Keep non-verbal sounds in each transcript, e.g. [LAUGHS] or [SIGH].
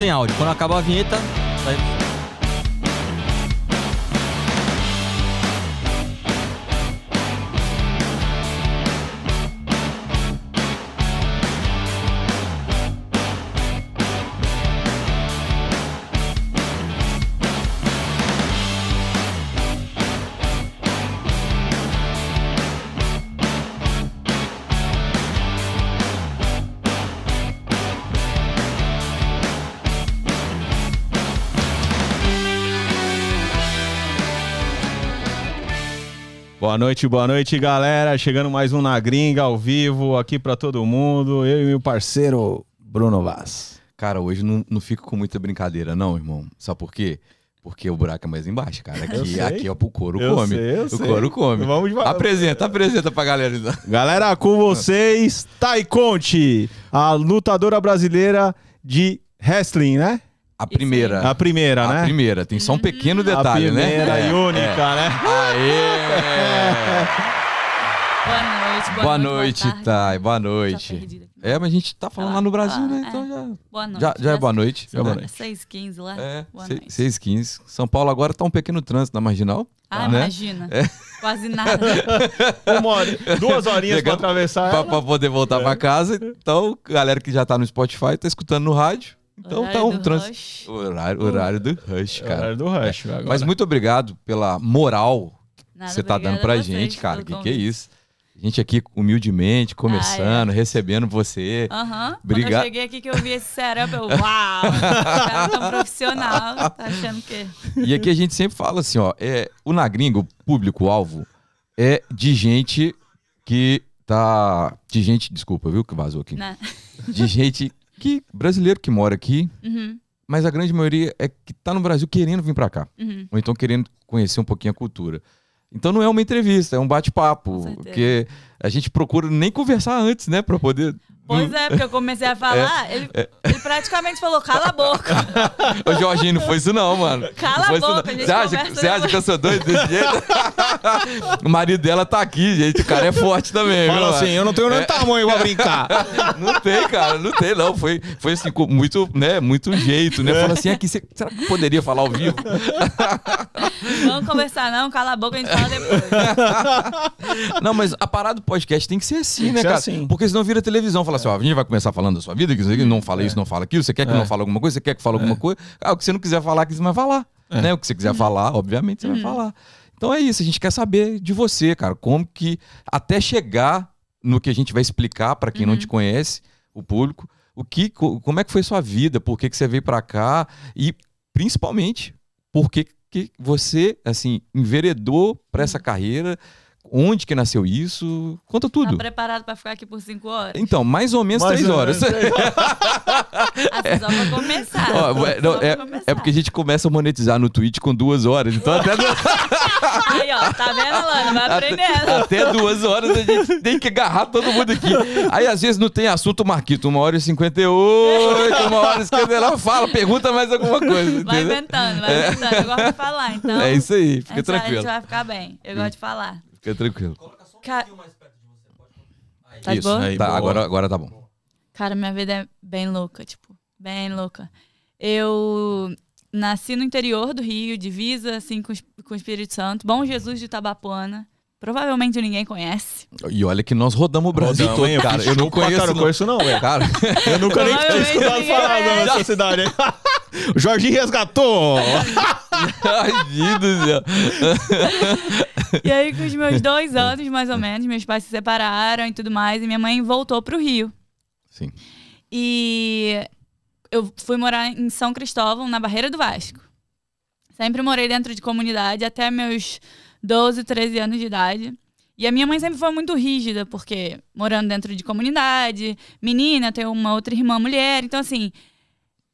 sem áudio. Quando acabar a vinheta, Boa noite, boa noite, galera. Chegando mais um na gringa ao vivo aqui para todo mundo. Eu e o parceiro Bruno Vaz. Cara, hoje não, não fico com muita brincadeira, não, irmão. Sabe por quê? Porque o buraco é mais embaixo, cara. Aqui, aqui ó, é o couro eu come. Sei, o sei. couro come. Vamos devagar. Apresenta, apresenta pra galera. Então. Galera, com vocês, Tai Conte, a lutadora brasileira de wrestling, né? A primeira. A primeira, né? A primeira. Tem só um pequeno uhum. detalhe, né? A primeira né? e única, é. né? Aê! Boa noite, boa, boa noite. Boa noite, Thay. Boa noite. É, mas a gente tá falando lá, lá no Brasil, lá, né? É. Então já. Boa noite. Já, já é boa noite. Já é boa noite. 6h15 lá. É, boa noite. 6 h 15 São Paulo agora tá um pequeno trânsito na é marginal. Ah, né? imagina. É. Quase nada. [LAUGHS] Uma hora, duas horinhas Chegando pra atravessar. Pra, pra, poder voltar é. pra casa. Então, galera que já tá no Spotify, tá escutando no rádio. Então horário tá um trans... Horário, horário do rush, cara. Horário do é, rush. É. Mas muito obrigado pela moral que você tá dando pra gente, gente cara. Que convite. que é isso? A gente aqui humildemente, começando, ah, é. recebendo você. Aham. Uhum. Obrigado. Quando eu cheguei aqui que eu vi esse setup, eu, uau! [LAUGHS] cara tão profissional, tá achando que. E aqui a gente sempre fala assim, ó, é, o Nagringo, o público-alvo, é de gente que tá. De gente, desculpa, viu, que vazou aqui. Não. Né? De gente que brasileiro que mora aqui, uhum. mas a grande maioria é que está no Brasil querendo vir para cá, uhum. ou então querendo conhecer um pouquinho a cultura. Então não é uma entrevista, é um bate-papo, porque a gente procura nem conversar antes, né, para poder Pois hum. é, porque eu comecei a falar, é, ele, é. ele, praticamente falou, cala a boca. [LAUGHS] Ô, Jorginho, não foi isso não, mano. [LAUGHS] Cala a boca, Você acha, você acha que eu sou doido desse jeito? [LAUGHS] o marido dela tá aqui, gente, o cara é forte também. Fala viu, assim, mano? eu não tenho nem é. tamanho pra brincar. não tem, cara, não tem não. Foi, foi assim, com muito, né, muito jeito, né? É. Fala assim, aqui, você, será que poderia falar ao vivo? Vamos conversar não, cala a boca, a gente fala depois. não, mas a parada do podcast tem que ser assim, né, tem né, cara? Assim. Porque senão vira televisão, fala assim, ó, a gente vai começar falando da sua vida, que não fala é. isso, não fala aquilo, você quer que é. não fale alguma coisa, você quer que fale é. alguma coisa. Ah, o que você não quiser falar, que você vai falar. Né? O que você quiser uhum. falar, obviamente, você vai uhum. falar. Então é isso, a gente quer saber de você, cara, como que até chegar no que a gente vai explicar para quem uhum. não te uhum. conhece, o público, o que, como é que foi sua vida, por que, que você veio para cá e principalmente por que, que você assim enveredou para essa carreira onde que nasceu isso, conta tá tudo. Tá preparado para ficar aqui por cinco horas? Então, mais ou menos mais três horas. Menos. [LAUGHS] assim, só pra começar. Ó, é, não, é, começar. é, porque a gente começa a monetizar no Twitch com duas horas, então até... [LAUGHS] Aí, ó, tá vendo, Lana? Vai aprendendo. Até, até duas horas a gente tem que agarrar todo mundo aqui. Aí, às vezes, não tem assunto, Marquito, uma hora e cinquenta e oito, uma hora e cinquenta fala, pergunta mais alguma coisa. Vai entendeu? inventando, vai é. inventando. Eu gosto de falar, então... É isso aí, fica a tranquilo. A gente vai ficar bem, eu gosto de falar. Fica tranquilo. Coloca só um pouquinho mais perto de você. Pode... Tá Isso, aí, tá, agora, agora tá bom. Cara, minha vida é bem louca, tipo, bem louca. Eu nasci no interior do Rio, divisa, assim, com, com o Espírito Santo. Bom Jesus de Tabapuana. Provavelmente ninguém conhece. E olha que nós rodamos o Brasil rodamos, todo, hein, cara. Eu não conheço, cara, não. Eu conheço não, Cara, eu nunca nem tinha escutado falar nessa cidade, hein? O [LAUGHS] Jorginho resgatou! Ai, do céu. e aí, com os meus dois anos, mais ou menos, meus pais se separaram e tudo mais, e minha mãe voltou pro Rio. Sim. E eu fui morar em São Cristóvão, na Barreira do Vasco. Sempre morei dentro de comunidade até meus 12, 13 anos de idade. E a minha mãe sempre foi muito rígida, porque morando dentro de comunidade, menina, tem uma outra irmã mulher, então assim,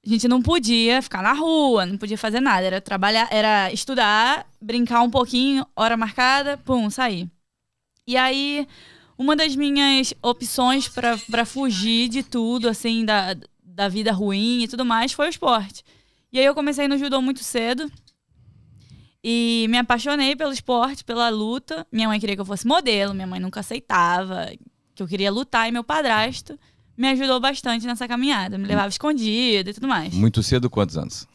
a gente não podia ficar na rua, não podia fazer nada. Era trabalhar, era estudar, brincar um pouquinho, hora marcada, pum, sair. E aí, uma das minhas opções para fugir de tudo, assim, da, da vida ruim e tudo mais, foi o esporte. E aí eu comecei no judô muito cedo. E me apaixonei pelo esporte, pela luta. Minha mãe queria que eu fosse modelo, minha mãe nunca aceitava que eu queria lutar e meu padrasto me ajudou bastante nessa caminhada. Me levava escondida e tudo mais. Muito cedo, quantos anos?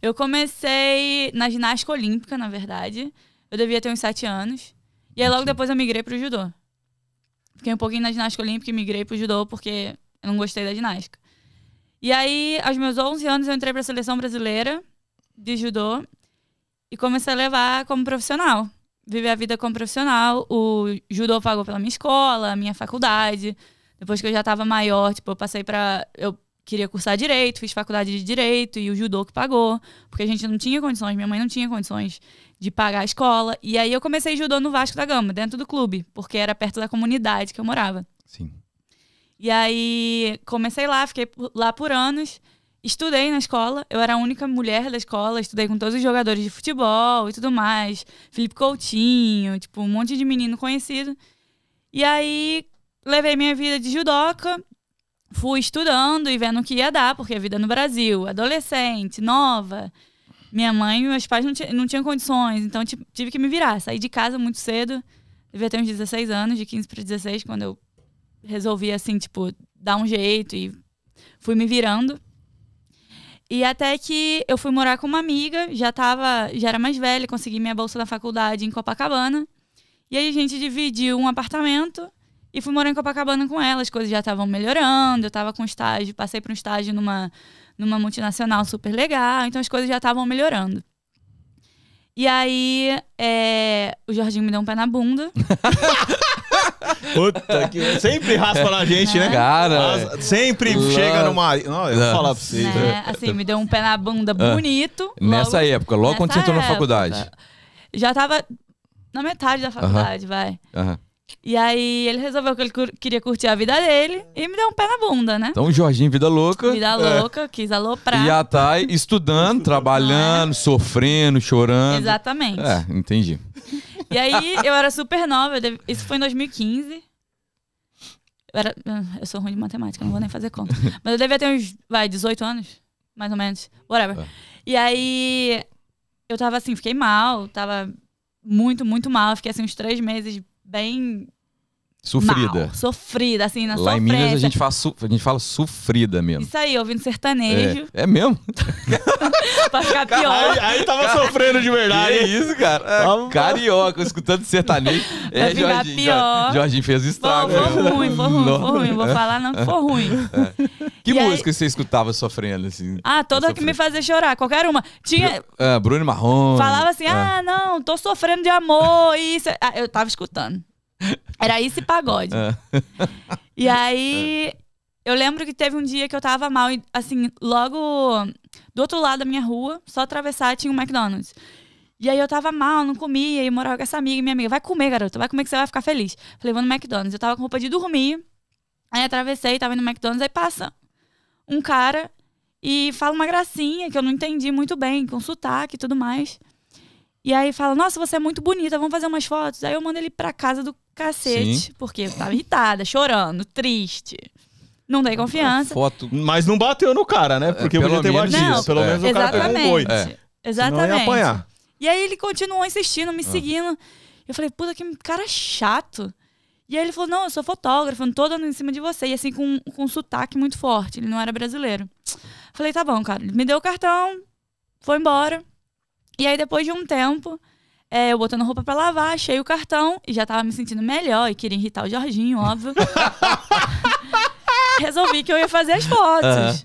Eu comecei na ginástica olímpica, na verdade. Eu devia ter uns sete anos. E aí logo depois eu migrei pro judô. Fiquei um pouquinho na ginástica olímpica e migrei pro judô porque eu não gostei da ginástica. E aí, aos meus 11 anos, eu entrei pra seleção brasileira de judô e comecei a levar como profissional. Viver a vida como profissional. O judô pagou pela minha escola, minha faculdade depois que eu já estava maior, tipo, eu passei para eu queria cursar direito, fiz faculdade de direito e o judô que pagou, porque a gente não tinha condições, minha mãe não tinha condições de pagar a escola. E aí eu comecei judô no Vasco da Gama, dentro do clube, porque era perto da comunidade que eu morava. Sim. E aí comecei lá, fiquei lá por anos, estudei na escola, eu era a única mulher da escola, estudei com todos os jogadores de futebol e tudo mais, Felipe Coutinho, tipo, um monte de menino conhecido. E aí levei minha vida de judoca, fui estudando e vendo o que ia dar, porque a vida no Brasil, adolescente, nova. Minha mãe e meus pais não, não tinham condições, então tive que me virar. Saí de casa muito cedo, devia ter uns 16 anos, de 15 para 16, quando eu resolvi, assim, tipo, dar um jeito e fui me virando. E até que eu fui morar com uma amiga, já tava, já era mais velha, consegui minha bolsa da faculdade em Copacabana. E aí a gente dividiu um apartamento e fui morar em Copacabana com ela, as coisas já estavam melhorando, eu estava com estágio, passei para um estágio numa, numa multinacional super legal, então as coisas já estavam melhorando. E aí, é, o Jorginho me deu um pé na bunda. [LAUGHS] Puta que. Sempre raspa na gente, né? né? Cara. sempre lá... chega numa. Não, eu vou falar pra vocês. Né? Assim, me deu um pé na bunda ah. bonito. Ah. Logo... Nessa época, logo Nessa quando você entrou na faculdade. Já tava na metade da faculdade, uh -huh. vai. Uh -huh. E aí ele resolveu que ele cur queria curtir a vida dele e me deu um pé na bunda, né? Então o Jorginho, vida louca. Vida é. louca, é. quis aloprar. E a Thay estudando, trabalhando, é. sofrendo, chorando. Exatamente. É, entendi. E aí eu era super nova, isso foi em 2015. Eu, era... Ah, eu sou ruim de matemática, não vou nem fazer conta. [LAUGHS] Mas eu devia ter uns, vai, 18 anos, mais ou menos, whatever. É. E aí eu tava assim, fiquei mal, tava muito, muito mal. fiquei assim uns três meses bem Sofrida. Mal, sofrida, assim, na Lá em Minas a gente, fala a gente fala sofrida mesmo. Isso aí, ouvindo sertanejo. É, é mesmo? [LAUGHS] pra ficar pior. Aí, aí tava sofrendo de verdade. Que é isso, cara. É, carioca, escutando sertanejo. Pra é, ficar Jorginho, pior. Jorginho fez estrago. Foi, né? ruim, foi ruim, foi ruim. Vou falar não que foi ruim. É. Que e música aí... você escutava sofrendo, assim? Ah, toda que me fazia chorar, qualquer uma. Tinha... Ah, Bruno Marrom. Falava assim, ah, não, tô sofrendo de amor. isso... Ah, eu tava escutando. Era esse pagode. É. e aí, eu lembro que teve um dia que eu tava mal, e, assim, logo do outro lado da minha rua, só atravessar, tinha um McDonald's. E aí eu tava mal, não comia, e morava com essa amiga, e minha amiga, vai comer, garota, vai comer que você vai ficar feliz. Falei, vou no McDonald's. Eu tava com roupa de dormir, aí atravessei, tava indo no McDonald's, aí passa um cara e fala uma gracinha que eu não entendi muito bem, com sotaque e tudo mais. E aí fala, nossa, você é muito bonita, vamos fazer umas fotos. Aí eu mando ele pra casa do cacete, Sim. porque eu tava irritada, chorando, triste. Não dei confiança. Foto... Mas não bateu no cara, né? É, porque é, podia ter batido. pelo é. menos o Exatamente. cara pegou um boito. É. Exatamente. Senão ia apanhar. E aí ele continuou insistindo, me ah. seguindo. Eu falei, puta, que cara chato. E aí ele falou, não, eu sou fotógrafo, não tô dando em cima de você. E assim, com, com um sotaque muito forte, ele não era brasileiro. Falei, tá bom, cara. Ele me deu o cartão, foi embora. E aí, depois de um tempo, é, eu botando roupa pra lavar, achei o cartão e já tava me sentindo melhor e queria irritar o Jorginho, óbvio. [LAUGHS] Resolvi que eu ia fazer as fotos.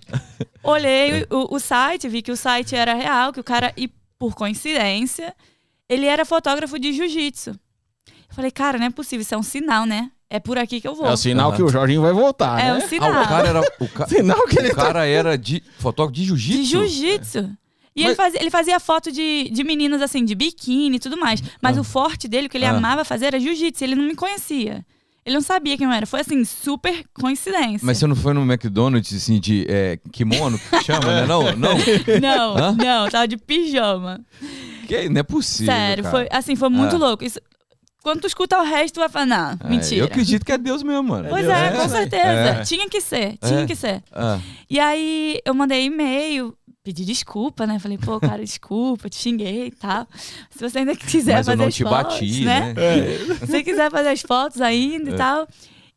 Olhei o, o site, vi que o site era real, que o cara, e por coincidência, ele era fotógrafo de jiu-jitsu. falei, cara, não é possível, isso é um sinal, né? É por aqui que eu vou. É o sinal uhum. que o Jorginho vai voltar, é né? É um sinal. Ah, o cara era. O ca... [LAUGHS] sinal que ele o tá- cara era de fotógrafo de jiu-jitsu. De jiu-jitsu. E mas... ele, fazia, ele fazia foto de, de meninas assim, de biquíni e tudo mais. Mas ah. o forte dele, o que ele ah. amava fazer era jiu-jitsu. Ele não me conhecia. Ele não sabia quem eu era. Foi assim, super coincidência. Mas você não foi no McDonald's, assim, de é, kimono, que chama, né? Não, não. [LAUGHS] Não, Hã? não, tava de pijama. Que, não é possível. Sério, cara. foi assim, foi muito ah. louco. Isso, quando tu escuta o resto, tu vai falar, não, é, mentira. Eu acredito que é Deus mesmo, mano. Pois é, é com certeza. É. Tinha que ser, tinha é. que ser. Ah. E aí eu mandei e-mail, pedi desculpa, né? Falei, pô, cara, desculpa, te xinguei e tal. Se você ainda quiser Mas fazer eu não as te fotos, bati, né? né? É. Se você quiser fazer as fotos ainda é. e tal.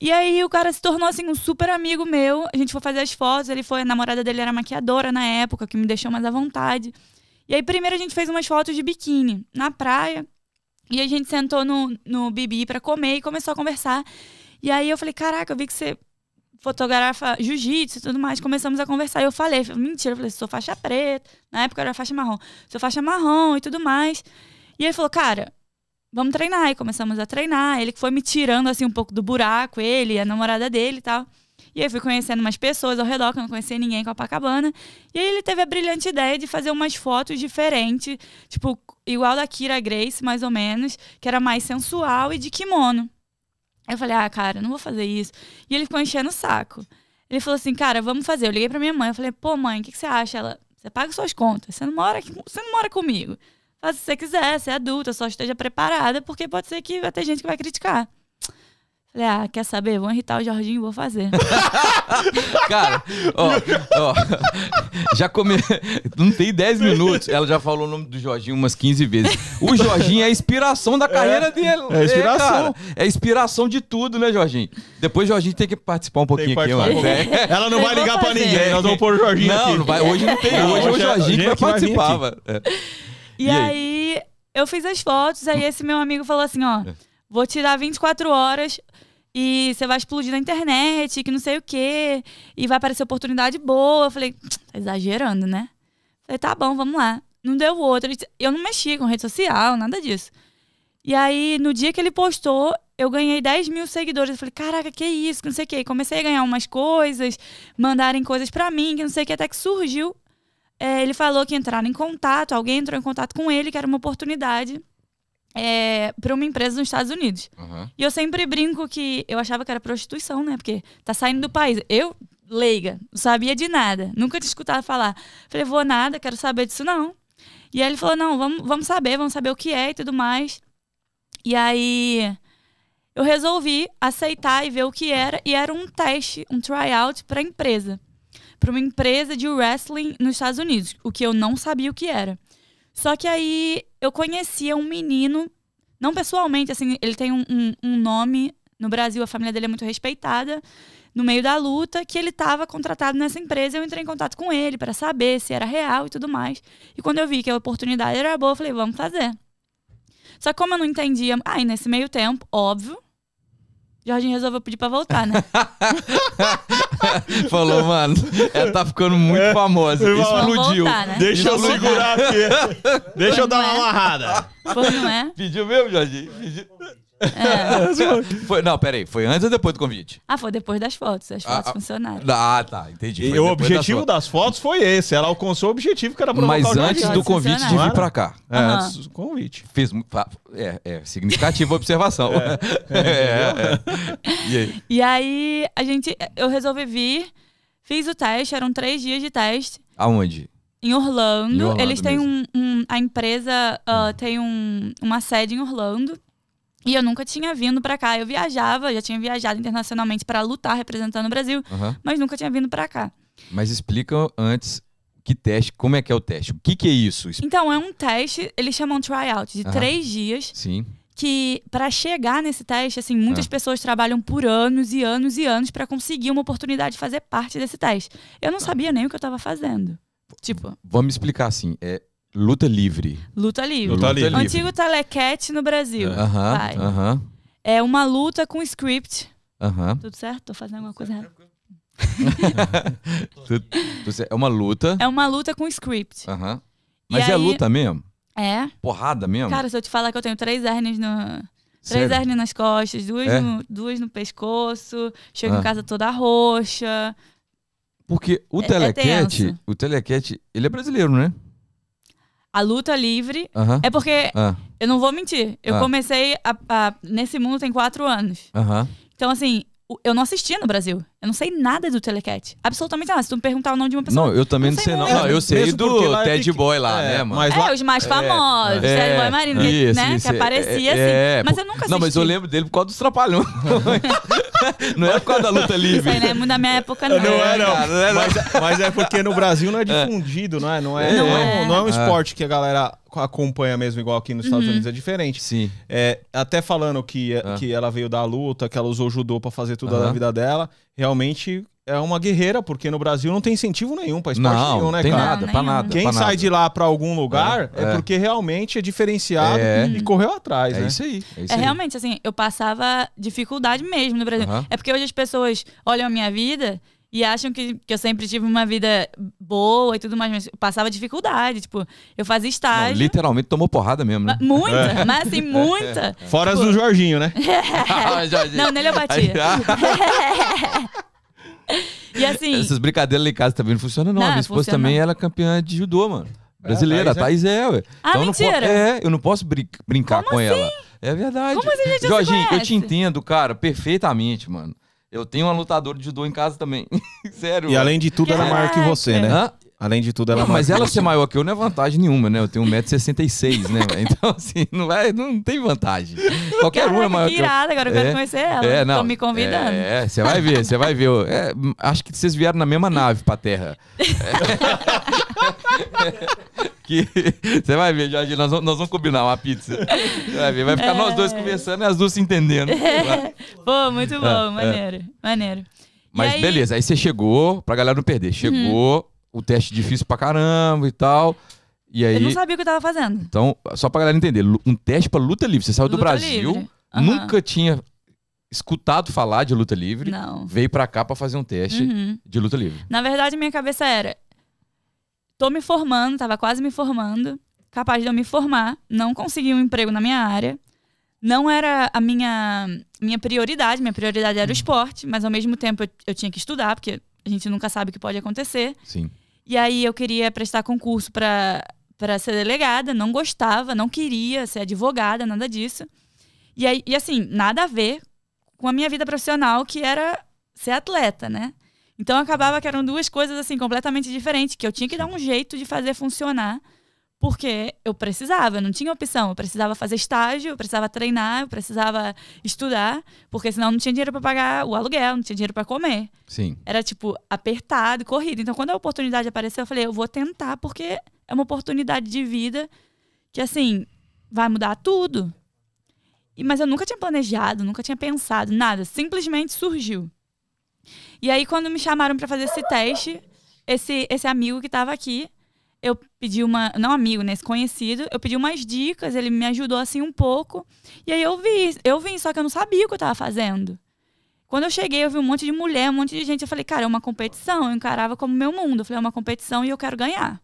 E aí o cara se tornou assim um super amigo meu. A gente foi fazer as fotos, ele foi, a namorada dele era maquiadora na época, que me deixou mais à vontade. E aí primeiro a gente fez umas fotos de biquíni na praia. E a gente sentou no, no Bibi pra comer e começou a conversar. E aí eu falei, caraca, eu vi que você fotografa jiu-jitsu e tudo mais, começamos a conversar. E eu falei, mentira, eu falei, sou faixa preta, na época era faixa marrom, sou faixa marrom e tudo mais. E ele falou, cara, vamos treinar. E começamos a treinar. Ele foi me tirando assim um pouco do buraco, ele, a namorada dele e tal. E aí fui conhecendo umas pessoas ao redor, que eu não conhecia ninguém com a pacabana E aí ele teve a brilhante ideia de fazer umas fotos diferentes, tipo, igual da Kira Grace, mais ou menos, que era mais sensual e de kimono. Eu falei, ah, cara, não vou fazer isso. E ele ficou enchendo o saco. Ele falou assim, cara, vamos fazer. Eu liguei pra minha mãe, eu falei, pô, mãe, o que, que você acha? Ela, você paga suas contas, você não mora, aqui, você não mora comigo. Faz o que você quiser, você é adulta, só esteja preparada, porque pode ser que vai ter gente que vai criticar. Falei, ah, quer saber? Vou irritar o Jorginho e vou fazer. [LAUGHS] Cara, ó, ó. Já come... Não tem 10 minutos. Ela já falou o nome do Jorginho umas 15 vezes. O Jorginho é a inspiração da é. carreira é, dele. É né, inspiração. É, é, inspiração de tudo, né, Jorginho? Depois o Jorginho tem que participar um pouquinho aqui. Ó. É. Né? [LAUGHS] Ela não vai ligar fazer. pra ninguém. Nós vamos pôr o Jorginho não, aqui. Não, vai, hoje não tem. Não, hoje, é hoje o é Jorginho que vai participar. E, e aí? aí? eu fiz as fotos. Aí esse meu amigo falou assim, ó... Vou tirar 24 horas e você vai explodir na internet, que não sei o quê. E vai aparecer oportunidade boa. Eu falei, tá exagerando, né? Eu falei, tá bom, vamos lá. Não deu outro. Eu não mexi com rede social, nada disso. E aí, no dia que ele postou, eu ganhei 10 mil seguidores. Eu falei, caraca, que isso, que não sei o quê. E comecei a ganhar umas coisas, mandarem coisas para mim, que não sei o que, até que surgiu. É, ele falou que entraram em contato, alguém entrou em contato com ele, que era uma oportunidade é, para uma empresa nos Estados Unidos. Uhum. E eu sempre brinco que eu achava que era prostituição, né? Porque tá saindo do país. Eu, leiga, não sabia de nada, nunca te escutava falar. Falei, vou nada, quero saber disso não. E aí ele falou, não, vamos, vamos saber, vamos saber o que é e tudo mais. E aí eu resolvi aceitar e ver o que era. E era um teste, um tryout para empresa. Para uma empresa de wrestling nos Estados Unidos, o que eu não sabia o que era. Só que aí eu conhecia um menino, não pessoalmente, assim, ele tem um, um, um nome no Brasil, a família dele é muito respeitada, no meio da luta, que ele estava contratado nessa empresa. Eu entrei em contato com ele para saber se era real e tudo mais. E quando eu vi que a oportunidade era boa, eu falei, vamos fazer. Só que como eu não entendia, aí ah, nesse meio tempo, óbvio, Jorginho resolveu pedir pra voltar, né? [LAUGHS] Falou, mano, ela é, tá ficando muito é. famosa. Explodiu. Voltar, né? Deixa eu segurar aqui. [LAUGHS] Deixa eu dar uma é? amarrada. não é? Pediu mesmo, Jorginho? Pediu. É. [LAUGHS] Tipo, foi, não, peraí. Foi antes ou depois do convite? Ah, foi depois das fotos. As ah, fotos ah, funcionaram. Ah, ah tá. Entendi. Foi e o objetivo das, das fotos. foi esse. Ela alcançou o objetivo que era provocar Mas antes do convite de vir pra cá. É, uhum. antes do convite. Fiz, é, é significativa [LAUGHS] observação. É. [LAUGHS] é, é, é, é. e, aí? e aí, a gente... Eu resolvi vir. Fiz o teste. Eram três dias de teste. Aonde? Em Orlando. Em Orlando Eles têm um, um, A empresa uh, tem um, uma sede em Orlando. E eu nunca tinha vindo para cá. Eu viajava, já tinha viajado internacionalmente para lutar representando o Brasil, uhum. mas nunca tinha vindo para cá. Mas explica antes que teste, como é que é o teste? O que, que é isso? Então, é um teste, eles chamam tryout, de uhum. três dias. Sim. Que para chegar nesse teste, assim, muitas ah. pessoas trabalham por anos e anos e anos para conseguir uma oportunidade de fazer parte desse teste. Eu não ah. sabia nem o que eu estava fazendo. Tipo. Vamos explicar assim. É, Luta livre. Luta livre. Luta livre. Antigo telequete no Brasil. É. Aham. Uh -huh, uh -huh. É uma luta com script. Aham. Uh -huh. Tudo certo? Tô fazendo alguma coisa errada. [LAUGHS] é uma luta. É uma luta com script. Aham. Mas é luta mesmo? É. Porrada mesmo? Cara, se eu te falar que eu tenho três hernias no. Sério? Três hernias nas costas, duas, é? no, duas no pescoço, chego ah. em casa toda roxa. Porque o é, é o telecat, ele é brasileiro, né? a luta livre. É porque, ah. eu não vou mentir, eu ah. comecei a, a, nesse mundo tem quatro anos. Então, assim, eu não assistia no Brasil. Eu não sei nada do Telecat. Absolutamente nada. Se tu me perguntar o nome de uma pessoa. Não, eu também não, não sei, não. não. eu sei do Ted Boy lá, é, né, mano? Mas lá, é, os mais é, famosos. É, Ted Boy Marino, é, isso, né? Isso, que é, aparecia é, assim. mas eu nunca assisti. Não, mas eu lembro dele por causa dos trapalhões. [LAUGHS] não é por causa da luta livre. Isso aí não é da minha época, não. Não é, não. não é, mas, mas, é porque no Brasil não é difundido, não é? Não é, não é, não é um esporte que a galera acompanha mesmo, igual aqui nos Estados uhum. Unidos, é diferente. Sim. É, até falando que, ah. que ela veio da luta, que ela usou judô para fazer tudo uhum. da vida dela realmente é uma guerreira, porque no Brasil não tem incentivo nenhum para esporte não, nenhum, né, tem cara? Nada, pra nada. Quem pra sai nada. de lá para algum lugar é, é, é, porque realmente é diferenciado é. e correu atrás, é né? Isso aí, é isso é, aí. É realmente assim, eu passava dificuldade mesmo no Brasil. Uhum. É porque hoje as pessoas olham a minha vida e acham que, que eu sempre tive uma vida boa e tudo mais, mas passava dificuldade. Tipo, eu fazia estágio. Não, literalmente tomou porrada mesmo, né? Muita, é. mas assim, muita. É. [LAUGHS] Fora tipo... do Jorginho, né? [LAUGHS] Ah, não, nele eu batia. Ah. [LAUGHS] e assim. Essas brincadeiras lá em casa também não funcionam, não. não a minha esposa funciona. também era é campeã de judô, mano. É, Brasileira, é, a Thaís é, ué. Ah, então, mentira. Não é, eu não posso brin brincar Como com assim? ela. É verdade. Como assim, gente, Jorginho, eu te entendo, cara, perfeitamente, mano. Eu tenho uma lutadora de judô em casa também. [LAUGHS] Sério. E além de tudo, ela é maior que você, né? Hã? Além de tudo, ela. Não, mas ela ser maior que eu não é vantagem nenhuma, né? Eu tenho 1,66m, né? [LAUGHS] Então, assim, não, é, não tem vantagem. [LAUGHS] Qualquer Caraca, um é maior que. que irada, agora eu quero é, conhecer ela. É, não, Tô me convidando. É, é você vai ver, você vai ver. É, acho que vocês vieram na mesma nave pra Terra. [LAUGHS] você vai ver, Jorge, nós vamos, nós vamos combinar uma pizza. Você vai ver, vai ficar é... nós dois é. conversando e as duas se entendendo. É... Pô, muito bom, é, é. maneiro, maneiro. Mas aí... beleza, aí você chegou, pra galera não perder, chegou, uhum o teste difícil pra caramba e tal. E aí, eu não sabia o que eu tava fazendo. Então, só pra galera entender, um teste pra luta livre. Você saiu luta do Brasil, uhum. nunca tinha escutado falar de luta livre. Não. Veio pra cá pra fazer um teste uhum. de luta livre. Na verdade, minha cabeça era: tô me formando, tava quase me formando, capaz de eu me formar, não consegui um emprego na minha área. Não era a minha, minha prioridade, minha prioridade era o uhum. esporte, mas ao mesmo tempo eu, eu tinha que estudar, porque a gente nunca sabe o que pode acontecer. Sim. E aí eu queria prestar concurso para para ser delegada, não gostava, não queria ser advogada, nada disso. E aí, e assim, nada a ver com a minha vida profissional, que era ser atleta, né? Então acabava que eram duas coisas assim completamente diferentes, que eu tinha que dar um jeito de fazer funcionar porque eu precisava, não tinha opção. Eu precisava fazer estágio, eu precisava treinar, eu precisava estudar, porque senão não tinha dinheiro para pagar o aluguel, não tinha dinheiro para comer. Sim. Era tipo apertado, corrido. Então quando a oportunidade apareceu, eu falei, eu vou tentar porque é uma oportunidade de vida que assim, vai mudar tudo. E, mas eu nunca tinha planejado, nunca tinha pensado, nada, simplesmente surgiu. E aí quando me chamaram para fazer esse teste, esse esse amigo que estava aqui, eu pedi uma. Não amigo, nesse né, conhecido, eu pedi umas dicas, ele me ajudou assim um pouco. E aí eu vi, eu vim, só que eu não sabia o que eu tava fazendo. Quando eu cheguei, eu vi um monte de mulher, um monte de gente. Eu falei, cara, é uma competição. Eu encarava como meu mundo. Eu falei, é uma competição e eu quero ganhar.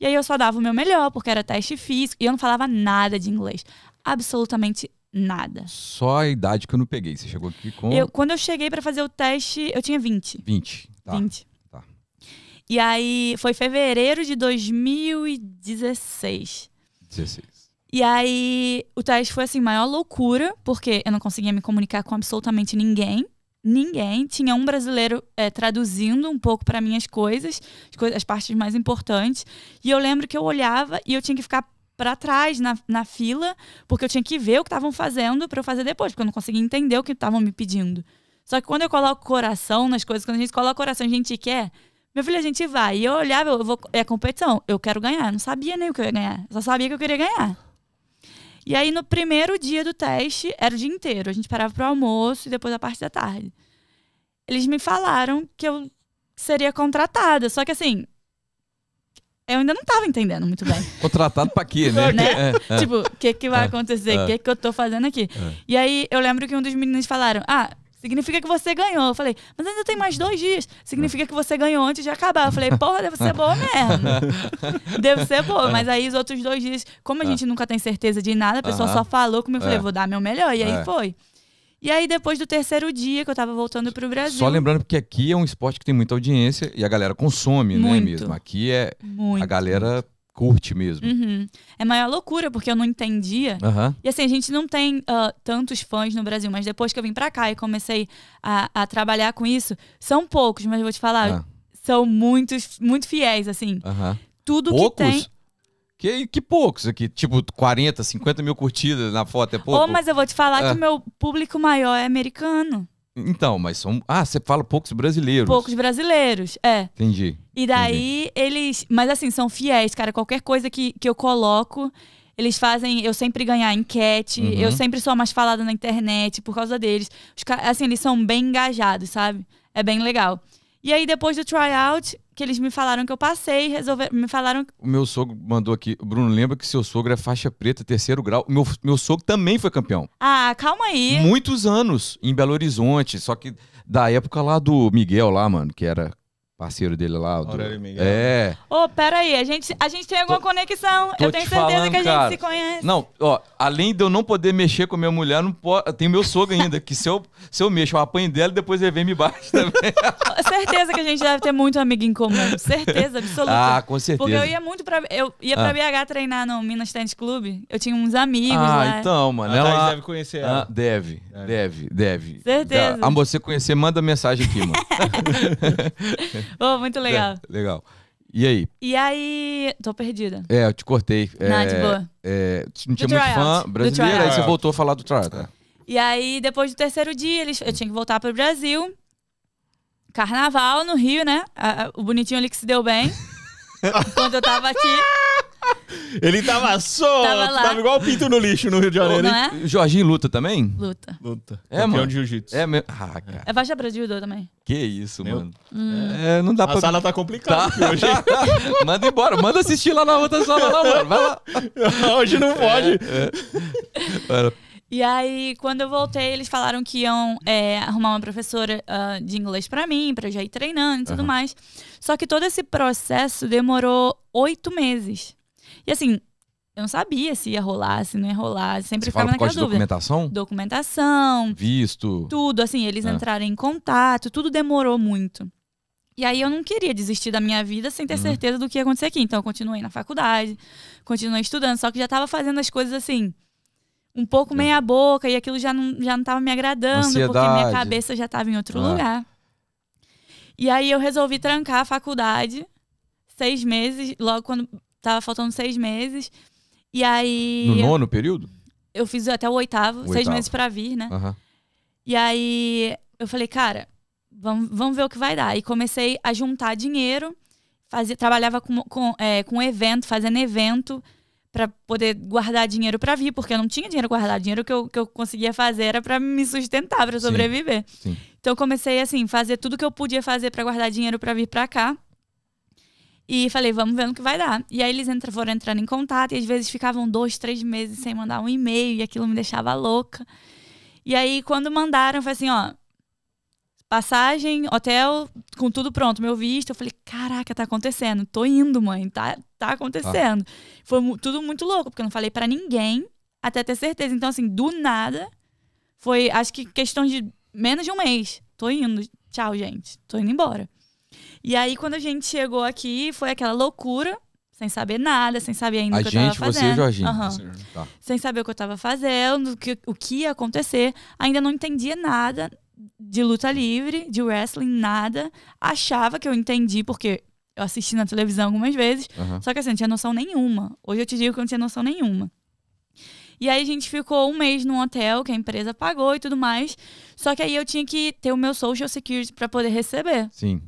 E aí eu só dava o meu melhor, porque era teste físico. E eu não falava nada de inglês. Absolutamente nada. Só a idade que eu não peguei. Você chegou aqui com. Eu, quando eu cheguei para fazer o teste, eu tinha 20. 20. Tá. 20. E aí foi fevereiro de 2016. 16. E aí, o teste foi assim, maior loucura, porque eu não conseguia me comunicar com absolutamente ninguém. Ninguém. Tinha um brasileiro é, traduzindo um pouco para mim as coisas, as coisas, as partes mais importantes. E eu lembro que eu olhava e eu tinha que ficar para trás na, na fila, porque eu tinha que ver o que estavam fazendo para eu fazer depois, porque eu não conseguia entender o que estavam me pedindo. Só que quando eu coloco coração nas coisas, quando a gente coloca coração, a gente quer meu filho, a gente vai. E eu olhava, eu vou, é competição, eu quero ganhar. não sabia nem o que eu ia ganhar, só sabia que eu queria ganhar. E aí, no primeiro dia do teste, era o dia inteiro. A gente parava pro almoço e depois a parte da tarde. Eles me falaram que eu seria contratada. Só que assim, eu ainda não estava entendendo muito bem. [LAUGHS] Contratado para quê, né? [LAUGHS] né? É, é. Tipo, o que, que vai é, acontecer? É. O é, que, que eu estou fazendo aqui? É. E aí eu lembro que um dos meninos falaram: Ah, Significa que você ganhou. Eu falei, mas ainda tem mais dois dias. Significa que você ganhou antes de acabar. Eu falei, porra, deve ser boa mesmo. [LAUGHS] deve ser boa. É. Mas aí os outros dois dias, como a é. gente nunca tem certeza de nada, a pessoa só falou comigo. Eu falei, é. vou dar meu melhor. E aí foi. E aí, depois do terceiro dia que eu tava voltando pro Brasil. Só lembrando que aqui é um esporte que tem muita audiência e a galera consome, né, muito. né mesmo? Aqui é. Muito. A galera curte mesmo. Uhum. É maior loucura, porque eu não entendia. Uhum. E assim, a gente não tem uh, tantos fãs no Brasil, mas depois que eu vim pra cá e comecei a, a trabalhar com isso, são poucos, mas vou te falar, ah. são muitos, muito fiéis, assim. Tudo poucos? que tem. Que, que poucos aqui, tipo 40, 50 mil curtidas na foto, é pouco. Oh, mas eu vou te falar que ah. o meu público maior é americano. Então, mas são. Ah, você fala poucos brasileiros. Poucos brasileiros, é. Entendi. E daí entendi. eles. Mas assim, são fiéis, cara. Qualquer coisa que, que eu coloco, eles fazem eu sempre ganhar enquete, uhum. eu sempre sou mais falada na internet por causa deles. Os, assim, eles são bem engajados, sabe? É bem legal. E aí, depois do tryout, que eles me falaram que eu passei e resolveram. Me falaram. O meu sogro mandou aqui. Bruno, lembra que seu sogro é faixa preta, terceiro grau. Meu, meu sogro também foi campeão. Ah, calma aí. Muitos anos em Belo Horizonte, só que da época lá do Miguel, lá, mano, que era parceiro dele lá. Do... É. Ô, oh, peraí, a gente, a gente tem alguma tô, conexão. Tô eu tenho te certeza falando, que a gente cara, se conhece. Não, ó, além de eu não poder mexer com minha mulher, não pode, tem meu sogro ainda, que se eu, se eu mexo, eu apanho dela depois ele vem me bate também. [LAUGHS] certeza que a gente deve ter muito amigo em comum. Certeza, absoluta. Ah, com certeza. Porque eu ia muito pra. Eu ia pra ah. BH treinar no Minas Tennis Club. Eu tinha uns amigos. Ah, lá. então, mano. Ela, ela é deve conhecer ela. Ah, deve, deve, é. deve, deve. Certeza. A você conhecer, manda mensagem aqui, mano. [LAUGHS] [LAUGHS] oh, muito legal. É, legal. E aí? E aí. Tô perdida. É, eu te cortei. É, não, de é, boa. É, não tinha do muito fã brasileira aí você voltou a falar do tryout. É. E aí, depois do terceiro dia, eles, eu tinha que voltar pro Brasil. Carnaval no Rio, né? O bonitinho ali que se deu bem. [LAUGHS] quando eu tava aqui. [LAUGHS] Ele tava solto, tava, tava igual o pinto no lixo no Rio de Janeiro. Não é? Jorginho luta também? Luta. Luta. É, Campeão mano. de jiu-jitsu. É mesmo. Ah, é. cara. É baixa pra judô também. Que isso, Meu. mano. Hum. É, não dá A pra... sala tá complicada tá. hoje. [LAUGHS] manda embora, manda assistir lá na outra sala lá, mano. Vai lá. [LAUGHS] hoje não é, pode. É, é. E aí, quando eu voltei, eles falaram que iam é, arrumar uma professora uh, de inglês para mim, pra eu já ir treinando e tudo uhum. mais. Só que todo esse processo demorou oito meses. E assim, eu não sabia se ia rolar, se não ia rolar. Sempre Você ficava naquela dúvida. Documentação? Documentação. Visto. Tudo, assim, eles é. entraram em contato, tudo demorou muito. E aí eu não queria desistir da minha vida sem ter uhum. certeza do que ia acontecer aqui. Então eu continuei na faculdade, continuei estudando, só que já estava fazendo as coisas assim, um pouco é. meia boca, e aquilo já não, já não tava me agradando, Ansiedade. porque minha cabeça já estava em outro ah. lugar. E aí eu resolvi trancar a faculdade seis meses, logo quando tava faltando seis meses. E aí. No nono período? Eu fiz até o oitavo, o seis oitavo. meses para vir, né? Uhum. E aí eu falei, cara, vamos, vamos ver o que vai dar. E comecei a juntar dinheiro, fazia, trabalhava com, com, é, com evento, fazendo evento para poder guardar dinheiro para vir, porque eu não tinha dinheiro guardado. Dinheiro que eu, que eu conseguia fazer era para me sustentar, para sobreviver. Sim, sim. Então comecei assim, fazer tudo que eu podia fazer para guardar dinheiro para vir para cá. E falei, vamos ver no que vai dar. E aí eles entra, foram entrando em contato e às vezes ficavam dois, três meses sem mandar um e-mail e aquilo me deixava louca. E aí quando mandaram, foi assim, ó, passagem, hotel, com tudo pronto, meu visto. Eu falei, caraca, tá acontecendo. Tô indo, mãe, tá, tá acontecendo. Ah. Foi tudo muito louco, porque eu não falei para ninguém até ter certeza. Então, assim, do nada, foi acho que questão de menos de um mês. Tô indo, tchau, gente, tô indo embora. E aí, quando a gente chegou aqui, foi aquela loucura, sem saber nada, sem saber ainda a o que gente, eu tava fazendo. Você e Jorginho. Uhum. Tá. Sem saber o que eu tava fazendo, o que, o que ia acontecer. Ainda não entendia nada de luta livre, de wrestling, nada. Achava que eu entendi, porque eu assisti na televisão algumas vezes. Uhum. Só que assim, não tinha noção nenhuma. Hoje eu te digo que eu não tinha noção nenhuma. E aí a gente ficou um mês num hotel que a empresa pagou e tudo mais. Só que aí eu tinha que ter o meu social security para poder receber. Sim.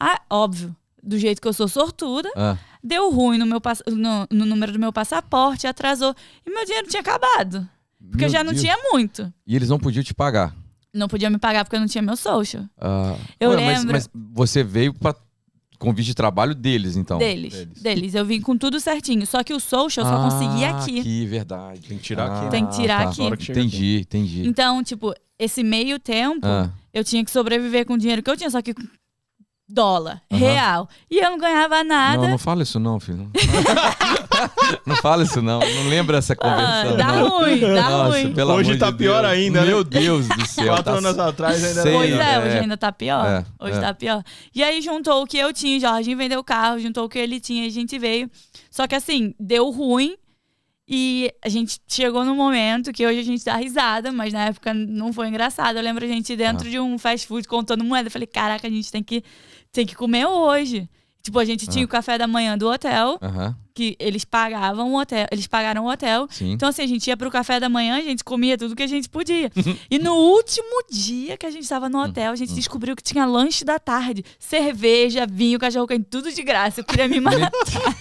Ah, óbvio, do jeito que eu sou sortuda, ah. deu ruim no, meu, no, no, número do meu passaporte, atrasou. E meu dinheiro tinha acabado. Porque meu eu já não Deus. tinha muito. E eles não podiam te pagar. Não podiam me pagar porque eu não tinha meu social. Ah. Eu lembro. Mas, mas você veio para convite de trabalho deles, então. Deles, deles, deles. Eu vim com tudo certinho. Só que o social eu ah, só consegui ah, aqui. Aqui, verdade. Tem que tirar ah, aqui. Tem que né? tirar tá. aqui. Que entendi, aqui. entendi. Então, tipo, esse meio tempo, ah. eu tinha que sobreviver com o dinheiro que eu tinha. Só que dólar, uhum. real. E eu não ganhava nada. Não, não fala isso não, filho. não fala isso não. Não lembra essa ah, conversa. Ah, dá não. ruim, dá Nossa, ruim. Hoje tá de pior Deus. ainda. Né? Meu Deus do [LAUGHS] céu. Quatro tá... anos atrás ainda Sei, Pois é, hoje é. ainda tá pior. É, hoje é. tá pior. E aí juntou o que eu tinha, Jorginho vendeu o carro, juntou o que ele tinha, a gente veio. Só que assim, deu ruim. E a gente chegou num momento que hoje a gente dá risada, mas na época não foi engraçado. Eu lembro a gente dentro ah. de um fast food contando moeda. Eu falei, caraca, a gente tem que tem que comer hoje. Tipo, a gente tinha o café da manhã do hotel, que eles pagavam o hotel, eles pagaram o hotel. Sim. Então, assim, a gente ia pro café da manhã, a gente comia tudo que a gente podia. [LAUGHS] e no último dia que a gente estava no hum, hotel, a gente hum. descobriu que tinha lanche da tarde. Cerveja, vinho, cachorro quente, tudo de graça. Eu queria me matar.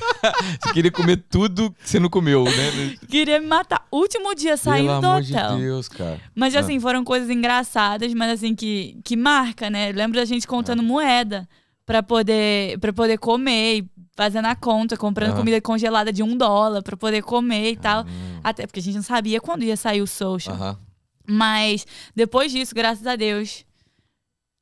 [LAUGHS] você queria comer tudo que você não comeu, né? [LAUGHS] queria me matar. Último dia saindo Pelo do amor hotel. De Deus, cara. Mas ah. assim, foram coisas engraçadas, mas assim, que, que marca, né? Eu lembro da gente contando ah. moeda para poder para poder comer e fazendo a conta, comprando ah. comida congelada de um dólar para poder comer e tal. Ah. Até porque a gente não sabia quando ia sair o social. Mas depois disso, graças a Deus,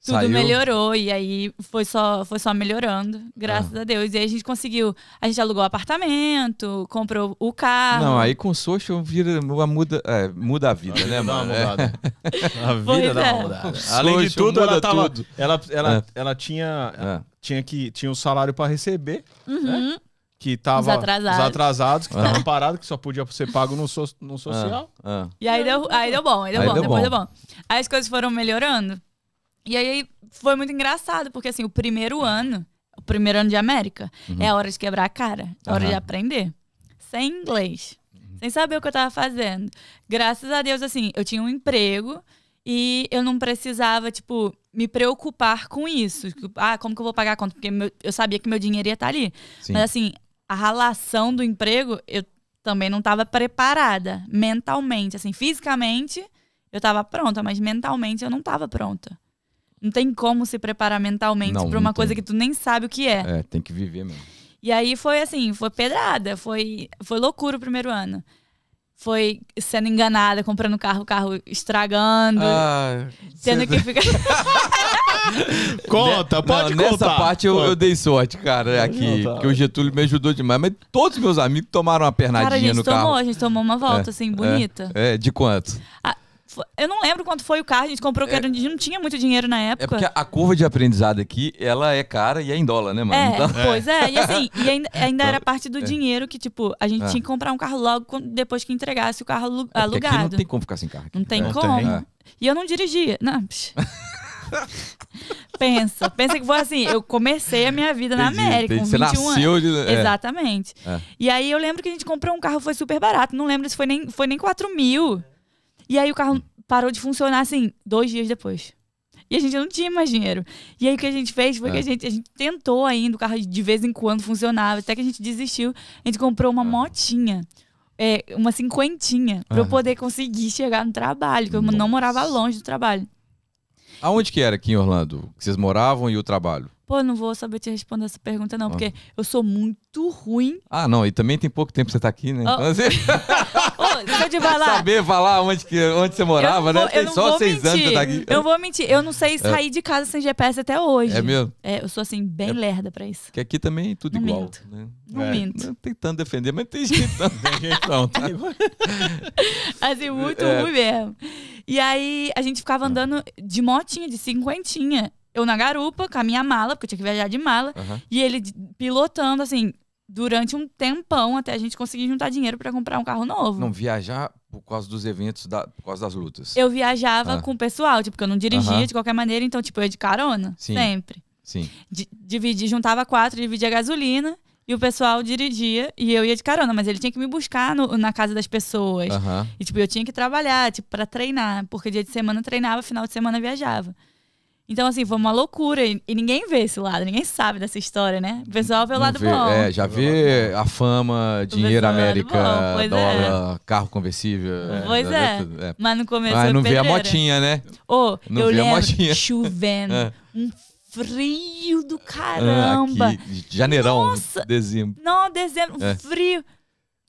tudo Saiu. melhorou e aí foi só, foi só melhorando, graças ah. a Deus. E aí a gente conseguiu, a gente alugou apartamento, comprou o carro. Não, aí com o social vira, muda, é, muda a vida, a né, mano? É. [LAUGHS] A vida da dá uma é. mudada. Social, Além de tudo, ela tava, tudo. ela ela, é. ela tinha é. tinha que tinha um salário para receber, uhum. né? que tava os atrasados, os atrasados que estavam ah. parados, que só podia ser pago no, so, no social. E aí deu, aí deu bom, aí deu aí bom, deu depois bom. deu bom. Aí as coisas foram melhorando. E aí foi muito engraçado, porque assim, o primeiro ano, o primeiro ano de América, uhum. é a hora de quebrar a cara, é a hora uhum. de aprender. Sem inglês, uhum. sem saber o que eu tava fazendo. Graças a Deus, assim, eu tinha um emprego e eu não precisava, tipo, me preocupar com isso. Tipo, ah, como que eu vou pagar a conta? Porque meu, eu sabia que meu dinheiro ia estar tá ali. Sim. Mas assim, a ralação do emprego, eu também não estava preparada mentalmente. Assim, fisicamente eu estava pronta, mas mentalmente eu não estava pronta. Não tem como se preparar mentalmente para uma coisa que tu nem sabe o que é. É, tem que viver mesmo. E aí foi assim, foi pedrada, foi, foi loucura o primeiro ano. Foi sendo enganada, comprando carro, o carro estragando. Ah, tendo cê... que ficar. [LAUGHS] Conta, pode não, Nessa parte eu, eu, dei sorte, cara, aqui. Não, tá. que o Getúlio me ajudou demais. Mas todos os meus amigos tomaram uma pernadinha cara, no tomou, carro. a gente tomou uma volta, é, assim, bonita. É, é de quanto? Ah, eu não lembro quanto foi o carro, a gente comprou, que é... a gente não tinha muito dinheiro na é época. É porque a curva de aprendizado aqui, ela é cara e é em dólar, né, mano? É, então... pois é. E assim, e ainda, [LAUGHS] ainda era então, parte do é. dinheiro que, tipo, a gente é. tinha que comprar um carro logo depois que entregasse o carro alugado. não tem como ficar sem carro. Aqui. Não né? tem não como. Tem. E eu não dirigia. Não. [LAUGHS] pensa, pensa que foi assim, eu comecei a minha vida entendi, na América, entendi. com Você nasceu anos. De... Exatamente. É. E aí eu lembro que a gente comprou um carro, foi super barato, não lembro se foi nem, foi nem 4 mil. E aí o carro parou de funcionar assim, dois dias depois. E a gente não tinha mais dinheiro. E aí o que a gente fez foi é. que a é. gente, a gente tentou ainda, o carro de vez em quando funcionava, até que a gente desistiu. A gente comprou uma é. motinha, é, uma cinquentinha, pra eu poder conseguir chegar no trabalho, que eu não morava longe do trabalho. Aonde que era aqui em Orlando? Que vocês moravam e o trabalho? pô, não vou saber te responder essa pergunta, não, porque eu sou muito ruim. Ah, não, e também tem pouco tempo que você tá aqui, né? Oh. Então, assim... oh, [LAUGHS] falar. Saber falar onde, que, onde você morava, vou, né? Tem só seis mentir. anos que você tá aqui. Eu vou mentir, eu não sei é. sair é. de casa sem GPS até hoje. É mesmo? É, eu sou assim, bem é. lerda pra isso. Que aqui também é tudo não igual. Minto. Né? Não é, minto. Não tentando defender, mas tem jeito, tem jeito não, tá? [LAUGHS] assim, muito é. ruim mesmo. E aí, a gente ficava ah. andando de motinha, de cinquentinha eu na garupa, com a minha mala, porque eu tinha que viajar de mala, uhum. e ele pilotando, assim, durante um tempão até a gente conseguir juntar dinheiro para comprar um carro novo. Não, viajar por causa dos eventos, da, por causa das lutas. Eu viajava ah. com o pessoal, tipo, porque eu não dirigia uhum. de qualquer maneira, então, tipo, eu ia de carona, Sim. sempre. Sim. D dividi, juntava quatro, dividia a gasolina. E o pessoal dirigia e eu ia de carona, mas ele tinha que me buscar no, na casa das pessoas. Uhum. E, tipo, eu tinha que trabalhar, tipo, pra treinar. Porque dia de semana eu treinava, final de semana eu viajava. Então, assim, foi uma loucura. E, ninguém vê esse lado, ninguém sabe dessa história, né? O pessoal vê o lado vê, bom. É, já vê a fama, dinheiro América, é. dólar, é. carro conversível. É, pois é. é. Mas no começo. Mas não vê a motinha, né? Ô, oh, eu lembro chovendo. [LAUGHS] É. um frio do ah, caramba. Ah, janeirão, Nossa, dezembro. Não, dezembro, é. frio.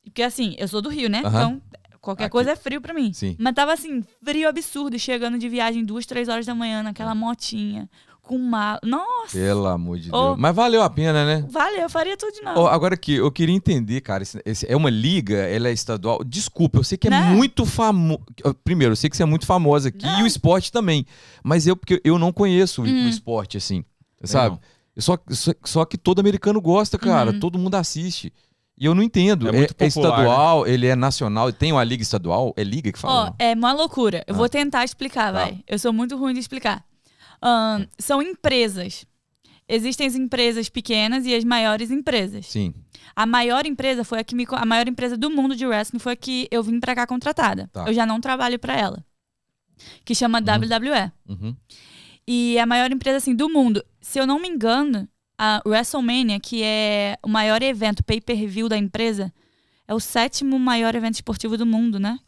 Porque assim, eu sou do Rio, né? Uh -huh. Então Qualquer Aqui. coisa é frio para mim. Sim. Mas tava assim, frio absurdo, chegando de viagem duas, três horas da manhã naquela é. motinha com mal. Nossa! Pelo amor de Deus. Mas valeu a pena, né? Valeu, eu faria tudo de novo. Oh, agora que eu queria entender, cara, esse, esse, é uma liga, ela é estadual. Desculpa, eu sei que é né? muito famoso. Primeiro, eu sei que você é muito famosa aqui não. e o esporte também. Mas eu, porque eu não conheço hum. o esporte assim, é sabe? Só, só, só que todo americano gosta, cara. Uhum. Todo mundo assiste. E eu não entendo. É, é, é, popular, é estadual, né? ele é nacional, tem uma liga estadual? É liga que fala? Ó, oh, é uma loucura. Eu ah. vou tentar explicar, tá. vai. Ah. Eu sou muito ruim de explicar. Um, são empresas. Existem as empresas pequenas e as maiores empresas. Sim. A maior empresa foi a que me, a maior empresa do mundo de wrestling foi a que eu vim para cá contratada. Tá. Eu já não trabalho para ela. Que chama uhum. WWE. Uhum. E a maior empresa assim do mundo. Se eu não me engano, a WrestleMania, que é o maior evento pay-per-view da empresa, é o sétimo maior evento esportivo do mundo, né?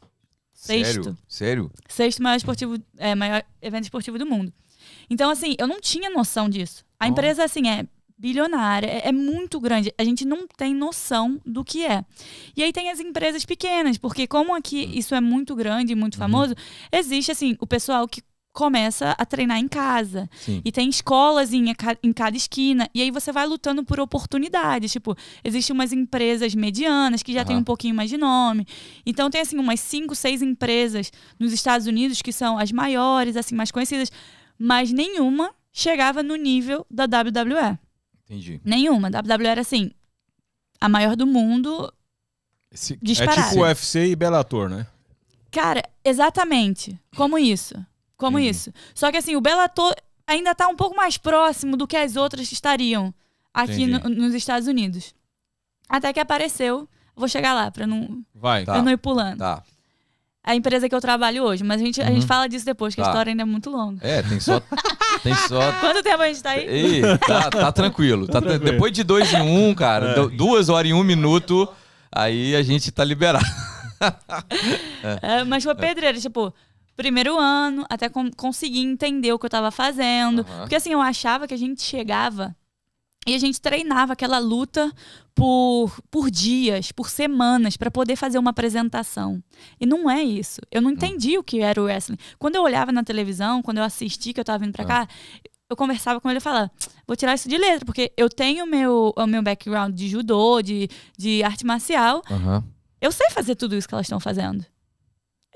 Sexto. Sério? Sério? Sexto maior, esportivo, é, maior evento esportivo do mundo. Então, assim, eu não tinha noção disso. A oh. empresa, assim, é bilionária, é, é, muito grande. A gente não tem noção do que é. E aí tem as empresas pequenas, porque como aqui hum. isso é muito grande, muito uhum. famoso, uhum. existe, assim, o pessoal que começa a treinar em casa. Sim. E tem escolas em, em cada esquina. E aí você vai lutando por oportunidades. Tipo, existem umas empresas medianas que já uhum. tem um pouquinho mais de nome. Então tem, assim, umas cinco, seis empresas nos Estados Unidos que são as maiores, assim, mais conhecidas. Mas nenhuma chegava no nível da WWE. Entendi. Nenhuma. A WWE era, assim, a maior do mundo. Esse, É tipo UFC e Bellator, né? Cara, exatamente. Como isso como uhum. isso. Só que assim, o Bellator ainda tá um pouco mais próximo do que as outras estariam aqui no, nos Estados Unidos. Até que apareceu, vou chegar lá para não Vai, pra tá, não ir pulando. Tá. A empresa que eu trabalho hoje, mas a gente, uhum. a gente uhum. fala disso depois, que tá. a história ainda é muito longa. É, tem só Tem só. [LAUGHS] Quanto tempo a gente tá aí? Ei, tá, tá tranquilo. Tá tranquilo. Depois de dois em um, cara, é. duas horas e um minuto, aí a gente tá liberado. [LAUGHS] é. É, mas foi pedreiro, tipo, primeiro ano, até conseguir entender o que eu estava fazendo. Uhum. Porque assim, eu achava que a gente chegava e a gente treinava aquela luta por, por dias, por semanas, para poder fazer uma apresentação. E não é isso. Eu não entendi uhum. o que era o wrestling. Quando eu olhava na televisão, quando eu assisti que eu estava vindo para uhum. Ah. cá, eu conversava com ele e falava, vou tirar isso de letra, porque eu tenho meu, o meu background de judô, de, de arte marcial. Eu sei fazer tudo isso que elas estão fazendo.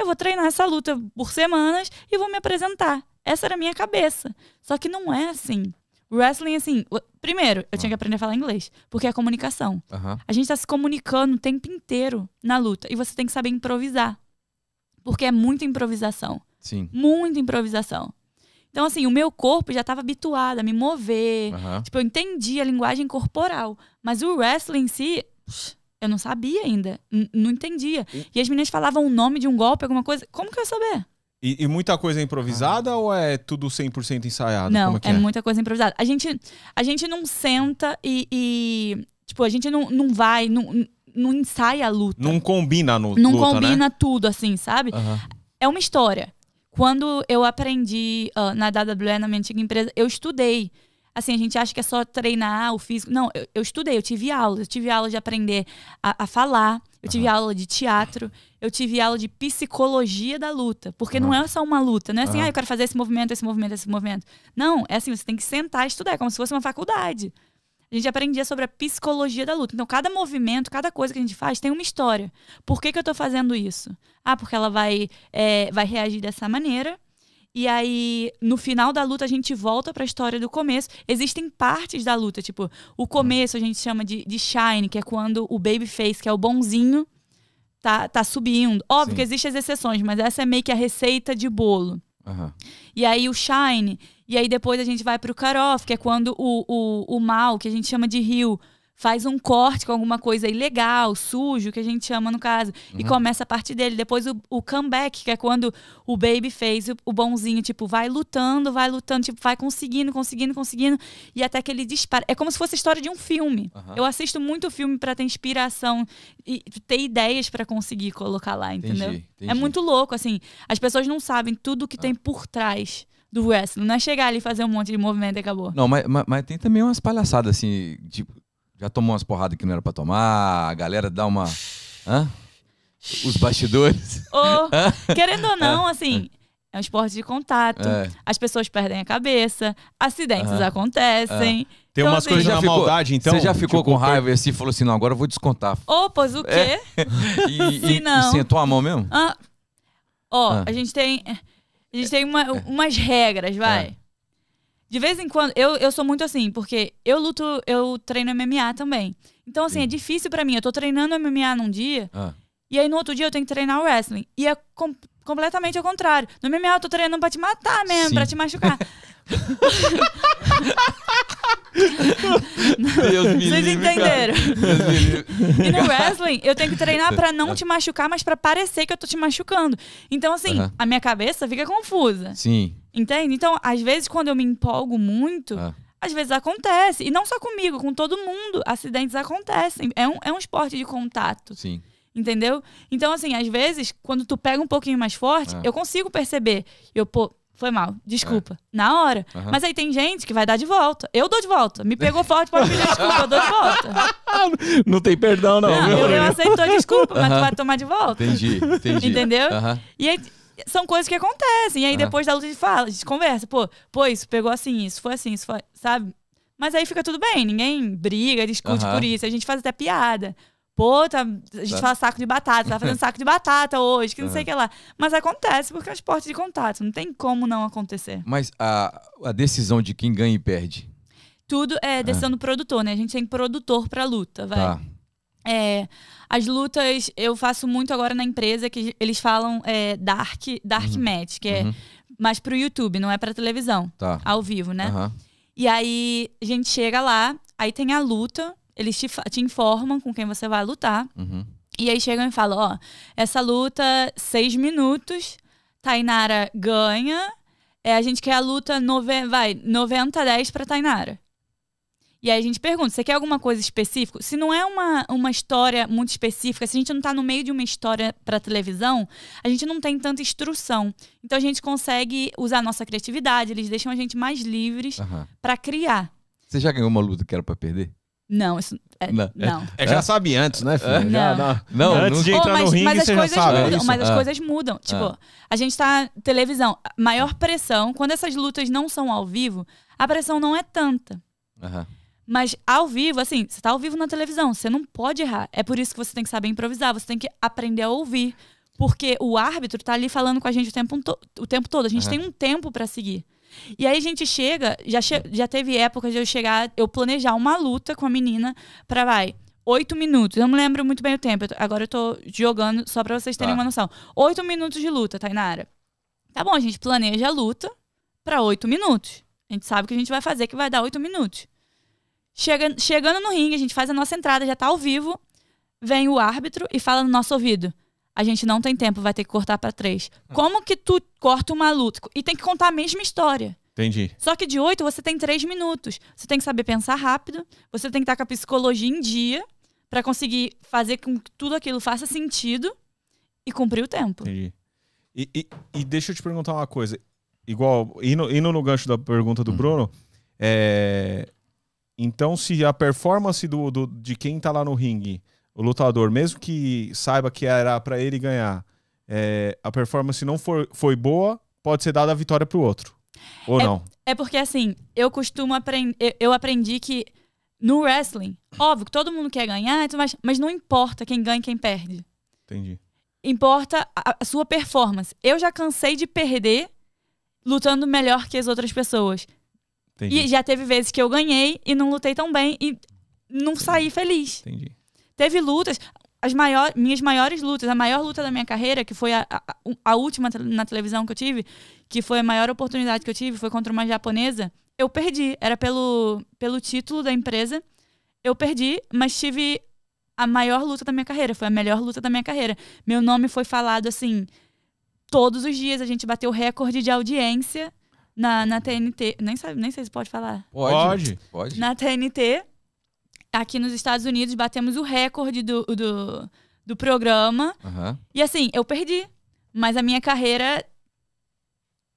Eu vou treinar essa luta por semanas e vou me apresentar. Essa era a minha cabeça. Só que não é assim. Wrestling, assim, primeiro, eu tinha que aprender a falar inglês, porque é comunicação. Uhum. A gente está se comunicando o tempo inteiro na luta. E você tem que saber improvisar. Porque é muita improvisação. Sim. Muita improvisação. Então, assim, o meu corpo já estava habituado a me mover. Uhum. Tipo, eu entendi a linguagem corporal. Mas o wrestling em si, eu não sabia ainda. Não entendia. E as meninas falavam o nome de um golpe, alguma coisa. Como que eu ia saber? E, e muita coisa é improvisada ah. ou é tudo 100% ensaiado? Não, é, é, é, muita coisa improvisada. A gente, a gente não senta e, e Tipo, a gente não, não vai, não, não ensaia a luta. Não combina no Não luta, né? combina né? tudo, assim, sabe? Uhum. É uma história. Quando eu aprendi uh, na WWE, na minha antiga empresa, eu estudei assim, a gente acha que é só treinar o físico. Não, eu, eu estudei, eu tive aula, eu tive aula de aprender a, a falar, eu tive aula de teatro, eu tive aula de psicologia da luta. Porque uhum. não é só uma luta, não é assim, uhum. ah, eu quero fazer esse movimento, esse movimento, esse movimento. Não, é assim, você tem que sentar e estudar, é como se fosse uma faculdade. A gente aprendia sobre a psicologia da luta. Então, cada movimento, cada coisa que a gente faz tem uma história. Por que, que eu estou fazendo isso? Ah, porque ela vai, é, vai reagir dessa maneira e aí, no final da luta, a gente volta para a história do começo. Existem partes da luta, tipo, o começo a gente chama de, de shine, que é quando o babyface, que é o bonzinho, tá, tá subindo. Óbvio Sim. que existem as exceções, mas essa é meio que a receita de bolo. Uhum. E aí o shine, e aí depois a gente vai pro cut que é quando o, o, o mal, que a gente chama de rio, faz um corte com alguma coisa ilegal, sujo, que a gente chama no caso, uhum. e começa a partir dele. Depois o, o, comeback, que é quando o baby fez o, o, bonzinho, tipo, vai lutando, vai lutando, tipo, vai conseguindo, conseguindo, conseguindo, e até que ele dispara. É como se fosse a história de um filme. Uhum. Eu assisto muito filme para ter inspiração e ter ideias para conseguir colocar lá, entendeu? É entendi, entendi. É muito louco, assim. As pessoas não sabem tudo que tem ah. por trás do wrestling. Não é chegar ali e fazer um monte de movimento e acabou. Não, mas, mas, mas tem também umas palhaçadas, assim, tipo, já tomou umas porradas que não era pra tomar, a galera dá uma. Hã? Os bastidores. Oh, [LAUGHS] querendo ou não, assim. É um esporte de contato. É. As pessoas perdem a cabeça, acidentes acontecem. Tem então, umas assim, coisas na ficou, maldade, então. Você já ficou tipo, com raiva e assim falou assim: não, agora eu vou descontar. Ô, pois o quê? É. e, [LAUGHS] e, não... e, sentou a mão mesmo? Ó, ah. oh, ah. a gente tem. A gente tem uma, é. umas regras, vai. É. De vez em quando, eu, eu sou muito assim, porque eu luto, eu treino MMA também. Então, assim, é Sim. é difícil para mim. Eu tô treinando MMA num dia, ah. e aí no outro dia eu tenho que treinar o wrestling. E é com, completamente ao contrário. No MMA eu tô treinando pra te matar mesmo, Sim. pra te machucar. [LAUGHS] Deus me Vocês entenderam? Me e no wrestling, eu tenho que treinar para não [LAUGHS] te machucar, mas para parecer que eu tô te machucando. Então, assim, uh -huh. a minha cabeça fica confusa. Sim. Entende? Então, às vezes, quando eu me empolgo muito, ah. às vezes acontece. E não só comigo, com todo mundo, acidentes acontecem. É um, é um esporte de contato. Sim. Entendeu? Então, assim, às vezes, quando tu pega um pouquinho mais forte, ah. eu consigo perceber. Eu, pô, foi mal, desculpa. É. Na hora. Uhum. Mas aí tem gente que vai dar de volta. Eu dou de volta. Me pegou forte, pode pedir desculpa, eu dou de volta. [LAUGHS] não tem perdão, não. não é, eu, eu aceito a desculpa, uhum. mas tu vai tomar de volta. Entendi, entendi. Entendeu? Uhum. E aí, são coisas que acontecem. E aí, depois da luta, a gente fala, a gente conversa. Pô, pô, isso pegou assim, isso foi assim, isso foi, sabe? Mas aí fica tudo bem, ninguém briga, discute por isso. A gente faz até piada. Pô, tá, a gente tá. fala saco de batata, tá fazendo saco de batata hoje, que não sei o que lá. Mas acontece porque é um esporte de contato, não tem como não acontecer. Mas a, a decisão de quem ganha e perde? Tudo é decisão ah. do produtor, né? A gente tem produtor pra luta, vai. Tá. É, as lutas eu faço muito agora na empresa que eles falam é, dark, dark uhum. match, que é uhum. mais pro YouTube, não é pra televisão. Tá. Ao vivo, né? Uhum. E aí a gente chega lá, aí tem a luta, eles te, te informam com quem você vai lutar. Uhum. E aí chegam e falam: ó, essa luta, seis minutos, Tainara ganha. É, a gente quer a luta nove, vai, 90 a 10 pra Tainara. E aí a gente pergunta: você quer alguma coisa específica? Se não é uma, uma história muito específica, se a gente não está no meio de uma história para televisão, a gente não tem tanta instrução. Então a gente consegue usar a nossa criatividade, eles deixam a gente mais livres uhum. para criar. Você já ganhou uma luta que era para perder? Não, isso. É, não. não. É, já sabe antes, né, filho? É, já, não. não. Não, antes de entrar oh, mas, no ringue, mas as coisas sabe, é Mudam, é mas as ah. coisas mudam. Tipo, ah. a gente tá. Televisão, maior pressão. Quando essas lutas não são ao vivo, a pressão não é tanta. Aham. Mas ao vivo, assim, você tá ao vivo na televisão, você não pode errar. É por isso que você tem que saber improvisar, você tem que aprender a ouvir. Porque o árbitro tá ali falando com a gente o tempo, o tempo todo. A gente uhum. tem um tempo para seguir. E aí a gente chega, já, che já teve época de eu chegar, eu planejar uma luta com a menina pra, vai, oito minutos. Eu não lembro muito bem o tempo. agora eu tô jogando só pra vocês terem tá. uma noção. Oito minutos de luta, Tainara. Tá bom, a gente planeja a luta pra oito minutos. A gente sabe o que a gente vai fazer, que vai dar oito minutos. Chega, chegando no ringue, a gente faz a nossa entrada, já tá ao vivo. Vem o árbitro e fala no nosso ouvido: a gente não tem tempo, vai ter que cortar para três. Hum. Como que tu corta uma luta? E tem que contar a mesma história. Entendi. Só que de oito você tem três minutos. Você tem que saber pensar rápido, você tem que estar com a psicologia em dia para conseguir fazer com que tudo aquilo faça sentido e cumprir o tempo. Entendi. E, e, e deixa eu te perguntar uma coisa. Igual, indo, indo no gancho da pergunta do hum. Bruno, é, então, se a performance do, do de quem está lá no ringue, o lutador, mesmo que saiba que era para ele ganhar, é, a performance não for, foi boa, pode ser dada a vitória para o outro. Ou é, não? É porque, assim, eu costumo aprender. Eu aprendi que no wrestling, óbvio que todo mundo quer ganhar, mas, mas não importa quem ganha e quem perde. Entendi. Importa a, a sua performance. Eu já cansei de perder lutando melhor que as outras pessoas. Entendi. E já teve vezes que eu ganhei e não lutei tão bem e não Entendi. saí feliz. Entendi. Teve lutas, as maior, minhas maiores lutas, a maior luta da minha carreira, que foi a, a, a, última na televisão que eu tive, que foi a maior oportunidade que eu tive, foi contra uma japonesa, eu perdi. Era pelo, pelo título da empresa. Eu perdi, mas tive a maior luta da minha carreira, foi a melhor luta da minha carreira. Meu nome foi falado assim todos os dias, a gente bateu recorde de audiência na, na TNT. Nem, sabe, nem sei se pode falar. Pode, pode. Na TNT, aqui nos Estados Unidos, batemos o recorde do, do, do programa. Uhum. E assim, eu perdi. Mas a minha carreira,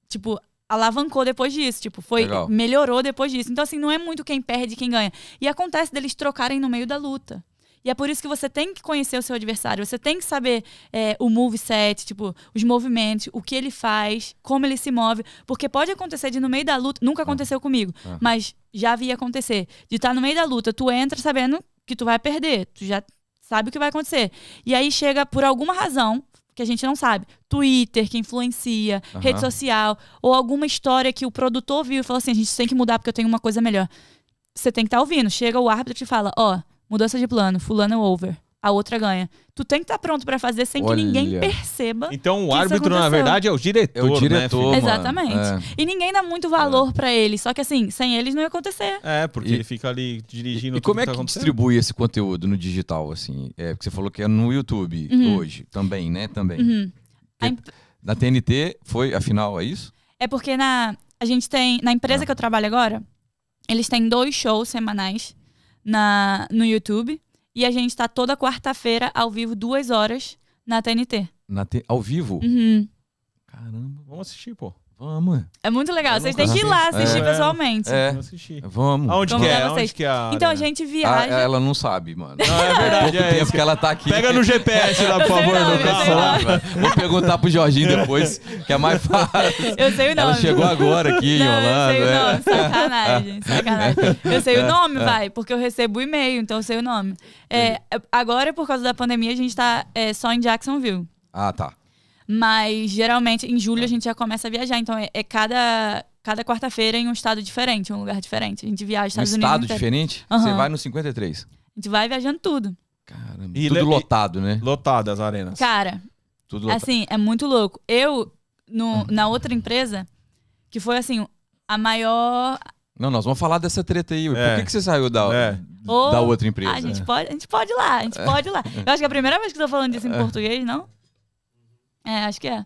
tipo, alavancou depois disso, tipo, foi Legal. melhorou depois disso. Então assim, não é muito quem perde, quem ganha. E acontece deles trocarem no meio da luta. E é por isso que você tem que conhecer o seu adversário, você tem que saber é, o move set, tipo, os movimentos, o que ele faz, como ele se move. Porque pode acontecer de no meio da luta, nunca ah. aconteceu ah. comigo, ah. mas já vi acontecer. De estar tá no meio da luta, tu entra sabendo que tu vai perder, tu já sabe o que vai acontecer. E aí chega, por alguma razão, que a gente não sabe, Twitter que influencia, rede social, ou alguma história que o produtor viu e falou assim: a gente tem que mudar porque eu tenho uma coisa melhor. Você tem que estar tá ouvindo. Chega o árbitro e te fala: ó, oh, Mudança de plano, fulano over. A outra ganha. Tu tem que estar tá pronto para fazer sem Olha. que ninguém perceba. Então o árbitro, na verdade, é o diretor. É o diretor. Né, Exatamente. É. E ninguém dá muito valor é. para ele. Só que assim, sem eles não ia acontecer. É, porque e, ele fica ali dirigindo e, tudo. E como é que, tá distribui esse conteúdo no digital, assim? É, porque você falou que é no YouTube uhum. hoje. Também, né? Também. Uhum. Imp... Na TNT foi, afinal, é isso? É porque na. A gente tem. Na empresa ah. que eu trabalho agora, eles têm dois shows semanais na, no YouTube. E a gente tá toda quarta-feira, ao vivo, duas horas, na TNT. Na te... Ao vivo? Uhum. Caramba, vamos assistir, pô. Vamos. É muito legal. Vocês têm que ir lá assistir é. pessoalmente. É. Vamos assistir. Vamos. Aonde Vamos que é? Aonde que é a então, área? Então a gente viaja. Ah, é, ela não sabe, mano. Não, ah, é verdade. Pouco é tempo que ela tá aqui. Pega no GPS lá, por favor, meu no Vou perguntar pro Jorginho depois, que é mais fácil. Eu sei o nome. Ela chegou agora aqui não, em Holanda. Eu sei o é. nome, sacanagem, sacanagem. Eu sei o nome, vai, porque eu recebo e-mail, então eu sei o nome. É, agora, por causa da pandemia, a gente tá é, só em Jacksonville. Ah, tá. Mas geralmente em julho a é. gente já começa a viajar. Então é, é cada, cada quarta-feira em um estado diferente, um lugar diferente. A gente viaja Estados um Unidos. estado diferente? Uhum. Você vai no 53. A gente vai viajando tudo. Caramba, e tudo lotado, né? Lotado as arenas. Cara, tudo lotado. assim, é muito louco. Eu, no, uhum. na outra empresa, que foi assim, a maior. Não, nós vamos falar dessa treta aí. É. Por que, que você saiu da, é. da outra empresa? A gente, pode, a gente pode ir lá, a gente é. pode ir lá. Eu acho que é a primeira vez que estou falando disso em é. português, não? É, acho que é.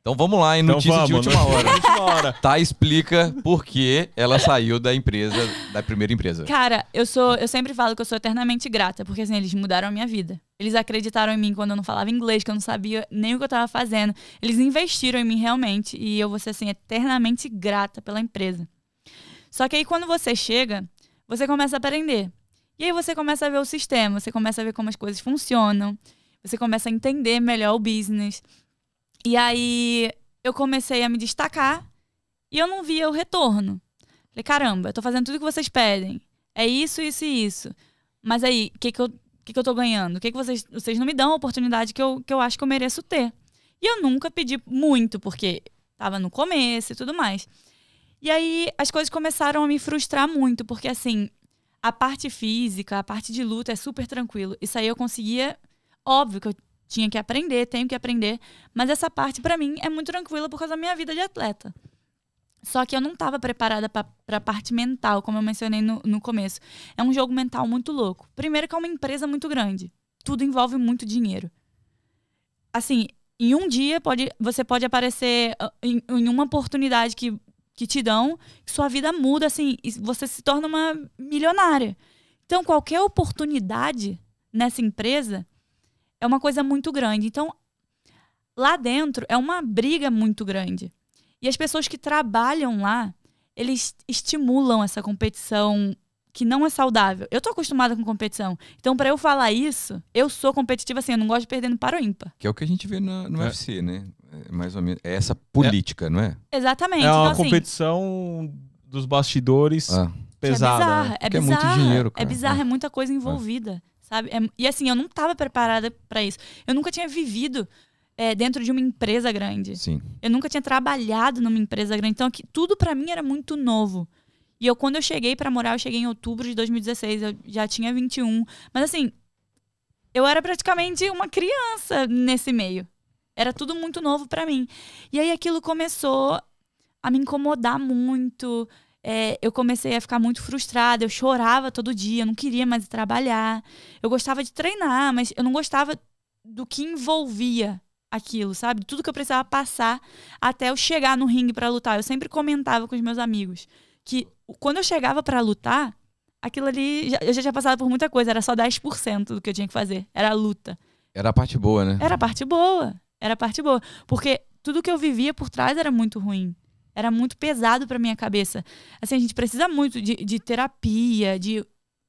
Então vamos lá, em então vamos, de última né? hora. [LAUGHS] última hora. Tá, explica por que ela saiu da empresa, da primeira empresa. Cara, eu sou, eu sempre falo que eu sou eternamente grata, porque assim, eles mudaram a minha vida. Eles acreditaram em mim quando eu não falava inglês, que eu não sabia nem o que eu tava fazendo. Eles investiram em mim realmente e eu vou ser assim eternamente grata pela empresa. Só que aí quando você chega, você começa a aprender. E aí você começa a ver o sistema, você começa a ver como as coisas funcionam. Você começa a entender melhor o business. E aí eu comecei a me destacar e eu não via o retorno. Falei, caramba, eu tô fazendo tudo que vocês pedem. É isso, isso e isso. Mas aí, o que, que, eu, que, que eu tô ganhando? O que, que vocês. Vocês não me dão a oportunidade que eu, que eu acho que eu mereço ter. E eu nunca pedi muito, porque tava no começo e tudo mais. E aí as coisas começaram a me frustrar muito, porque assim, a parte física, a parte de luta é super tranquilo. Isso aí eu conseguia Óbvio que eu tinha que aprender, tenho que aprender, mas essa parte para mim é muito tranquila por causa da minha vida de atleta. Só que eu não estava preparada para a parte mental, como eu mencionei no, no começo. É um jogo mental muito louco. Primeiro, que é uma empresa muito grande. Tudo envolve muito dinheiro. Assim, em um dia pode, você pode aparecer ah, em, em uma oportunidade que, que te dão, que sua vida muda, assim, e você se torna uma milionária. Então, qualquer oportunidade nessa empresa é uma coisa muito grande. Então, lá dentro é uma briga muito grande. E as pessoas que trabalham lá, eles estimulam essa competição que não é saudável. Eu tô acostumada com competição. Então, para eu falar isso, eu sou competitiva assim, eu não gosto de perder no paro ímpar. Que é o que a gente vê no, no é. UFC, né? É mais ou menos. É essa política, é. não é? Exatamente. É então, uma então, competição dos bastidores ah. É pesada. Né? É é, é muito dinheiro, é cara. É bizarra, é ah. muita coisa envolvida sabe? É, e assim, eu não estava preparada para isso. Eu nunca tinha vivido é, dentro de uma empresa grande. Sim. Eu nunca tinha trabalhado numa empresa grande. Então, aqui, tudo para mim era muito novo. E eu, quando eu cheguei para morar, eu cheguei em outubro de 2016, eu já tinha 21. Mas assim, eu era praticamente uma criança nesse meio. Era tudo muito novo para mim. E aí aquilo começou a me incomodar muito, é, eu comecei a ficar muito frustrada, eu chorava todo dia, eu não queria mais trabalhar. Eu gostava de treinar, mas eu não gostava do que envolvia aquilo, sabe? Tudo que eu precisava passar até eu chegar no ringue para lutar. Eu sempre comentava com os meus amigos que quando eu chegava para lutar, aquilo ali, eu já tinha passado por muita coisa, era só 10% do que eu tinha que fazer, era a luta. Era a parte boa, né? Era a parte boa, era a parte boa. Porque tudo que eu vivia por trás era muito ruim. Era muito pesado para minha cabeça. Assim, a gente precisa muito de, de terapia, de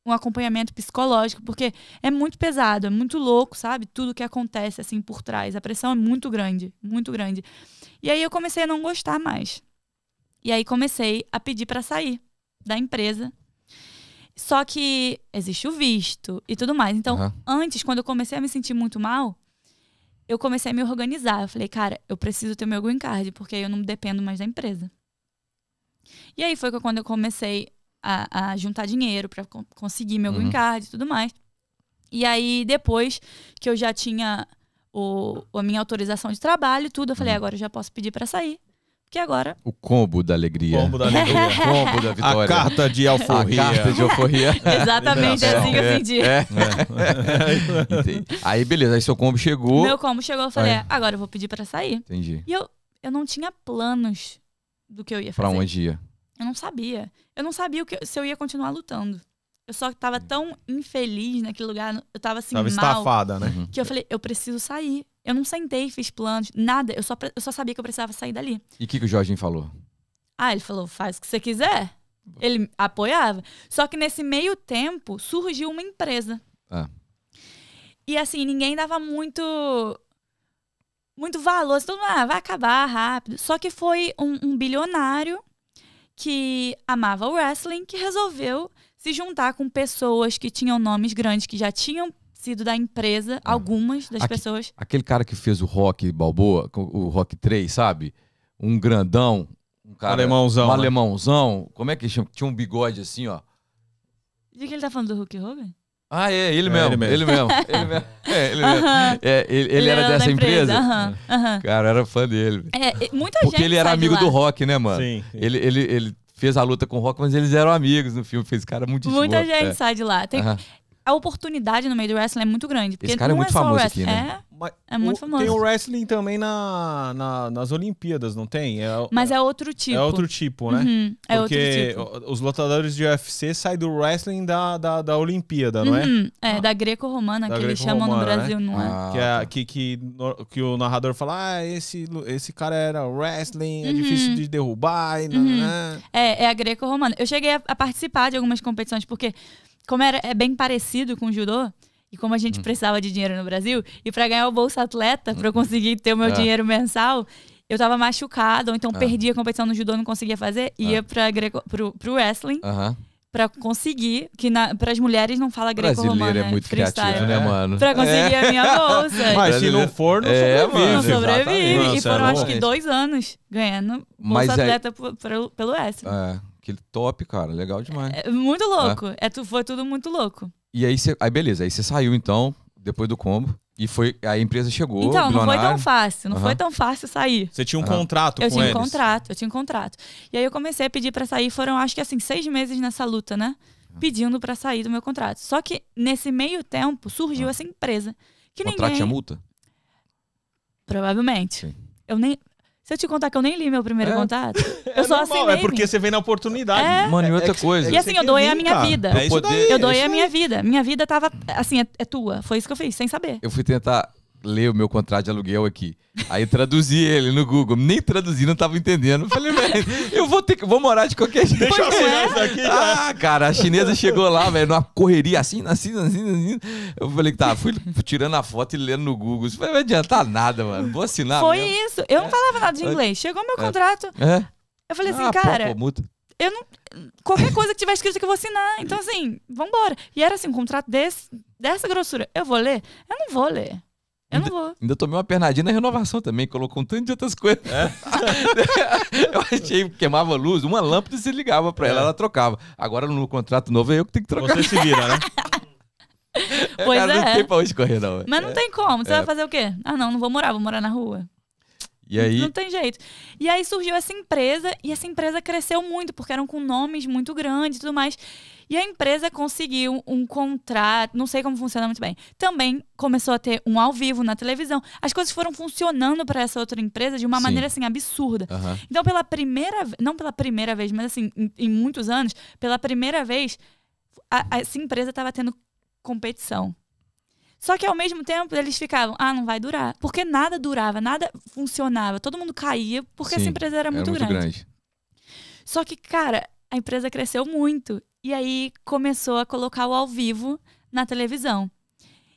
um acompanhamento psicológico, porque é muito pesado, é muito louco, sabe? Tudo que acontece assim por trás. A pressão é muito grande, muito grande. E aí eu comecei a não gostar mais. E aí comecei a pedir para sair da empresa. Só que existe o visto e tudo mais. Então, uhum. antes, quando eu comecei a me sentir muito mal, eu comecei a me organizar. Eu falei, cara, eu preciso ter meu green card, porque aí eu não dependo mais da empresa. E aí foi quando eu comecei a, a juntar dinheiro para conseguir meu uhum. green card e tudo mais. E aí, depois que eu já tinha o, a minha autorização de trabalho e tudo, eu falei, uhum. agora eu já posso pedir para sair porque agora. O combo da alegria. O combo da alegria. [LAUGHS] o combo da vitória. A carta de alforria. A carta de alforria. [LAUGHS] Exatamente, é assim que eu senti. É. É. é. [LAUGHS] aí, beleza, aí seu combo chegou. Meu combo chegou, eu falei, é, agora eu vou pedir para sair. Entendi. E eu, eu não tinha planos do que eu ia fazer. Pra onde ia? Eu não sabia. Eu não sabia o que, se eu ia continuar lutando. Eu só tava tão infeliz naquele lugar, eu tava assim tava mal. Tava estafada, né? Uhum. Que eu falei, eu preciso sair. Eu não sentei, fiz planos, nada. Eu só, eu só sabia que eu precisava sair dali. E o que, que o Jorginho falou? Ah, ele falou: faz o que você quiser. Ele apoiava. Só que nesse meio tempo surgiu uma empresa. Ah. E assim, ninguém dava muito muito valor. Assim, todo mundo, ah, vai acabar rápido. Só que foi um, um, bilionário que amava o wrestling que resolveu se juntar com pessoas que tinham nomes grandes, que já tinham sido da empresa, ah. algumas das Aque, pessoas. Aquele cara que fez o Rock Balboa, o Rock 3, sabe? Um grandão, um cara. Alemãozão. Um né? alemãozão. Como é que chama? Tinha um bigode assim, ó. De que ele tá falando do Hulk Hogan? Ah, é, ele, é, mesmo, ele mesmo. Ele mesmo. ele [LAUGHS] mesmo. É, ele, mesmo. É, ele, ele, ele era, era dessa empresa. empresa. É. Cara, era fã dele. É, muita Porque gente ele era amigo do rock, né, mano? Sim. sim. Ele, ele, ele fez a luta com o rock, mas eles eram amigos no filme. Fez cara muito Muita gente é. sai de lá. Tem, a oportunidade no meio do wrestling é muito grande. Porque Esse cara é não é muito é famoso wrestling. aqui, né? É mas é muito o, famoso. Tem o wrestling também na, na nas Olimpíadas, não tem? É, Mas é, é outro tipo. É outro tipo, né? Uhum, é Porque outro tipo. os lutadores de UFC saem do wrestling da, da, da Olimpíada, não é? Uhum, é, ah. da greco-romana, que eles chamam no né? Brasil, né? não é? Ah. Que, é que, que, que, o narrador fala, ah, esse, esse cara era wrestling, é uhum. é difícil de derrubar. E uhum. é, é a greco-romana. Eu cheguei a, a participar de algumas competições, porque como era, é bem parecido com o judô, e como a gente hum. precisava de dinheiro no Brasil, e para ganhar o Bolsa Atleta, hum. para eu conseguir ter o meu é. dinheiro mensal, eu tava machucada, ou então é. perdi a competição no judô, não conseguia fazer, é. ia pra greco, pro, pro wrestling. Uh Pra conseguir, que para as mulheres não fala greco-romano. Brasileiro é né? muito Freestyle. criativo, né, é. mano? Pra conseguir é. a minha bolsa. Mas se não for, não é, sobrevive. Não sobrevive. e é foram, acho que, dois anos ganhando Bolsa é Atleta pelo, pelo wrestling. É, que top, cara. Legal demais. muito louco. É. tu, foi tudo muito louco. E aí, cê, aí beleza, aí você saiu então, depois do combo. E foi, a empresa chegou. Então, não foi tão fácil, não uhum. foi tão fácil sair. Você tinha um uhum. contrato eu com eles? Eu tinha um contrato, eu tinha um contrato. E aí eu comecei a pedir para sair, foram acho que assim, seis meses nessa luta, né? Pedindo para sair do meu contrato. Só que nesse meio tempo surgiu uhum. essa empresa. Que o contrato ninguém... tinha multa? Provavelmente. Sim. Eu nem. Se eu te contar que eu nem li meu primeiro é. contato, [LAUGHS] é eu só assim assinei. É porque você vem na oportunidade. É. Mano, e outra é coisa. E assim, eu doei a minha cara. vida. É eu doei a é minha vida. Minha vida tava, assim, é, é, tua. Foi isso que eu fiz, sem saber. Eu fui tentar ler o meu contrato de aluguel aqui. Aí traduzi ele no Google. Nem traduzi, não tava entendendo. Falei, velho, eu vou ter que. Vou morar de qualquer jeito. Deixa eu é. assinar isso aqui. Ah, cara, a chinesa chegou lá, velho, numa correria assim, assim, assim, assim. Eu falei que tá, fui tirando a foto e lendo no Google. Isso não vai adiantar nada, mano. Vou assinar. Foi mesmo. isso. Eu é. não falava nada de é. inglês. Chegou meu é. contrato. É. é. Eu falei ah, assim, ah, cara. Pô, pô, eu não. Qualquer coisa que tiver escrito que eu vou assinar. Então, assim, vambora. E era assim, um contrato desse, dessa grossura. Eu vou ler? Eu não vou ler. Eu ainda, não vou. Ainda tomei uma pernadinha na renovação também, colocou um tanto de outras coisas. É? [LAUGHS] eu achei que queimava luz, uma lâmpada se ligava pra ela, é. ela trocava. Agora no contrato novo é eu que tenho que trocar. Você se vira, né? [LAUGHS] Pois é. não tem pra onde correr, não. Mas não é. tem como. Você é. vai fazer o quê? Ah, não, não vou morar, vou morar na rua. E aí... Não tem jeito. E aí surgiu essa empresa, e essa empresa cresceu muito, porque eram com nomes muito grandes e tudo mais. E a empresa conseguiu um contrato, não sei como funciona muito bem. Também começou a ter um ao vivo na televisão. As coisas foram funcionando para essa outra empresa de uma Sim. maneira assim absurda. Uhum. Então, pela primeira, não pela primeira vez, mas assim, em, em muitos anos, pela primeira vez, a, a, essa empresa estava tendo competição. Só que ao mesmo tempo eles ficavam, ah, não vai durar. Porque nada durava, nada funcionava. Todo mundo caía porque Sim, essa empresa era muito, era muito grande. grande. Só que, cara, a empresa cresceu muito. E aí começou a colocar o ao vivo na televisão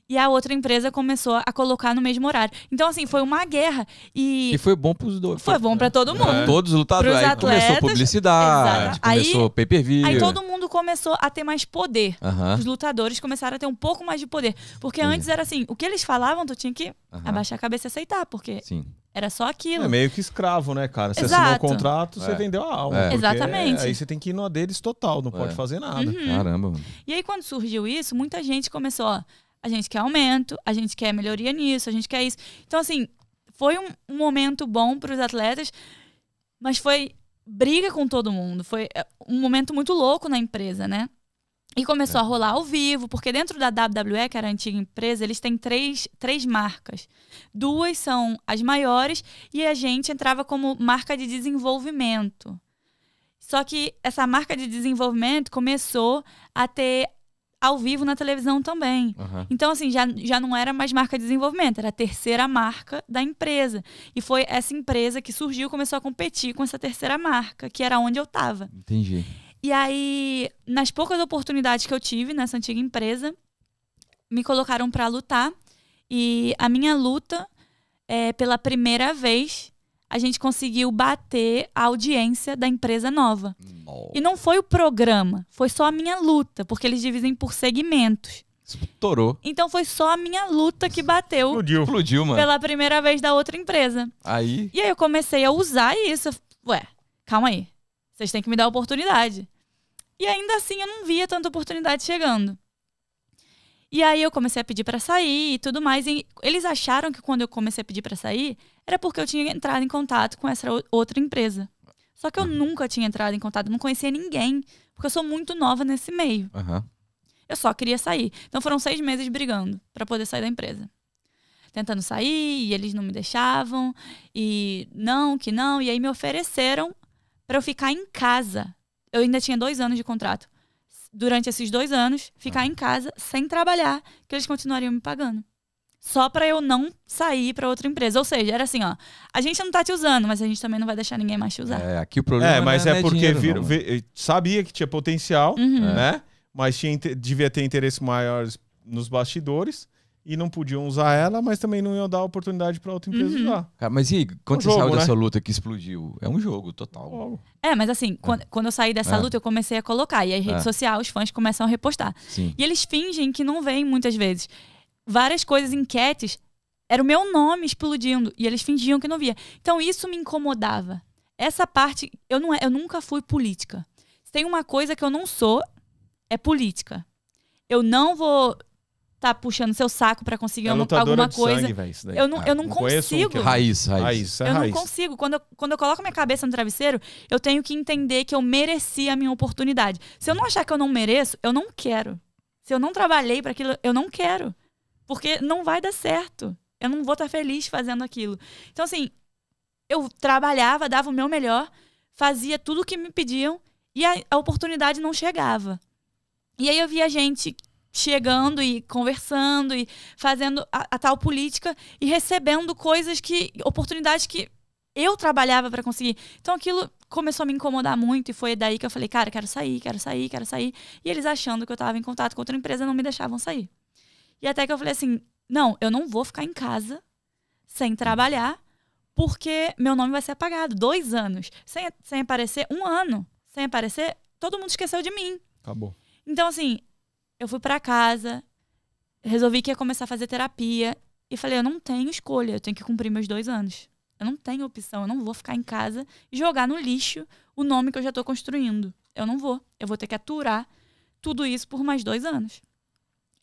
e a outra empresa começou a colocar no mesmo horário. Então, assim, foi uma guerra. E, e foi bom pros dois. Foi bom para todo é. mundo. É. Todos os lutadores. aí atletas, começou publicidade, exato. começou aí, pay-per-view. Aí todo mundo começou a ter mais poder. Os lutadores começaram a ter um pouco mais de poder. Porque Sim. antes era assim, o que eles falavam, tu tinha que abaixar a cabeça e aceitar, porque Sim. Era só aquilo. É meio que escravo, né, cara? Você Exato. assinou o contrato, é. você vendeu a alma. É. Exatamente. Aí você tem que ir no deles total, não é. pode fazer nada. Uhum. Caramba. Mano. E aí, quando surgiu isso, muita gente começou, ó, a gente quer aumento, a gente quer melhoria nisso, a gente quer isso. Então, assim, foi um, um momento bom para os atletas, mas foi briga com todo mundo. Foi é, um momento muito louco na empresa, né? E começou é. a rolar ao vivo, porque dentro da WWE, que era a antiga empresa, eles têm três, três marcas. Duas são as maiores e a gente entrava como marca de desenvolvimento. Só que essa marca de desenvolvimento começou a ter ao vivo na televisão também. Uhum. Então, assim, já, já não era mais marca de desenvolvimento, era a terceira marca da empresa. E foi essa empresa que surgiu, começou a competir com essa terceira marca, que era onde eu estava. Entendi. E aí, nas poucas oportunidades que eu tive nessa antiga empresa, me colocaram para lutar. E a minha luta, é, pela primeira vez, a gente conseguiu bater a audiência da empresa nova. E não foi o programa, foi só a minha luta, porque eles dividem por segmentos. Estourou. Então foi só a minha luta que bateu. Explodiu. Explodiu, mano. Pela primeira vez da outra empresa. Aí. E aí eu comecei a usar isso. Ué, calma aí. Vocês têm que me dar oportunidade. E ainda assim eu não via tanta oportunidade chegando. E aí eu comecei a pedir para sair e tudo mais. E eles acharam que quando eu comecei a pedir para sair, era porque eu tinha entrado em contato com essa outra empresa. Só que eu uhum. nunca tinha entrado em contato, não conhecia ninguém, porque eu sou muito nova nesse meio. Uhum. Eu só queria sair. Então foram seis meses brigando para poder sair da empresa. Tentando sair, e eles não me deixavam, e não, que não. E aí me ofereceram para eu ficar em casa. Eu ainda tinha dois anos de contrato. Durante esses dois anos, ficar uhum. em casa, sem trabalhar, que eles continuariam me pagando só para eu não sair para outra empresa. Ou seja, era assim, ó, a gente não tá te usando, mas a gente também não vai deixar ninguém mais te usar. É, aqui o problema é, mas não é, é, porque dinheiro, sabia que tinha potencial, uhum. né? É. Mas tinha, devia ter interesse maior nos bastidores e não podiam usar ela, mas também não iam dar oportunidade para outra empresa uhum. usar. Cara, mas e quando é um você jogo, saiu né? dessa luta que explodiu? É um jogo total. É, mas assim, é. Quando, quando, eu saí dessa é. luta, eu comecei a colocar. E as redes é. sociais, os fãs começam a repostar. Sim. E eles fingem que não vêm muitas vezes várias coisas, enquetes, era o meu nome explodindo e eles fingiam que não via. Então isso me incomodava. Essa parte, eu, não, é, eu nunca fui política. Se tem uma coisa que eu não sou, é política. Eu não vou tá puxando seu saco para conseguir é uma, alguma coisa. Sangue, véio, eu não, eu não, ah, não consigo. Um é raiz, raiz. raiz é eu raiz. não consigo. Quando eu, quando eu coloco minha cabeça no travesseiro, eu tenho que entender que eu mereci a minha oportunidade. Se eu não achar que eu não mereço, eu não quero. Se eu não trabalhei para aquilo, eu não quero. Porque não vai dar certo. Eu não vou estar feliz fazendo aquilo. Então, assim, eu trabalhava, dava o meu melhor, fazia tudo o que me pediam e a, a oportunidade não chegava. E aí eu via gente chegando e conversando e fazendo a, a, tal política e recebendo coisas que oportunidades que eu trabalhava para conseguir. Então aquilo começou a me incomodar muito e foi daí que eu falei, cara, quero sair, quero sair, quero sair. E eles achando que eu estava em contato com outra empresa não me deixavam sair. E até que eu falei assim: não, eu não vou ficar em casa sem trabalhar, porque meu nome vai ser apagado. Dois anos. Sem, sem aparecer, um ano. Sem aparecer, todo mundo esqueceu de mim. Acabou. Então, assim, eu fui para casa, resolvi que ia começar a fazer terapia. E falei, eu não tenho escolha, eu tenho que cumprir meus dois anos. Eu não tenho opção, eu não vou ficar em casa e jogar no lixo o nome que eu já estou construindo. Eu não vou. Eu vou ter que aturar tudo isso por mais dois anos.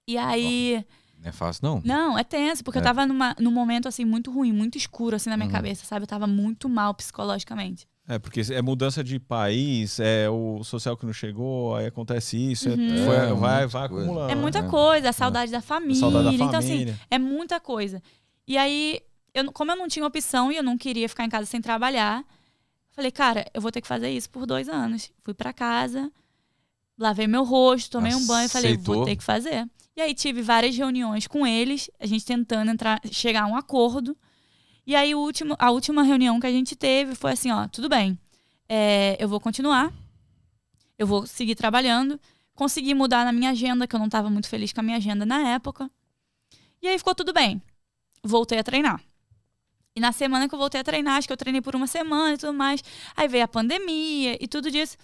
E aí. Não é fácil, não? Não, é tenso, porque é. eu tava numa, num momento assim muito ruim, muito escuro assim na minha uhum. cabeça, sabe? Eu tava muito mal psicologicamente. É, porque é mudança de país, é o social que não chegou, aí acontece isso, é uhum. é, foi, é, vai, vai acumulando. É né? muita né? coisa, a é. saudade, é. da família, a saudade da família. Então, assim, é muita coisa. E aí, eu, como eu não tinha opção e eu não queria ficar em casa sem trabalhar, falei, cara, eu vou ter que fazer isso por dois anos. Fui para casa, lavei meu rosto, tomei Aceitou. um banho e falei, vou ter que fazer. E aí tive várias reuniões com eles, a gente tentando entrar, chegar a um acordo. E aí último, a última reunião que a gente teve foi assim, ó, tudo bem, é, eu vou continuar, eu vou seguir trabalhando. Consegui mudar na minha agenda, que eu não estava muito feliz com a minha agenda na época. E aí ficou tudo bem. Voltei a treinar. E na semana que eu voltei a treinar, acho que eu treinei por uma semana e tudo mais. Aí veio a pandemia e tudo disso.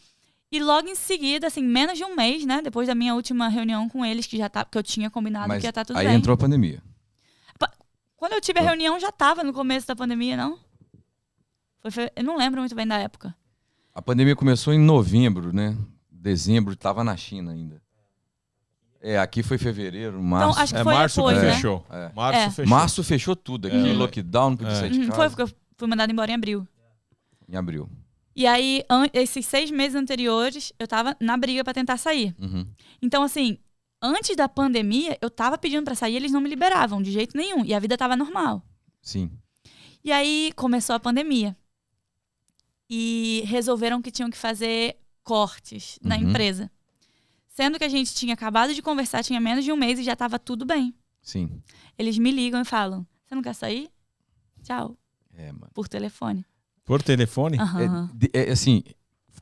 E logo em seguida, assim, menos de um mês, né? Depois da minha última reunião com eles, que já tá, que eu tinha combinado Mas que ia tá tudo aí bem. Aí entrou a pandemia. Quando eu tive a então reunião, já tava no começo da pandemia, não? Foi, eu não lembro muito bem da época. A pandemia começou em novembro, né? Dezembro, tava na China ainda. É, aqui foi fevereiro, então, março. Então, acho que é, foi março depois, né? fechou. É. Março é. fechou. Março fechou tudo aqui. É. Lockdown, não podia é. sair de casa. Foi, porque eu fui mandado embora em abril. Em abril. E aí, esses seis meses anteriores, eu tava na briga para tentar sair. Uhum. Então, assim, antes da pandemia, eu tava pedindo para sair, eles não me liberavam de jeito nenhum. E a vida tava normal. Sim. E aí começou a pandemia. E resolveram que tinham que fazer cortes uhum. na empresa. Sendo que a gente tinha acabado de conversar, tinha menos de um mês e já tava tudo bem. Sim. Eles me ligam e falam: Você não quer sair? Tchau. É, mano. Por telefone. Por telefone? Uhum. É, é, assim,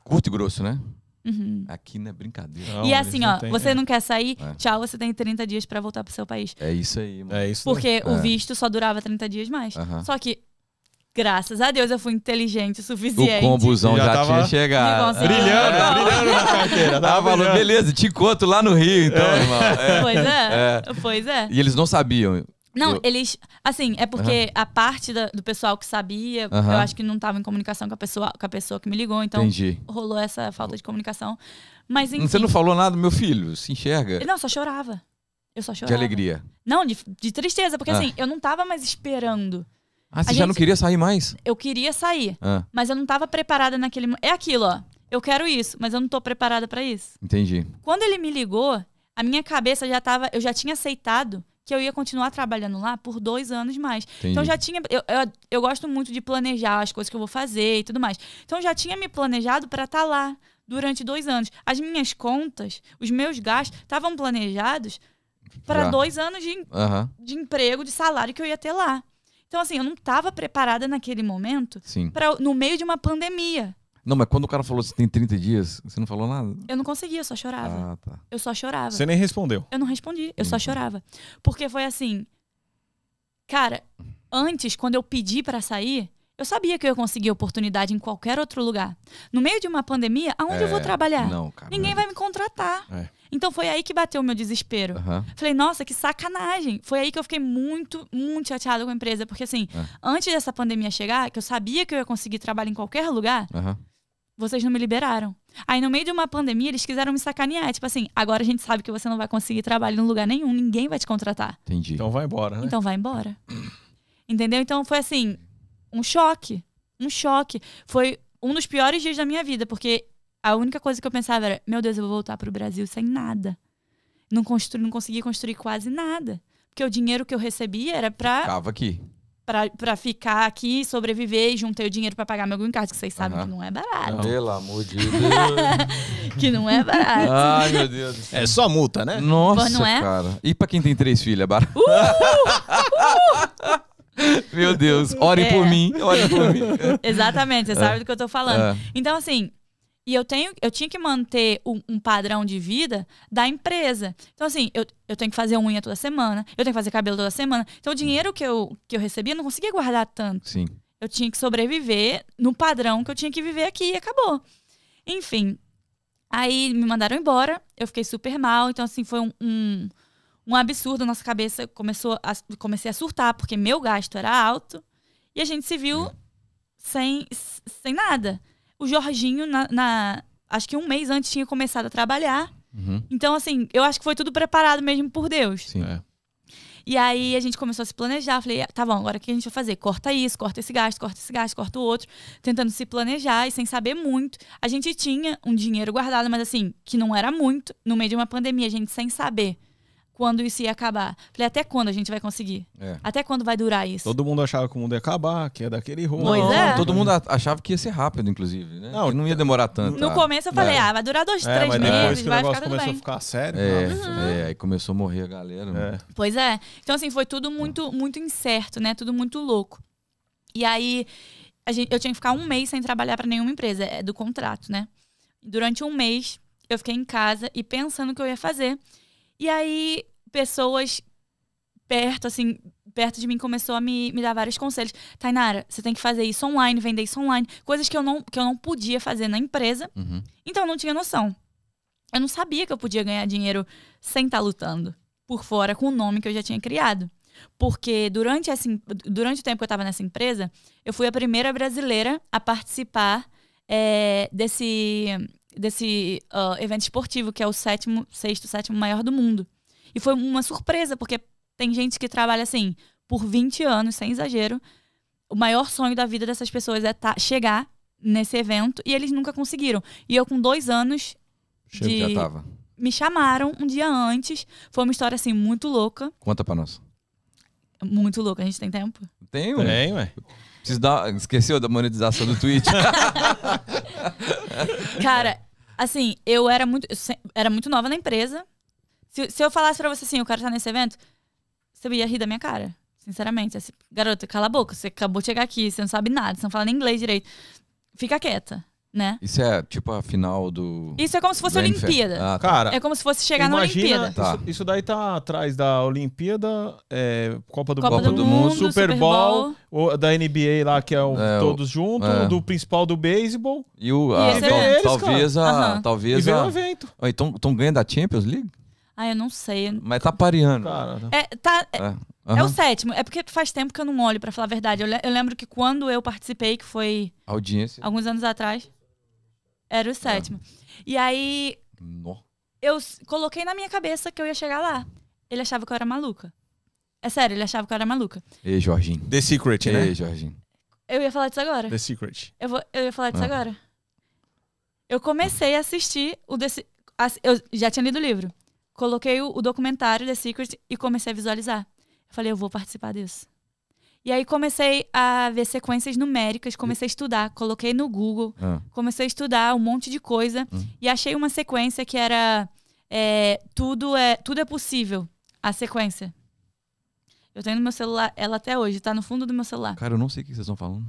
curto e grosso, né? Uhum. Aqui não é brincadeira. Não, e assim, ó, tem, você é. não quer sair, é. tchau, você tem 30 dias para voltar pro seu país. É isso aí, mano. É isso Porque o é. visto só durava 30 dias mais. Uhum. Só que, graças a Deus, eu fui inteligente o suficiente. O combusão já, já tava... tinha chegado. Brilhando, é. brilhando na carteira. Tava falando, beleza, te encontro lá no Rio, então, é. irmão. Pois é, pois é. E eles não sabiam. Não, eu... eles. Assim, é porque uhum. a parte da, do pessoal que sabia, uhum. eu acho que não estava em comunicação com a, pessoa, com a pessoa que me ligou, então Entendi. rolou essa falta de comunicação. Mas enfim. Você não falou nada, meu filho? Se enxerga? Não, só chorava. Eu só chorava. De alegria? Não, de, de tristeza, porque ah. assim, eu não estava mais esperando. Ah, você a já gente... não queria sair mais? Eu queria sair, ah. mas eu não estava preparada naquele. É aquilo, ó. Eu quero isso, mas eu não estou preparada para isso. Entendi. Quando ele me ligou, a minha cabeça já tava, eu já tinha aceitado que eu ia continuar trabalhando lá por dois anos mais. Então, Entendi. Então já tinha. Eu, eu, eu, gosto muito de planejar as coisas que eu vou fazer e tudo mais. Então já tinha me planejado para estar tá lá durante dois anos. As minhas contas, os meus gastos estavam planejados para dois anos de, uhum. de emprego, de salário que eu ia ter lá. Então, assim, eu não estava preparada naquele momento, pra, no meio de uma pandemia, não, mas quando o cara falou que você tem 30 dias, você não falou nada? Eu não conseguia, eu só chorava. Ah, tá. Eu só chorava. Você nem respondeu. Eu não respondi, eu só chorava. Porque foi assim. Cara, antes, quando eu pedi para sair, eu sabia que eu ia conseguir oportunidade em qualquer outro lugar. No meio de uma pandemia, aonde é, eu vou é, trabalhar? Não, cara, Ninguém é vai me contratar. É. Então foi aí que bateu o meu desespero. Uhum. Falei, nossa, que sacanagem. Foi aí que eu fiquei muito, muito chateada com a empresa. Porque assim, é. antes dessa pandemia chegar, que eu sabia que eu ia conseguir trabalho em qualquer lugar, uhum vocês não me liberaram. Aí, no meio de uma pandemia, eles quiseram me sacanear. É tipo assim, agora a gente sabe que você não vai conseguir trabalho em lugar nenhum, ninguém vai te contratar. Entendi. Então vai embora, né? Então vai embora. Entendeu? Então foi assim, um choque. Um choque. Foi um dos piores dias da minha vida, porque a única coisa que eu pensava era: meu Deus, eu vou voltar para o Brasil sem nada. Não, constru não consegui construir quase nada. Porque o dinheiro que eu recebia era para Ficava aqui para ficar aqui, sobreviver e juntei o dinheiro para pagar meu green card, que vocês sabem uhum. que não é barato. Não. Pelo amor de [LAUGHS] Deus. que não é barato. Ai, meu Deus. É só multa, né? Nossa, Pô, não é? cara. E para quem tem três filhas, é barato. Uh, uh, uh. Meu Deus, ore é. por mim, orem por mim. Exatamente, você sabe do que eu tô falando. É. Então, assim, e eu, tenho, eu tinha que manter um, um padrão de vida da empresa. Então, assim, eu, eu tenho que fazer unha toda semana, eu tenho que fazer cabelo toda semana. Então, o hum. dinheiro que eu, que eu recebia, eu não conseguia guardar tanto. Sim. Eu tinha que sobreviver no padrão que eu tinha que viver aqui e acabou. Enfim, aí me mandaram embora, eu fiquei super mal. Então, assim, foi um, um, um absurdo. Nossa cabeça começou a, comecei a surtar, porque meu gasto era alto. E a gente se viu sem, sem nada. O Jorginho, na, na, acho que um mês antes, tinha começado a trabalhar. Uhum. Então, assim, eu acho que foi tudo preparado mesmo por Deus. Sim, é. E aí a gente começou a se planejar. Falei, ah, tá bom, agora o que a gente vai fazer? Corta isso, corta esse gasto, corta esse gasto, corta o outro. Tentando se planejar e sem saber muito. A gente tinha um dinheiro guardado, mas assim, que não era muito. No meio de uma pandemia, a gente sem saber quando isso ia acabar. Falei, até quando a gente vai conseguir? É. Até quando vai durar isso? Todo mundo achava que o mundo ia acabar, que ia dar aquele rolê. é. Todo mundo achava que ia ser rápido, inclusive, né? Não, que não ia demorar tanto. No tá? começo eu falei, é. ah, vai durar dois, é, três mas meses, depois que vai o negócio começou bem. a ficar sério. É, uhum. Né? é, aí começou a morrer a galera. Né? É. Pois é. Então, assim, foi tudo muito, muito incerto, né? Tudo muito louco. E aí, gente, eu tinha que ficar um mês sem trabalhar para nenhuma empresa. É do contrato, né? Durante um mês, eu fiquei em casa e pensando o que eu ia fazer. E aí, pessoas perto, assim, perto de mim começou a me, me dar vários conselhos. Tainara, você tem que fazer isso online, vender isso online. Coisas que eu não, que eu não podia fazer na empresa. Uhum. Então eu não tinha noção. Eu não sabia que eu podia ganhar dinheiro sem estar tá lutando. Por fora, com o nome que eu já tinha criado. Porque durante, essa, durante o tempo que eu estava nessa empresa, eu fui a primeira brasileira a participar é, desse, desse uh, evento esportivo, que é o sétimo, sexto, sétimo maior do mundo. E foi uma surpresa, porque tem gente que trabalha assim por 20 anos, sem exagero. O maior sonho da vida dessas pessoas é tá, chegar nesse evento e eles nunca conseguiram. E eu, com dois anos. de... já tava. Me chamaram um dia antes. Foi uma história assim muito louca. Conta pra nós. Muito louca, a gente tem tempo? Tenho. Tem, ué. Preciso dar... Esqueceu da monetização do Twitch? [LAUGHS] [LAUGHS] Cara, assim, eu era muito, eu era muito nova na empresa. Se, se eu falasse pra você assim, eu quero estar tá nesse evento, você ia rir da minha cara. Sinceramente. Assim, garota, cala a boca. Você acabou de chegar aqui, você não sabe nada, você não fala nem inglês direito. Fica quieta. Né? Isso é tipo a final do. Isso é como se fosse a Olimpíada. Ah, tá. Cara, é como se fosse chegar imagina, na Olimpíada. Tá. Isso, isso, daí tá atrás da Olimpíada, é, Copa do, Copa Copa do, do Mundo, Super, Super Bowl, Bowl, da NBA lá, que é, o, é todos juntos, é. do principal do beisebol. E o. Ah, e a, tal, então, eles, talvez a. Uhum. Talvez e a. Evento. Então, então ganha da Champions League? Ah, eu não sei. Mas tá pareando. Né? é, tá, é, é. Uhum. é, o sétimo. É porque faz tempo que eu não olho, para falar a verdade. Eu, le eu, lembro que quando eu participei, que foi. Audiência. Alguns anos atrás. Era o sétimo. É. E aí. No. Eu coloquei na minha cabeça que eu ia chegar lá. Ele achava que eu era maluca. É sério, ele achava que eu era maluca. Ei, Jorginho. The Secret, né? Ei, Jorginho. Eu ia falar disso agora. The Secret. Eu, vou, eu ia falar disso ah. agora. Eu comecei a assistir o The, eu já tinha lido o livro coloquei o, o documentário The Secret e comecei a visualizar. Eu falei, eu vou participar disso. E aí comecei a ver sequências numéricas, comecei a estudar, coloquei no Google, ah. comecei a estudar um monte de coisa hum. e achei uma sequência que era é, tudo é tudo é possível a sequência. Eu tenho no meu celular, ela até hoje tá no fundo do meu celular. Cara, eu não sei o que vocês estão falando.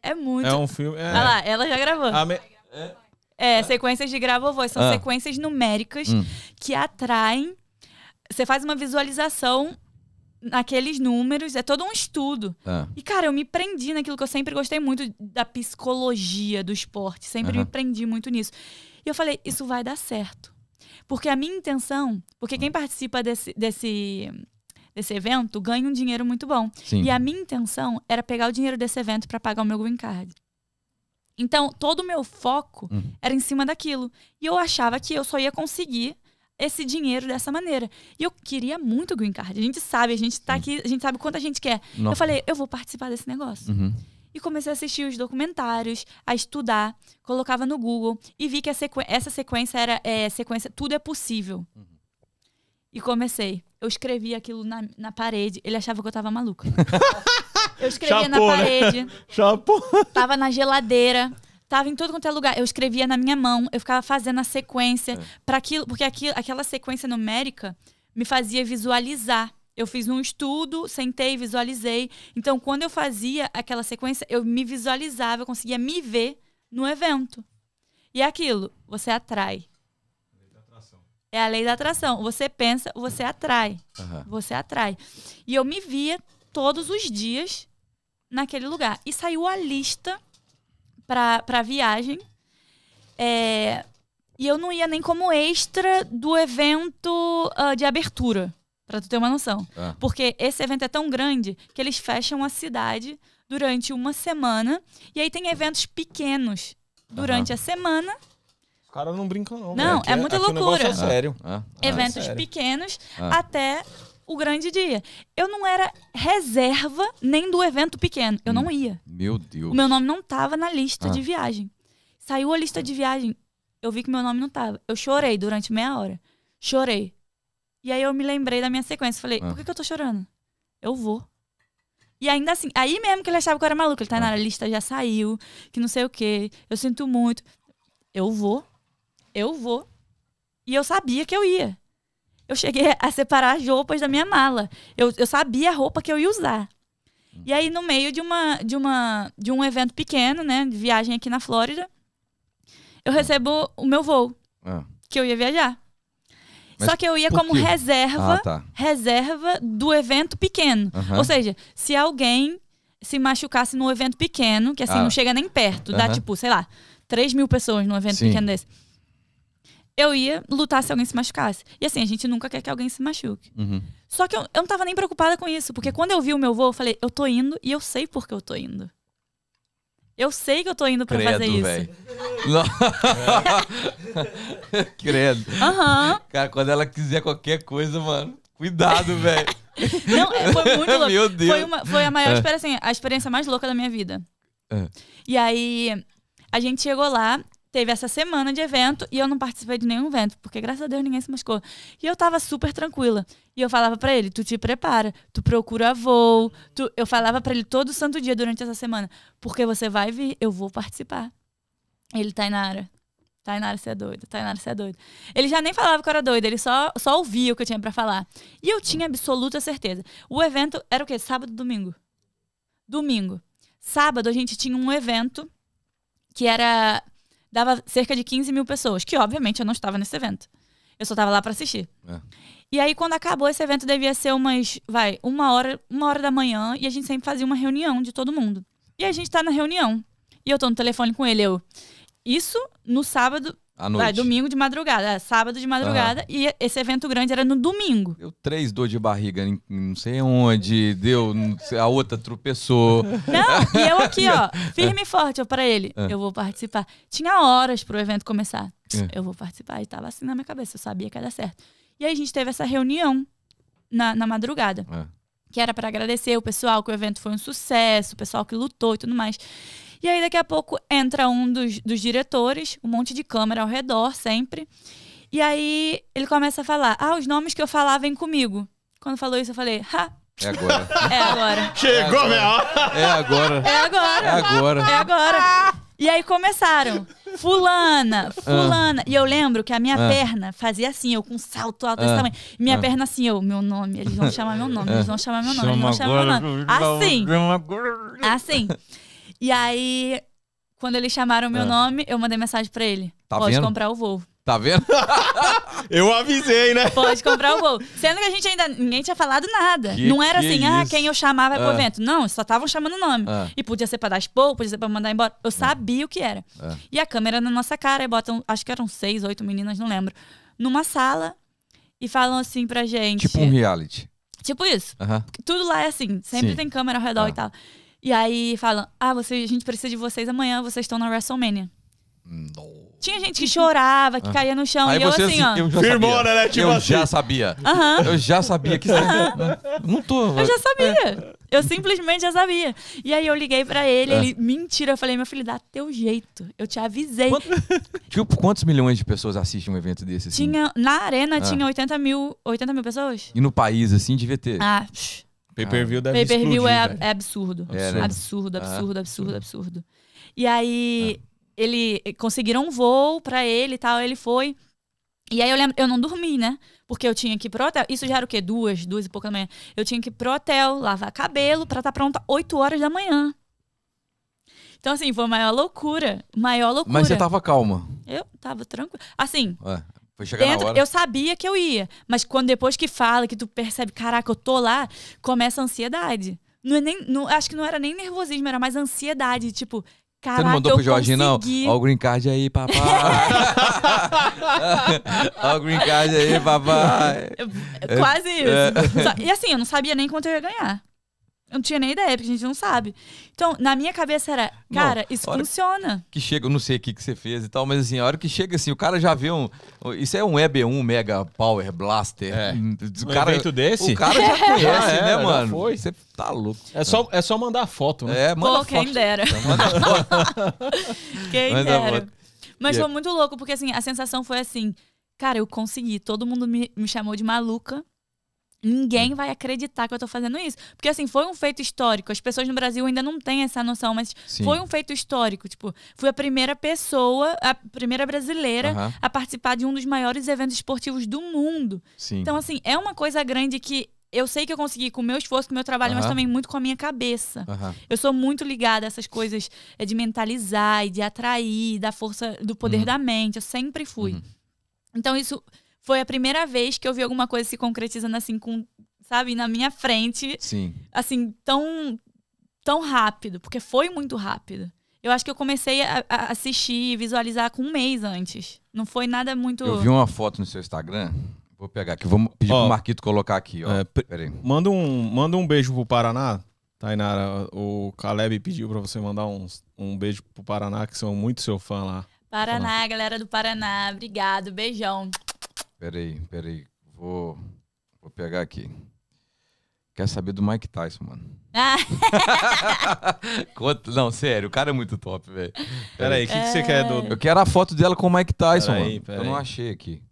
É muito. É um filme. É... lá, ela já gravou. Me... É... É, tá. sequências de gravovoz. São ah. sequências numéricas hum. que atraem. Você faz uma visualização naqueles números, é todo um estudo. Ah. E, cara, eu me prendi naquilo que eu sempre gostei muito da psicologia do esporte. Sempre uhum. me prendi muito nisso. E eu falei, isso vai dar certo. Porque a minha intenção, porque quem hum. participa desse, desse, desse evento ganha um dinheiro muito bom. Sim. E a minha intenção era pegar o dinheiro desse evento para pagar o meu green card. Então, todo o meu foco uhum. era em cima daquilo. E eu achava que eu só ia conseguir esse dinheiro dessa maneira. E eu queria muito o green card. A gente sabe, a gente tá aqui, a gente sabe quanto a gente quer. Nossa. Eu falei, eu vou participar desse negócio. Uhum. E comecei a assistir os documentários, a estudar, colocava no Google e vi que sequ... essa sequência era é, sequência Tudo é Possível. Uhum. E comecei. Eu escrevi aquilo na, na parede, ele achava que eu tava maluca. [LAUGHS] Eu escrevia Chapou, na né? parede. Né? [LAUGHS] Chapou. Tava na geladeira. Tava em todo quanto é lugar. Eu escrevia na minha mão, eu ficava fazendo a sequência. É. para aquilo, porque aquilo, aquela sequência numérica me fazia visualizar. Eu fiz um estudo, sentei, visualizei. Então, quando eu fazia aquela sequência, eu me visualizava, eu conseguia me ver no evento. E é aquilo, você atrai. É, é a lei da atração. Você pensa, você atrai. Uhum. Você atrai. E eu me via todos os dias naquele lugar. E saiu a lista para pra viagem. É, e eu não ia nem como extra do evento uh, de abertura, para tu ter uma noção. Ah. Porque esse evento é tão grande que eles fecham a cidade durante uma semana. E aí tem eventos pequenos durante a semana. O cara não brinca, não. Não, é, é, muita é loucura. Ah. Ah, é sério. Ah, ah, eventos pequenos até o grande dia. Eu não era reserva nem do evento pequeno. Eu hum, não ia. Meu Deus. O meu nome não tava na lista ah. de viagem. Saiu a lista de viagem. Eu vi que meu nome não tava, Eu chorei durante meia hora. Chorei. E aí eu me lembrei da minha sequência. Falei, ah. por que, que eu tô chorando? Eu vou. E ainda assim, aí mesmo que ele achava que eu era maluco, ele tá ah. na lista, já saiu, que não sei o quê, eu sinto muito. Eu vou, eu vou. E eu sabia que eu ia eu cheguei a separar as roupas da minha mala. Eu, eu sabia a roupa que eu ia usar. Hum. E aí, no meio de uma de uma de um evento pequeno, né, de viagem aqui na Flórida, eu hum. recebo o meu voo ah. que eu ia viajar. Mas Só que eu ia como reserva, ah, tá. reserva do evento pequeno. Uhum. Ou seja, se alguém se machucasse num evento pequeno, que assim ah. não chega nem perto, uhum. dá tipo, sei lá, 3 mil pessoas num evento Sim. pequeno desse eu ia lutar se alguém se machucasse. E assim, a gente nunca quer que alguém se machuque. Uhum. Só que eu, eu não tava nem preocupada com isso, porque quando eu vi o meu voo, eu falei, eu tô indo e eu sei por que eu tô indo. Eu sei que eu tô indo pra Credo, fazer isso. velho. [LAUGHS] Credo. Uhum. Cara, quando ela quiser qualquer coisa, mano, cuidado, velho. [LAUGHS] Não, é, foi muito louco. Meu Deus. Foi, uma, foi a maior é. experiência, assim, a experiência mais louca da minha vida. Uhum. E aí, a gente chegou lá teve essa semana de evento e eu não participei de nenhum evento, porque graças a Deus ninguém se machucou. E eu tava super tranquila. E eu falava para ele, tu te prepara, tu procura voo, tu... eu falava para ele todo santo dia durante essa semana, porque você vai vir, eu vou participar. Ele, Tainara, Tainara, você é doida, Tainara, você é doida. Ele já nem falava que eu era doida, ele só, só ouvia o que eu tinha para falar. E eu tinha absoluta certeza. O evento era o quê? Sábado, domingo? Domingo. Sábado a gente tinha um evento que era dava cerca de 15 mil pessoas, que obviamente eu não estava nesse evento. Eu só estava lá para assistir. É. E aí, quando acabou esse evento, devia ser umas, vai, uma hora, uma hora da manhã, e a gente sempre fazia uma reunião de todo mundo. E a gente tá na reunião. E eu tô no telefone com ele, eu. Isso no sábado, à noite. Vai, domingo de madrugada, é, sábado de madrugada. E esse evento grande era no domingo. Eu três dor de barriga em não sei onde, deu, sei, a outra tropeçou. [LAUGHS] Não, e eu aqui, ó, [LAUGHS] firme e forte, ó, pra ele, é. eu vou participar. Tinha horas pro evento começar. É. Eu vou participar, e tava assim na minha cabeça, eu sabia que ia dar certo. E aí a gente teve essa reunião na, na madrugada. Que era para agradecer o pessoal, que o evento foi um sucesso, o pessoal que lutou e tudo mais. E aí daqui a pouco entra um dos, dos diretores, um monte de câmera ao redor sempre. E aí ele começa a falar: Ah, os nomes que eu falava vêm comigo. Quando falou isso, eu falei, ha! É agora. [LAUGHS] É agora. Chegou a é minha hora! É agora. É agora. É agora. É agora. E aí começaram. Fulana, ah. fulana. Ah. E eu lembro que a minha ah. perna fazia assim, eu com um salto alto desse ah. tamanho. Minha ah. perna assim, eu, meu nome, eles vão chamar meu nome, ah. eles vão chamar meu nome, eles vão chamar meu nome. Assim. Assim. E aí, quando eles chamaram meu é. nome, eu mandei mensagem pra ele. Tá Pode vendo? comprar o voo. Tá vendo? [LAUGHS] eu avisei, né? Pode comprar o voo. Sendo que a gente ainda. Ninguém tinha falado nada. Que, não era assim, ah, quem eu chamar vai é. Ah. pro evento. Não, só estavam chamando o nome. É. E podia ser pra dar expor, podia ser pra mandar embora. Eu sabia o que era. E a câmera na nossa cara, e botam, acho que eram seis, oito meninas, não lembro. Numa sala e falam assim pra gente. Tipo um reality. Tipo isso. Tudo lá é assim, sempre Sim. tem câmera ao redor e tal. E aí falam: ah, você, a gente precisa de vocês amanhã, vocês estão na WrestleMania. Tinha gente que chorava, que ah. caía no chão. Aí e eu assim, assim ó. Eu Firmona, né, né? Tipo eu assim. já sabia. Uhum. Eu já sabia que. Uhum. Não tô. Eu já sabia. É. Eu simplesmente já sabia. E aí eu liguei pra ele, é. ele. Mentira, eu falei, meu filho, dá teu jeito. Eu te avisei. Quanto... tipo, quantos milhões de pessoas assistem um evento desse? Assim? Tinha. Na arena é. tinha 80 mil, 80 mil pessoas. E no país, assim, devia ter. Ah, psh. Pay-per-view deve Pay-per-view é, é absurdo. É, né? Absurdo, absurdo, ah. absurdo, absurdo. E aí, ele eh, conseguiram um voo para ele e tal, ele foi. E aí eu lembro, eu não dormi, né? Porque eu tinha que ir pro hotel. Isso já era o quê? Duas, duas e pouca da manhã. Eu tinha que ir pro hotel, lavar cabelo, pra estar tá pronta 8 horas da manhã. Então, assim, foi a maior loucura. Maior loucura. Mas você tava calma. Eu tava tranquila. Assim, Ué, foi chegar dentro, na hora. Eu sabia que eu ia. Mas quando depois que fala, que tu percebe, caraca, eu tô lá, começa a ansiedade. Não é nem, não, acho que não era nem nervosismo, era mais ansiedade. Tipo, Caraca, Você não mandou pro Jorginho, não? Ó o green card aí, papai. [LAUGHS] Ó o green card aí, papai. Quase isso. É. E assim, eu não sabia nem quanto eu ia ganhar. Eu não tinha nem ideia, porque a gente não sabe. Então, na minha cabeça era, cara, não, isso funciona. Que chega, eu não sei o que, que você fez e tal, mas assim, a hora que chega assim, o cara já vê um. Isso é um EB1 Mega Power Blaster. É. Hum, o um cara, evento desse? O cara já [LAUGHS] conhece, é, né, mano? Foi. Você tá louco. É só, é só mandar foto, né? É, manda Pô, foto. quem dera. Então, [LAUGHS] quem manda dera. Foto. Mas foi é muito louco, porque assim, a sensação foi assim, cara, eu consegui. Todo mundo me, me chamou de maluca Ninguém vai acreditar que eu tô fazendo isso. Porque, assim, foi um feito histórico. As pessoas no Brasil ainda não têm essa noção, mas Sim. foi um feito histórico. Tipo, fui a primeira pessoa, a primeira brasileira a participar de um dos maiores eventos esportivos do mundo. Sim. Então, assim, é uma coisa grande que eu sei que eu consegui com o meu esforço, com o meu trabalho, mas também muito com a minha cabeça. Eu sou muito ligada a essas coisas é, de mentalizar e de atrair, da força, do poder uhum. da mente. Eu sempre fui. Uhum. Então, isso foi a primeira vez que eu vi alguma coisa se concretizando assim, com, sabe, na minha frente. Sim. Assim, tão, tão rápido, porque foi muito rápido. Eu acho que eu comecei a, a assistir e visualizar com um mês antes. Não foi nada muito. Eu vi uma foto no seu Instagram. Vou pegar aqui. Vamos pedir ó, pro Marquito colocar aqui, ó. É, manda, um, manda um beijo pro Paraná. Tainara, o Caleb pediu para você mandar um, um beijo pro Paraná, que são muito seu fã lá. Paraná, galera do Paraná, obrigado, beijão. Peraí, peraí. Vou, vou pegar aqui. Quer saber do Mike Tyson, mano? Ah. [LAUGHS] não, sério, o cara é muito top, velho. Peraí, o que, que você ah. quer, do... Eu quero a foto dela com o Mike Tyson, peraí, mano. Peraí. Eu não achei aqui.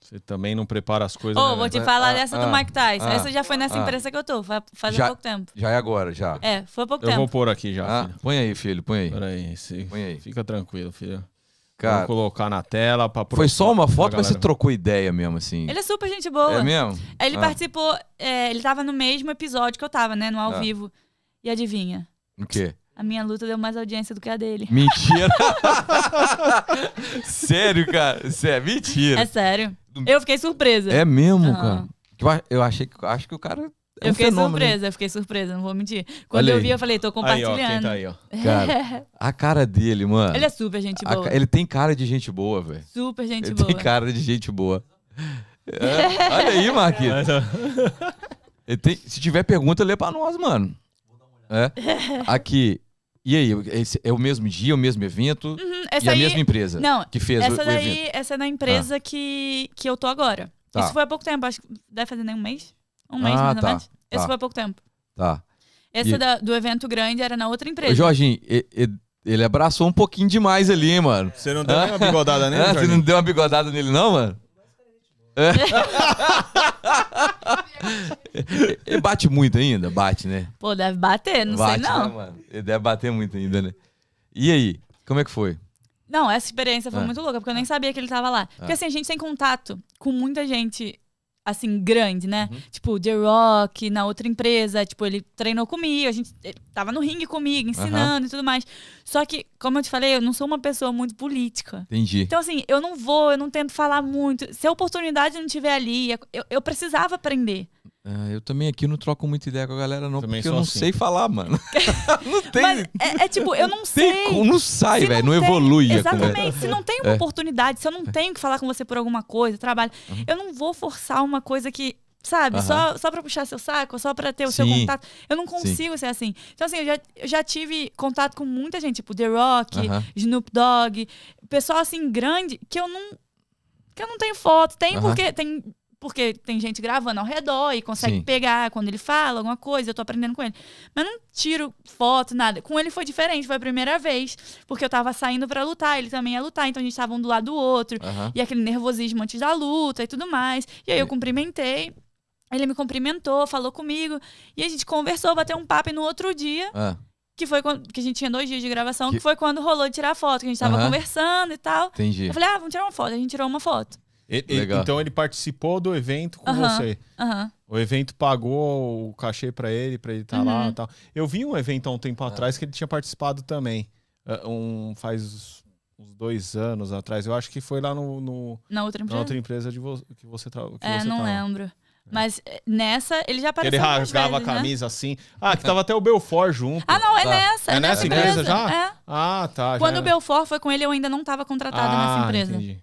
Você também não prepara as coisas. Ô, oh, né? vou te falar ah, dessa ah, do Mike Tyson. Ah, essa já foi nessa imprensa que eu tô, faz já, pouco tempo. Já é agora, já. É, foi pouco eu tempo. Eu vou pôr aqui já. Põe aí, filho, põe aí. Peraí, se... põe aí. Fica tranquilo, filho. Cara, Vamos colocar na tela pra Foi só uma foto, mas você trocou ideia mesmo, assim. Ele é super gente boa. É mesmo? Ele ah. participou, é, ele tava no mesmo episódio que eu tava, né? No ao ah. vivo. E adivinha? O quê? A minha luta deu mais audiência do que a dele. Mentira! [LAUGHS] sério, cara? Sério, mentira. É sério. Eu fiquei surpresa. É mesmo, uhum. cara? Eu achei que acho que o cara é eu um fiquei fenômeno. surpresa, eu fiquei surpresa, não vou mentir. Quando Olha eu aí. vi, eu falei, tô compartilhando. Aí, ó, quem tá aí, ó. [LAUGHS] Cara, a cara dele, mano. Ele é super gente boa. A, ele tem cara de gente boa, velho. Super gente ele boa. Tem cara de gente boa. É, olha aí, Marquinhos. Tem, se tiver pergunta, lê pra nós, mano. É. Aqui. E aí, é o mesmo dia, o mesmo evento uhum, e a aí, mesma empresa não, que fez essa o, daí, evento? Essa é na empresa ah. que, que eu tô agora. Tá. Isso foi há pouco tempo, acho que deve fazer nem um mês. Um mês, ah, mais tá, ou menos. Tá. Esse foi há pouco tempo. Tá. Esse e... da, do evento grande era na outra empresa. Ô, Jorginho, e, e, ele abraçou um pouquinho demais ali, mano. Você não deu ah? uma bigodada nele, ah, Você não deu uma bigodada nele, não, mano? É. ele [LAUGHS] bate muito ainda? Bate, né? Pô, deve bater, não bate, sei não. Né, mano? Ele deve bater muito ainda, né? E aí, como é que foi? Não, essa experiência foi ah. muito louca, porque eu nem sabia que ele tava lá. Porque assim, a gente tem contato com muita gente assim, grande, né? Uhum. Tipo, The Rock, na outra empresa, tipo, ele treinou comigo, a gente tava no ringue comigo, ensinando uhum. e tudo mais. Só que, como eu te falei, eu não sou uma pessoa muito política. Entendi. Então, assim, eu não vou, eu não tento falar muito. Se a oportunidade não estiver ali, eu, eu precisava aprender. Uh, eu também aqui não troco muita ideia com a galera, não, também porque eu não assim. sei falar, mano. [LAUGHS] não tem. Mas é, é, tipo, eu não sei. Tem, não sai, velho, não, não evolui. Exatamente. Se não tem uma é. oportunidade, se eu não tenho que falar com você por alguma coisa, trabalho, uhum. eu não vou forçar uma coisa que. Sabe, uhum. só, só pra puxar seu saco, só pra ter o Sim. seu contato. Eu não consigo Sim. ser assim. Então, assim, eu já, eu já tive contato com muita gente, tipo The Rock, uhum. Snoop Dogg, pessoal assim grande, que eu não. que eu não tenho foto. Tem porque. Tem porque tem gente gravando ao redor e consegue Sim. pegar quando ele fala alguma coisa, eu tô aprendendo com ele. Mas não tiro foto, nada. Com ele foi diferente, foi a primeira vez, porque eu tava saindo para lutar, ele também ia lutar, então a gente tava um do lado do outro, uhum. e aquele nervosismo antes da luta e tudo mais. E aí eu cumprimentei, ele me cumprimentou, falou comigo, e a gente conversou, bateu um papo e no outro dia. Uhum que foi quando, que a gente tinha dois dias de gravação, que, que foi quando rolou de tirar foto, que a gente tava uhum. conversando e tal. Entendi. Eu falei, ah, vamos tirar uma foto. A gente tirou uma foto. Ele, ele, então ele participou do evento com uh -huh, você. Uh -huh. O evento pagou o cachê para ele, para ele estar tá uh -huh. lá uhum. e tal. Eu vi um evento há um tempo ah. atrás que ele tinha participado também. É, um, faz uns dois anos atrás. Eu acho que foi lá no. no na outra empresa? Na outra empresa de vo que você trabalhou. Tá, é, você não tá lembro. Lá. É. Mas eh, nessa, ele já participou. Ele rasgava vezes, a né? camisa né? assim. Ah, que tava até o Belfort junto. Ah, não, é tá. nessa. É, é nessa empresa, empresa já? É. Ah, tá. Quando o Belfort foi com ele, eu ainda não tava contratada ah, nessa empresa. Entendi.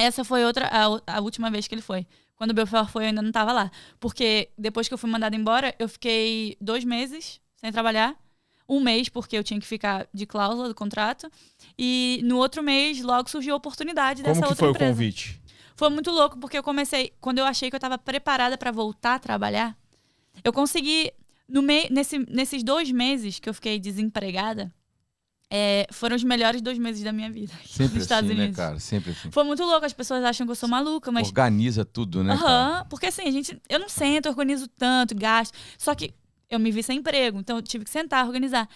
Essa foi outra, a, a última vez que ele foi. Quando o Belfort foi, eu ainda não tava lá. Porque depois que eu fui mandada embora, eu fiquei dois meses sem trabalhar. Um mês, porque eu tinha que ficar de cláusula do contrato. E no outro mês, logo surgiu a oportunidade dessa Como que outra foi empresa. o convite? Foi muito louco, porque eu comecei. Quando eu achei que eu estava preparada para voltar a trabalhar, eu consegui. No mei, nesse, nesses dois meses que eu fiquei desempregada, é, foram os melhores dois meses da minha vida Sempre nos Estados assim, né, Unidos. Né, cara? Sempre assim. Foi muito louco, as pessoas acham que eu sou maluca, mas. Organiza tudo, né? Aham, uhum, porque assim, a gente, eu não sento, organizo tanto, gasto. Só que eu me vi sem emprego, então eu tive que sentar, organizar.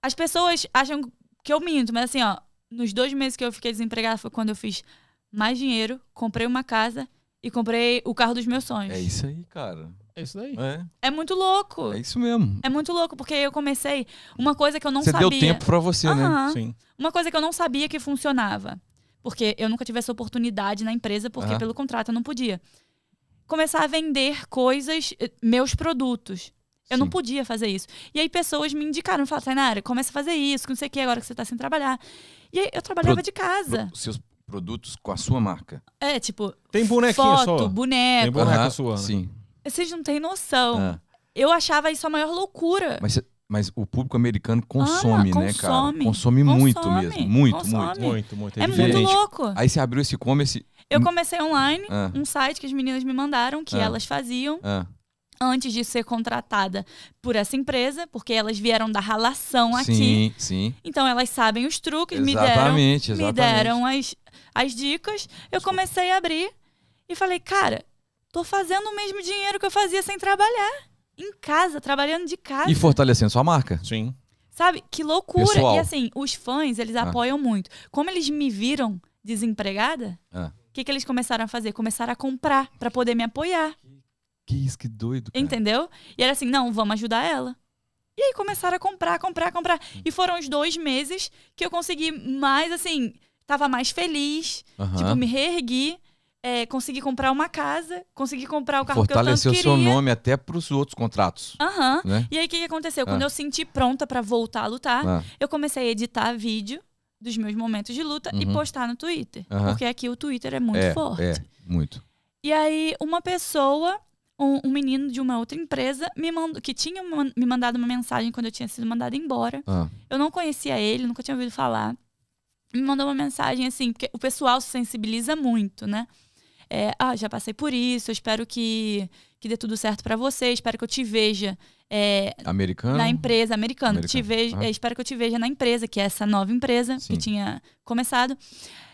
As pessoas acham que eu minto, mas assim, ó, nos dois meses que eu fiquei desempregada foi quando eu fiz mais dinheiro, comprei uma casa e comprei o carro dos meus sonhos. É isso aí, cara. É isso daí. É. é muito louco. É isso mesmo. É muito louco, porque eu comecei. Uma coisa que eu não você sabia. Você deu tempo pra você, né? Sim. Uma coisa que eu não sabia que funcionava. Porque eu nunca tive essa oportunidade na empresa, porque pelo contrato eu não podia. Começar a vender coisas, eh, meus produtos. Eu Sim. não podia fazer isso. E aí pessoas me indicaram, falaram, Tainara, começa a fazer isso, que não sei o que, agora que você tá sem trabalhar. E aí eu trabalhava Pro... de casa. Pro... Seus produtos com a sua marca. É, tipo. Tem bonequinho foto, só. boneco. Tem boneco Aham, sua. Né? Sim. Vocês não têm noção. Ah. Eu achava isso a maior loucura. Mas, mas o público americano consome, né, cara? Consome, consome muito mesmo. Muito, consome. muito. Muito, muito. É, é muito louco. Aí você abriu esse e-commerce. Eu hum. comecei online, ah. um site que as meninas me mandaram, que ah. elas faziam. Ah. Antes de ser contratada por essa empresa, porque elas vieram da ralação aqui. Sim, sim. Então elas sabem os truques, exatamente, me deram, exatamente. me deram as, as dicas. Eu comecei a abrir e falei, cara, Tô fazendo o mesmo dinheiro que eu fazia sem trabalhar. Em casa, trabalhando de casa. E fortalecendo sua marca. Sim. Sabe? Que loucura. Pessoal. E assim, os fãs, eles ah. apoiam ah. muito. Como eles me viram desempregada, ah. o ah. que, que eles começaram a fazer? Começaram a comprar para poder me apoiar. Que isso, que doido. Cara. Entendeu? E era assim, não, vamos ajudar ela. E aí começaram a comprar, comprar, comprar. E foram os dois meses que eu consegui mais, assim, tava mais feliz. Uhum. Tipo, me reergui é, consegui comprar uma casa, consegui comprar o carro Fortaleceu que eu tanto queria. seu nome até para os outros contratos. Aham. Uhum. Né? E aí o que, que, aconteceu? Ah. Quando eu senti pronta para voltar a lutar, ah. eu comecei a editar vídeo dos meus momentos de luta uhum. e postar no Twitter. Uhum. Porque aqui o Twitter é muito é, forte. É, muito. E aí uma pessoa, um, um, menino de uma outra empresa, me mandou, que tinha uma, me mandado uma mensagem quando eu tinha sido mandada embora. Ah. Eu não conhecia ele, nunca tinha ouvido falar. Me mandou uma mensagem assim, porque o pessoal se sensibiliza muito, né? é, ah, já passei por isso, espero que, que dê tudo certo para você, espero que eu te veja. É, americano? Na empresa, americano. americano. Te vejo. ah. é, espero que eu te veja na empresa, que é essa nova empresa Sim. que tinha começado.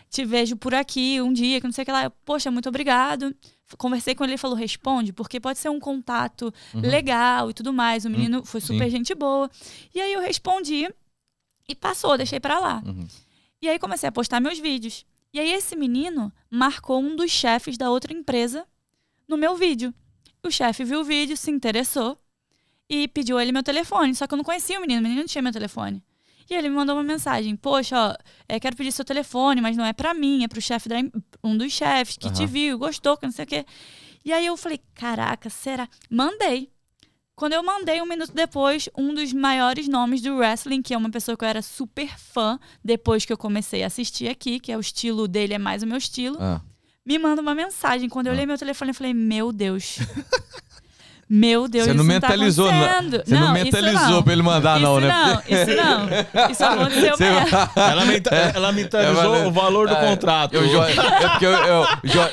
Te vejo por aqui um dia, que não sei o que lá. Eu, Poxa, muito obrigado. Conversei com ele, ele falou: responde, porque pode ser um contato uhum. legal e tudo mais. O hum, menino uhum. foi super Sim. gente boa. E aí eu respondi e passou, deixei pra lá. Uhum. E aí comecei a postar meus vídeos. E aí esse menino marcou um dos chefes da outra empresa no meu vídeo. O chefe viu o vídeo, se interessou e pediu ele meu telefone. Só que eu não conhecia o menino, o menino não tinha meu telefone. E ele me mandou uma mensagem: Poxa, ó, é, quero pedir seu telefone, mas não é para mim, é pro chefe da, um dos chefes que uhum. te viu, gostou, que não sei o quê. E aí eu falei: Caraca, será? Mandei. Quando eu mandei um minuto depois, um dos maiores nomes do wrestling, que é uma pessoa que eu era super fã depois que eu comecei a assistir aqui, que é o estilo dele, é mais o meu estilo, ah. me manda uma mensagem. Quando eu ah. meu telefone, eu falei: Meu Deus, [LAUGHS] Meu Deus, você não mentalizou, não. Tá não você não, não mentalizou não. pra ele mandar, isso não, né? Não, isso não. Isso aconteceu mesmo. Ela, menta, é. ela mentalizou é, o valor do é. contrato. Eu, [LAUGHS] é eu, eu, eu,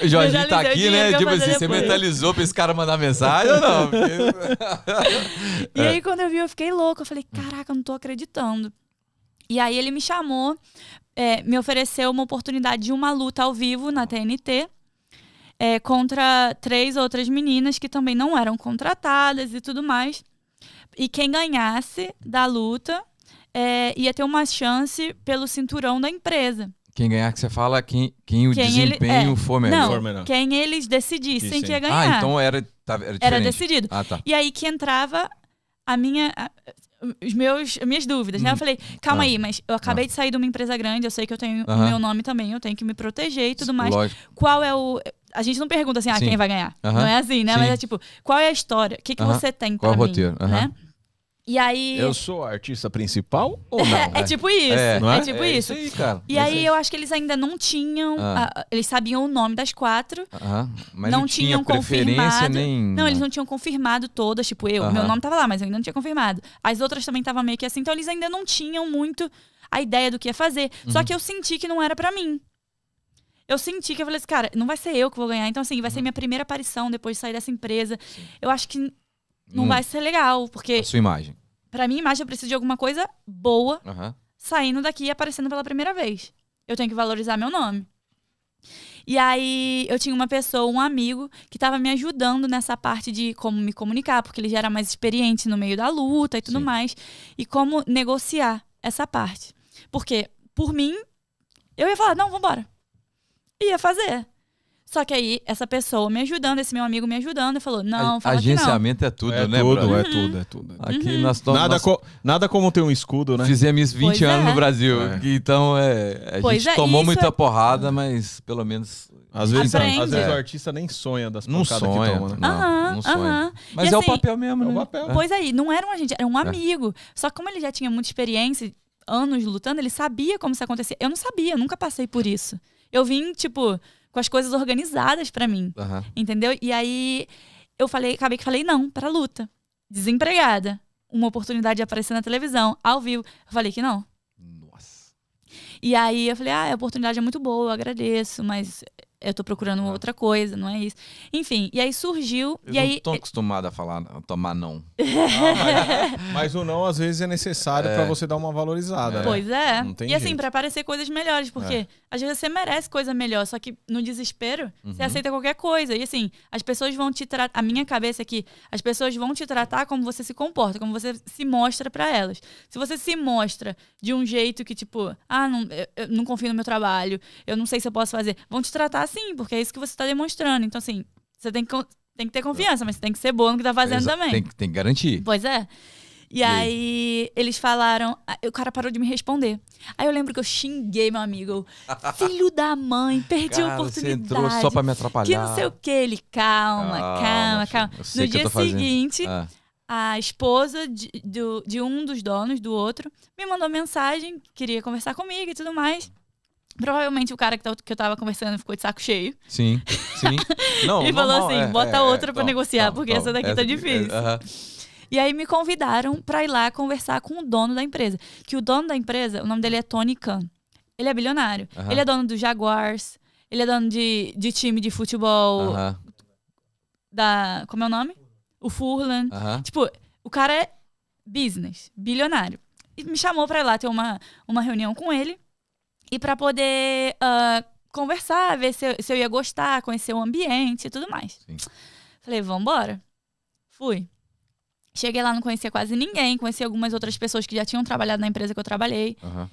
o Jorginho tá aqui, né? Tipo assim, depois. você mentalizou pra esse cara mandar mensagem ou não? Porque... [LAUGHS] e aí, quando eu vi, eu fiquei louco. Eu falei, caraca, eu não tô acreditando. E aí ele me chamou, me ofereceu uma oportunidade de uma luta ao vivo na TNT é, contra três outras meninas que também não eram contratadas e tudo mais. E quem ganhasse da luta é, ia ter uma chance pelo cinturão da empresa. Quem ganhar que você fala, quem, quem o quem desempenho ele, é, for melhor. Não, for melhor. quem eles decidissem que ia ah, ganhar. Ah, então era, era Era decidido. Ah, tá. E aí que entrava a minha... A, os meus, minhas dúvidas, né? Eu hum. falei, calma ah. aí, mas eu acabei ah. de sair de uma empresa grande, eu sei que eu tenho o meu nome também, eu tenho que me proteger e tudo mais. Lógico. Qual é o. A gente não pergunta assim, ah, Sim. quem vai ganhar? Não é assim, né? Sim. Mas é tipo, qual é a história? O que, que você tem é pra qual mim? Roteiro? Né? E aí. Eu sou a artista principal ou não? [LAUGHS] é, é, tipo é. isso. É, é? é tipo é isso. isso aí, e é aí eu acho que eles ainda não tinham. Ah. A, eles sabiam o nome das quatro. Ah, mas não, não tinham confirmado. Nem... Não, eles não tinham confirmado todas. Tipo, eu, ah. meu nome tava lá, mas eu ainda não tinha confirmado. As outras também estavam meio que assim, então eles ainda não tinham muito a ideia do que ia fazer. Uhum. Só que eu senti que não era para mim. Eu senti que eu falei assim, cara, não vai ser eu que vou ganhar. Então, assim, vai uhum. ser minha primeira aparição depois de sair dessa empresa. Sim. Eu acho que não hum. vai ser legal, porque. A sua imagem. Pra minha imagem, eu preciso de alguma coisa boa uhum. saindo daqui e aparecendo pela primeira vez. Eu tenho que valorizar meu nome. E aí eu tinha uma pessoa, um amigo, que estava me ajudando nessa parte de como me comunicar, porque ele já era mais experiente no meio da luta e tudo Sim. mais, e como negociar essa parte. Porque, por mim, eu ia falar, não, vambora. Ia fazer. Só que aí, essa pessoa me ajudando, esse meu amigo me ajudando, falou: não, fala Agenciamento não. é tudo, é né? Tudo, uhum. É tudo, é tudo, é Aqui uhum. nós nós... nada, co... nada como ter um escudo, né? Fizemos 20 pois anos é. no Brasil. É. Então, é, a pois gente é, tomou muita é- porrada, mas pelo menos. Às vezes, às vezes o artista nem sonha das não sonha, que toma, né? Não, aham, não sonha. Aham. Mas assim, é o assim, papel mesmo, né? É o né? papel. É. Pois aí, não era um agente, era um amigo. Só que como ele já tinha muita experiência, anos lutando, ele sabia como isso acontecia. Eu não sabia, nunca passei por isso. Eu vim, tipo, com as coisas organizadas para mim. Uhum. Entendeu? E aí eu falei, acabei que falei não para luta. Desempregada, uma oportunidade de aparecer na televisão, ao vivo. Eu falei que não. Nossa. E aí eu falei: "Ah, a oportunidade é muito boa, eu agradeço, mas eu tô procurando é. outra coisa, não é isso. Enfim, e aí surgiu. Eu e não aí... tô é a falar, a tomar não. [LAUGHS] Ah, mas, mas, o não, às vezes, é necessário é. para você dar uma valorizada. É. Pois é. e assim, jeito. assim, para aparecer coisas melhores, porque é. às vezes você merece coisa melhor, só que no desespero, uhum. você aceita qualquer coisa. E assim, as pessoas vão te tratar. A minha cabeça aqui, é as pessoas vão te tratar como você se comporta, como você se mostra para elas. Se você se mostra de um jeito que, tipo, ah, não, eu, eu não confio no meu trabalho, eu não sei se eu posso fazer, vão te tratar sim, porque é isso que você está demonstrando. Então, assim, você tem que, tem que ter confiança, mas você tem que ser bom no que tá fazendo Exa também. Tem, tem que garantir. Pois é. E, e aí, eles falaram. O cara parou de me responder. Aí eu lembro que eu xinguei meu amigo. [LAUGHS] Filho da mãe, perdi cara, a oportunidade. Você entrou só pra me atrapalhar. Que não sei o que. Ele, calma, calma, calma. calma. No dia seguinte, ah. a esposa de, de um dos donos, do outro, me mandou mensagem, queria conversar comigo e tudo mais. Provavelmente o cara que, tá- que eu tava conversando ficou de saco cheio. Sim, sim. [LAUGHS] Não, falou assim: é, bota é, outra é, pra tom, negociar, tom, porque tom, essa daqui essa tá é, difícil. Uh -huh. E aí me convidaram pra ir lá conversar com o dono da empresa. Que o dono da empresa, o nome dele é Tony Khan. Ele é bilionário. Uh -huh. Ele é dono do Jaguars, ele é dono de, de time de futebol. Uh -huh. Da. Como é o nome? O Furlan. Tipo, o cara é business, bilionário. E me chamou pra ir lá ter uma, uma reunião com ele. E para poder uh, conversar, ver se eu, se eu, ia gostar, conhecer o ambiente e tudo mais. Sim. Falei, embora Fui. Cheguei lá, não conhecia quase ninguém, conheci algumas outras pessoas que já tinham trabalhado na empresa que eu trabalhei. Uhum.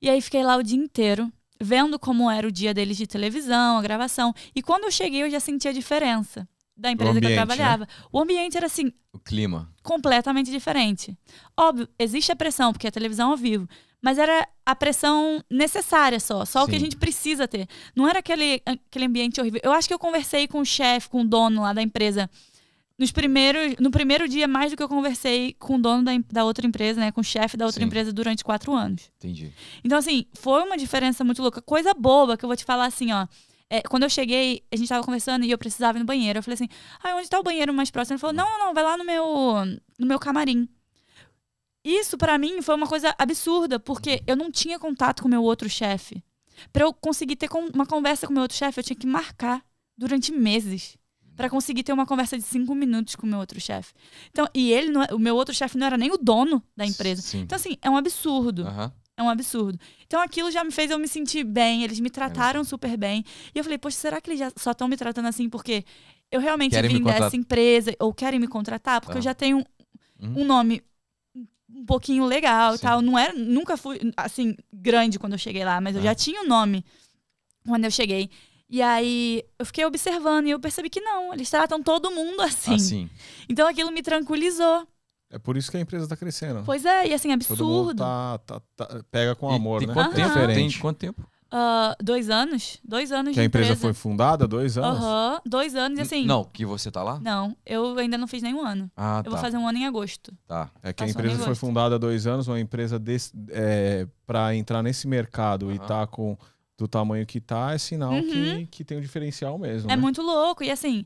E aí fiquei lá o dia inteiro, vendo como era o dia deles de televisão, a gravação. E quando eu cheguei, eu já sentia a diferença da empresa ambiente, que eu né? trabalhava. Né? O ambiente era assim. O clima. Completamente diferente. Óbvio, existe a pressão, porque é televisão ao vivo mas era a pressão necessária só, só Sim. o que a gente precisa ter. Não era aquele, aquele ambiente horrível. Eu acho que eu conversei com o chefe, com o dono lá da empresa, nos primeiros, no primeiro dia, mais do que eu conversei com o dono da, da outra empresa, né? Com o chefe da outra Sim. empresa durante quatro anos. Entendi. Então, assim, foi uma diferença muito louca. Coisa boba que eu vou te falar assim, ó. É, quando eu cheguei, a gente tava conversando e eu precisava ir no banheiro. Eu falei assim, ai onde tá o banheiro mais próximo? Ele falou, não, não, vai lá no meu, no meu camarim. Isso para mim foi uma coisa absurda, porque eu não tinha contato com meu outro chefe. Para eu conseguir ter uma conversa com meu outro chefe, eu tinha que marcar durante meses para conseguir ter uma conversa de cinco minutos com o meu outro chefe. Então, e ele, não, é, o meu outro chefe, não era nem o dono da empresa. Sim. Então, assim, é um absurdo. Uhum. É um absurdo. Então, aquilo já me fez eu me sentir bem, eles me trataram é super bem. E eu falei, poxa, será que eles já só estão me tratando assim porque eu realmente querem vim dessa empresa ou querem me contratar? Porque ah. eu já tenho uhum. um nome um pouquinho legal Sim. e tal. Não era, nunca fui, assim, grande quando eu cheguei lá, mas ah. eu já tinha o um nome quando eu cheguei. E aí eu fiquei observando e eu percebi que não, eles tratam todo mundo assim. assim. Então aquilo me tranquilizou. É por isso que a empresa está crescendo. Pois é, e assim, absurdo. Tá, tá, tá, pega com amor, e né? Quanto uhum. Tem quanto tempo? Uh, dois anos. Dois anos que de a empresa, empresa. foi fundada? Dois anos? uhum, dois anos, assim. Não, que você tá lá? Não, eu ainda não fiz nenhum ano. Ah, eu tá. vou fazer um ano em agosto. Tá. É, é que Passou a empresa foi fundada há dois anos, uma empresa desse, é, para entrar nesse mercado uhum. e tá com do tamanho que tá, é sinal uhum. que, que tem um diferencial mesmo. É né? muito louco. E assim,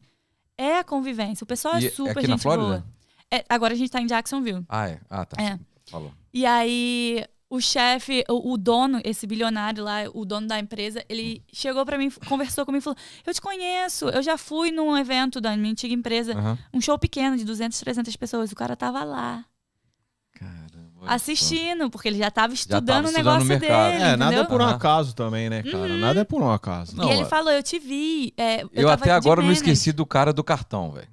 é a convivência. O pessoal e é, é super é aqui gente na Flórida? boa. É, agora a gente tá em Jacksonville. Ah, é. Ah, tá. É. Falou. E aí, o chefe, o, o, dono, esse bilionário lá, o dono da empresa, ele chegou para mim, conversou comigo e falou: Eu te conheço, eu já fui num evento da minha antiga empresa, uhum. um show pequeno de 200, 300 pessoas. O cara tava lá. Caramba. Assistindo, porque ele já tava estudando, já tava o negócio no dele. É, entendeu? nada é por um acaso também, né, cara? Uhum. Nada é por um acaso. Não, e ele é. falou: Eu te vi. É, eu, eu até agora não esqueci do cara do cartão, velho.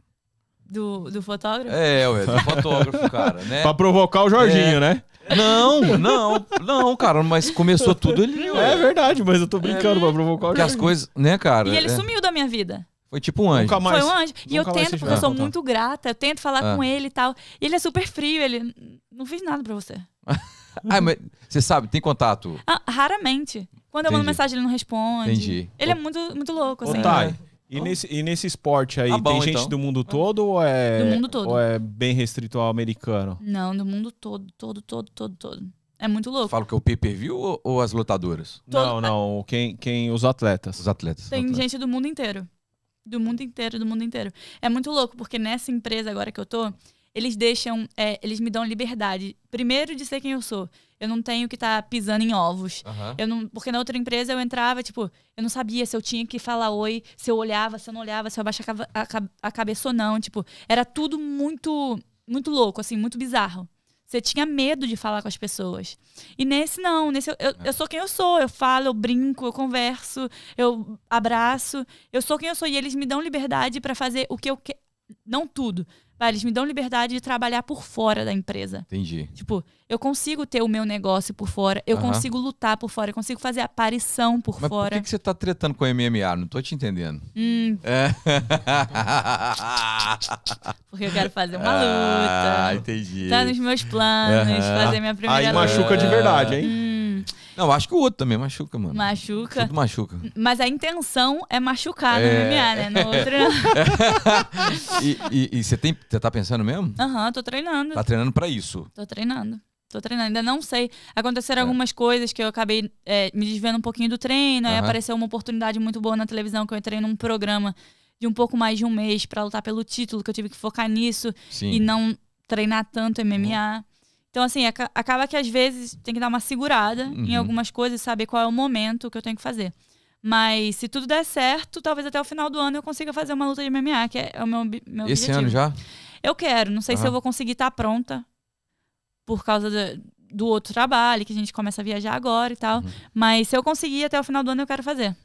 Do, do fotógrafo? É, ué, do fotógrafo, cara, né? [LAUGHS] pra provocar o Jorginho, é, né? Não, não, não, cara, mas começou tudo ali, é ué. É verdade, mas eu tô brincando é. pra provocar Que as coisas, né, cara? E ele é. sumiu da minha vida. Foi tipo um anjo. Mais, Foi um anjo. E eu tento, porque eu sou muito grata, eu tento falar é. com ele e tal. E ele é super frio, ele. Não fiz nada pra você. ah, [LAUGHS] mas você sabe, tem contato? Ah, raramente. Quando eu mando mensagem, ele não responde. Entendi. Ele é muito, muito louco, assim. Ô, e, oh. nesse, e nesse esporte aí, ah, bom, tem gente então. do mundo todo ou é. Do mundo todo. Ou é bem restrito ao americano? Não, do mundo todo, todo, todo, todo, todo. É muito louco. Falo que é o pay-per-view ou, ou, as lutadoras? Todo... Não, não. Quem, quem, os atletas. Os atletas. Tem atletas. gente do mundo inteiro. Do mundo inteiro, do mundo inteiro. É muito louco, porque nessa empresa agora que eu tô, eles deixam, é, eles me dão liberdade. Primeiro de ser quem eu sou. Eu não tenho que estar tá pisando em ovos. Uhum. Eu não, porque na outra empresa eu entrava, tipo, eu não sabia se eu tinha que falar oi, se eu olhava, se eu não olhava, se eu abaixava a, a, cabeça ou não. Tipo, era tudo muito, muito louco, assim, muito bizarro. Você tinha medo de falar com as pessoas. E nesse, não. Nesse, eu, eu, é. eu, sou quem eu sou. Eu falo, eu brinco, eu converso, eu abraço. Eu sou quem eu sou. E eles me dão liberdade para fazer o que eu quero. Não tudo, Vai, eles me dão liberdade de trabalhar por fora da empresa. Entendi. Tipo, eu consigo ter o meu negócio por fora, eu consigo lutar por fora, eu consigo fazer aparição por Mas fora. Por que, que você tá tretando com a MMA? Não tô te entendendo. Hum. É. [LAUGHS] Porque eu quero fazer uma ah, luta. Ah, entendi. Tá nos meus planos, fazer minha primeira Aí luta. machuca de verdade, hein? Hum. Não, acho que o outro também machuca, mano. Machuca. Tudo machuca. Mas a intenção é machucar é... no MMA, né? No outro. [LAUGHS] e você tem, você tá pensando mesmo? Aham, uhum, tô treinando. Tá treinando para isso? Tô treinando. Tô treinando, ainda não sei. Aconteceram é. algumas coisas que eu acabei é, me desvendo um pouquinho do treino. Uhum. Aí apareceu uma oportunidade muito boa na televisão que eu entrei num programa de um pouco mais de um mês para lutar pelo título, que eu tive que focar nisso Sim. e não treinar tanto MMA. Uhum. Então, assim, acaba que às vezes tem que dar uma segurada uhum. em algumas coisas, saber qual é o momento que eu tenho que fazer. Mas se tudo der certo, talvez até o final do ano eu consiga fazer uma luta de MMA, que é, é o meu, meu Esse objetivo. ano já? Eu quero. Não sei uhum. se eu vou conseguir estar tá pronta por causa do, do, outro trabalho, que a gente começa a viajar agora e tal. Uhum. Mas se eu conseguir até o final do ano, eu quero fazer.